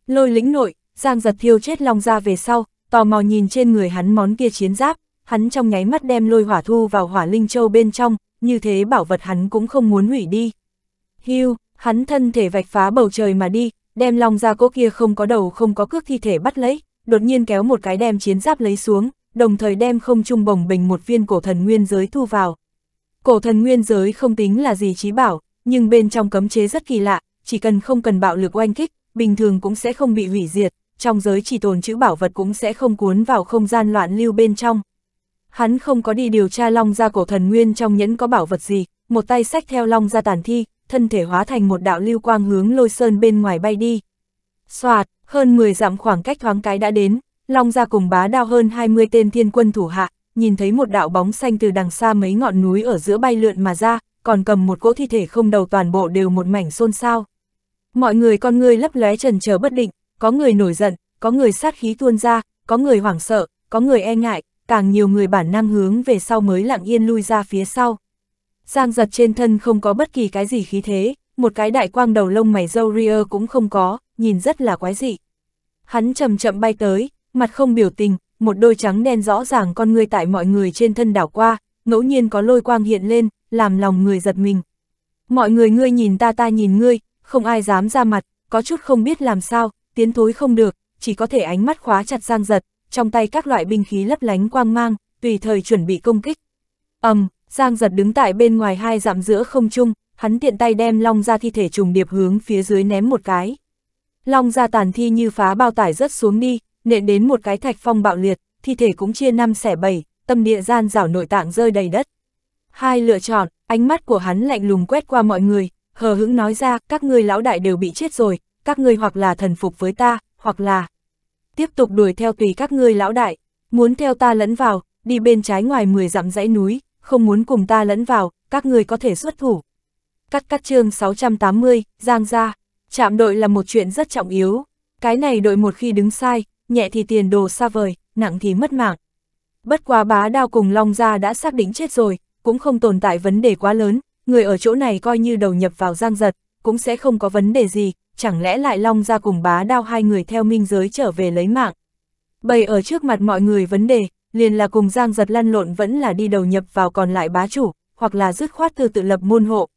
Lôi lĩnh nội, Giang giật thiêu chết long ra về sau, tò mò nhìn trên người hắn món kia chiến giáp, hắn trong nháy mắt đem lôi hỏa thu vào hỏa linh châu bên trong, như thế bảo vật hắn cũng không muốn hủy đi. Hưu, hắn thân thể vạch phá bầu trời mà đi, đem long ra cỗ kia không có đầu không có cước thi thể bắt lấy, đột nhiên kéo một cái đem chiến giáp lấy xuống, đồng thời đem không trung bồng bình một viên cổ thần nguyên giới thu vào. Cổ thần nguyên giới không tính là gì trí bảo, nhưng bên trong cấm chế rất kỳ lạ, chỉ cần không cần bạo lực oanh kích, bình thường cũng sẽ không bị hủy diệt, trong giới chỉ tồn chữ bảo vật cũng sẽ không cuốn vào không gian loạn lưu bên trong. Hắn không có đi điều tra long ra cổ thần nguyên trong nhẫn có bảo vật gì, một tay sách theo long ra tàn thi, thân thể hóa thành một đạo lưu quang hướng lôi sơn bên ngoài bay đi. Xoạt, hơn 10 dặm khoảng cách thoáng cái đã đến, Long ra cùng bá đao hơn 20 tên thiên quân thủ hạ, nhìn thấy một đạo bóng xanh từ đằng xa mấy ngọn núi ở giữa bay lượn mà ra, còn cầm một cỗ thi thể không đầu toàn bộ đều một mảnh xôn xao. Mọi người con người lấp lóe trần chờ bất định, có người nổi giận, có người sát khí tuôn ra, có người hoảng sợ, có người e ngại, càng nhiều người bản năng hướng về sau mới lặng yên lui ra phía sau. Giang giật trên thân không có bất kỳ cái gì khí thế, một cái đại quang đầu lông mày râu ria cũng không có, nhìn rất là quái dị. Hắn chậm chậm bay tới, mặt không biểu tình, một đôi trắng đen rõ ràng con người tại mọi người trên thân đảo qua, ngẫu nhiên có lôi quang hiện lên, làm lòng người giật mình. Mọi người ngươi nhìn ta ta nhìn ngươi, không ai dám ra mặt, có chút không biết làm sao, tiến thối không được, chỉ có thể ánh mắt khóa chặt giang giật, trong tay các loại binh khí lấp lánh quang mang, tùy thời chuẩn bị công kích. ầm, um, giang giật đứng tại bên ngoài hai dặm giữa không trung, hắn tiện tay đem long ra thi thể trùng điệp hướng phía dưới ném một cái. Long ra tàn thi như phá bao tải rớt xuống đi, nện đến một cái thạch phong bạo liệt, thi thể cũng chia năm xẻ bảy, tâm địa gian rảo nội tạng rơi đầy đất. Hai lựa chọn, ánh mắt của hắn lạnh lùng quét qua mọi người, hờ hững nói ra, các ngươi lão đại đều bị chết rồi, các ngươi hoặc là thần phục với ta, hoặc là tiếp tục đuổi theo tùy các ngươi lão đại, muốn theo ta lẫn vào, đi bên trái ngoài 10 dặm dãy núi, không muốn cùng ta lẫn vào, các ngươi có thể xuất thủ. Cắt cắt chương 680, Giang gia, chạm đội là một chuyện rất trọng yếu, cái này đội một khi đứng sai, nhẹ thì tiền đồ xa vời, nặng thì mất mạng. Bất quá bá đao cùng Long Gia đã xác định chết rồi, cũng không tồn tại vấn đề quá lớn, người ở chỗ này coi như đầu nhập vào giang giật, cũng sẽ không có vấn đề gì, chẳng lẽ lại Long Gia cùng bá đao hai người theo minh giới trở về lấy mạng. Bày ở trước mặt mọi người vấn đề, liền là cùng giang giật lăn lộn vẫn là đi đầu nhập vào còn lại bá chủ, hoặc là dứt khoát từ tự lập môn hộ.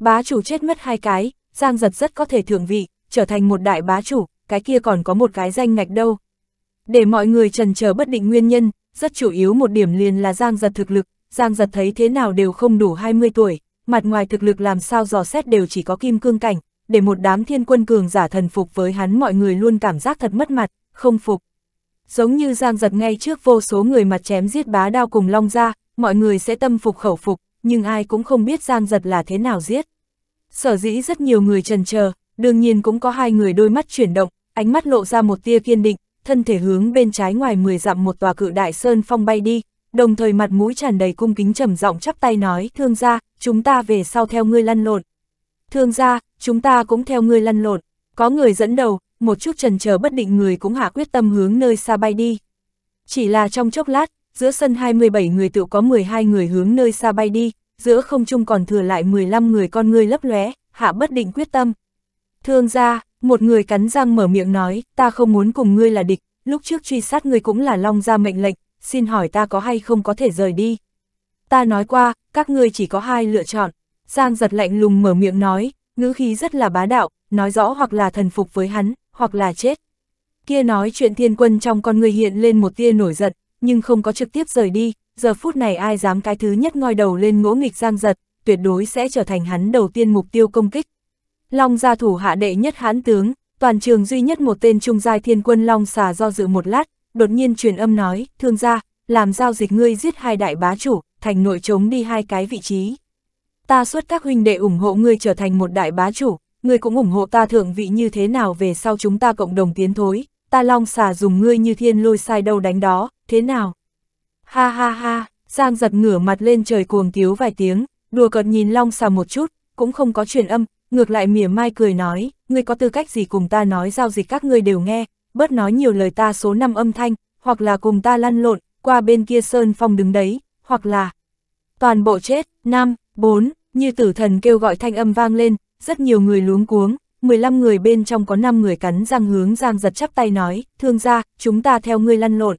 Bá chủ chết mất hai cái, giang giật rất có thể thượng vị, trở thành một đại bá chủ, cái kia còn có một cái danh ngạch đâu. Để mọi người trần chờ bất định nguyên nhân, rất chủ yếu một điểm liền là Giang Giật thực lực, Giang Giật thấy thế nào đều không đủ 20 tuổi, mặt ngoài thực lực làm sao dò xét đều chỉ có kim cương cảnh, để một đám thiên quân cường giả thần phục với hắn mọi người luôn cảm giác thật mất mặt, không phục. Giống như Giang Giật ngay trước vô số người mặt chém giết bá đao cùng long ra, mọi người sẽ tâm phục khẩu phục, nhưng ai cũng không biết Giang Giật là thế nào giết. Sở dĩ rất nhiều người trần chờ đương nhiên cũng có hai người đôi mắt chuyển động, ánh mắt lộ ra một tia kiên định, thân thể hướng bên trái ngoài 10 dặm một tòa cự đại sơn phong bay đi, đồng thời mặt mũi tràn đầy cung kính trầm giọng chắp tay nói, thương gia, chúng ta về sau theo ngươi lăn lộn. Thương gia, chúng ta cũng theo ngươi lăn lộn, có người dẫn đầu, một chút trần chờ bất định người cũng hạ quyết tâm hướng nơi xa bay đi. Chỉ là trong chốc lát, giữa sân 27 người tự có 12 người hướng nơi xa bay đi, giữa không trung còn thừa lại 15 người con ngươi lấp lóe, hạ bất định quyết tâm. Thương gia, một người cắn răng mở miệng nói, ta không muốn cùng ngươi là địch, lúc trước truy sát ngươi cũng là Long ra mệnh lệnh, xin hỏi ta có hay không có thể rời đi. Ta nói qua, các ngươi chỉ có hai lựa chọn, Giang giật lạnh lùng mở miệng nói, ngữ khí rất là bá đạo, nói rõ hoặc là thần phục với hắn, hoặc là chết. Kia nói chuyện thiên quân trong con người hiện lên một tia nổi giận, nhưng không có trực tiếp rời đi, giờ phút này ai dám cái thứ nhất ngoi đầu lên ngỗ nghịch Giang giật, tuyệt đối sẽ trở thành hắn đầu tiên mục tiêu công kích. Long gia thủ hạ đệ nhất hán tướng, toàn trường duy nhất một tên trung giai thiên quân Long xà do dự một lát, đột nhiên truyền âm nói, thương gia, làm giao dịch ngươi giết hai đại bá chủ, thành nội chống đi hai cái vị trí. Ta xuất các huynh đệ ủng hộ ngươi trở thành một đại bá chủ, ngươi cũng ủng hộ ta thượng vị như thế nào về sau chúng ta cộng đồng tiến thối, ta long xà dùng ngươi như thiên lôi sai đâu đánh đó, thế nào? Ha ha ha, Giang giật ngửa mặt lên trời cuồng tiếu vài tiếng, đùa cợt nhìn long xà một chút, cũng không có truyền âm, ngược lại mỉa mai cười nói, ngươi có tư cách gì cùng ta nói giao dịch các ngươi đều nghe, bớt nói nhiều lời ta số năm âm thanh, hoặc là cùng ta lăn lộn, qua bên kia sơn phong đứng đấy, hoặc là toàn bộ chết, năm, bốn, như tử thần kêu gọi thanh âm vang lên, rất nhiều người luống cuống, 15 người bên trong có 5 người cắn răng hướng Giang giật chắp tay nói, thương gia, chúng ta theo ngươi lăn lộn.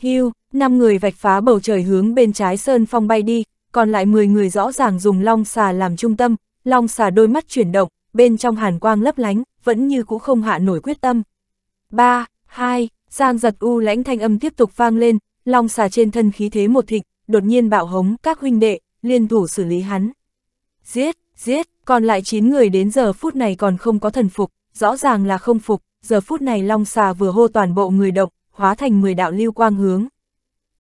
Hưu, 5 người vạch phá bầu trời hướng bên trái sơn phong bay đi, còn lại 10 người rõ ràng dùng long xà làm trung tâm, Long xà đôi mắt chuyển động, bên trong hàn quang lấp lánh, vẫn như cũ không hạ nổi quyết tâm. ba hai Giang giật u lãnh thanh âm tiếp tục vang lên, long xà trên thân khí thế một thịnh, đột nhiên bạo hống các huynh đệ, liên thủ xử lý hắn. Giết, giết, còn lại 9 người đến giờ phút này còn không có thần phục, rõ ràng là không phục, giờ phút này long xà vừa hô toàn bộ người động, hóa thành 10 đạo lưu quang hướng.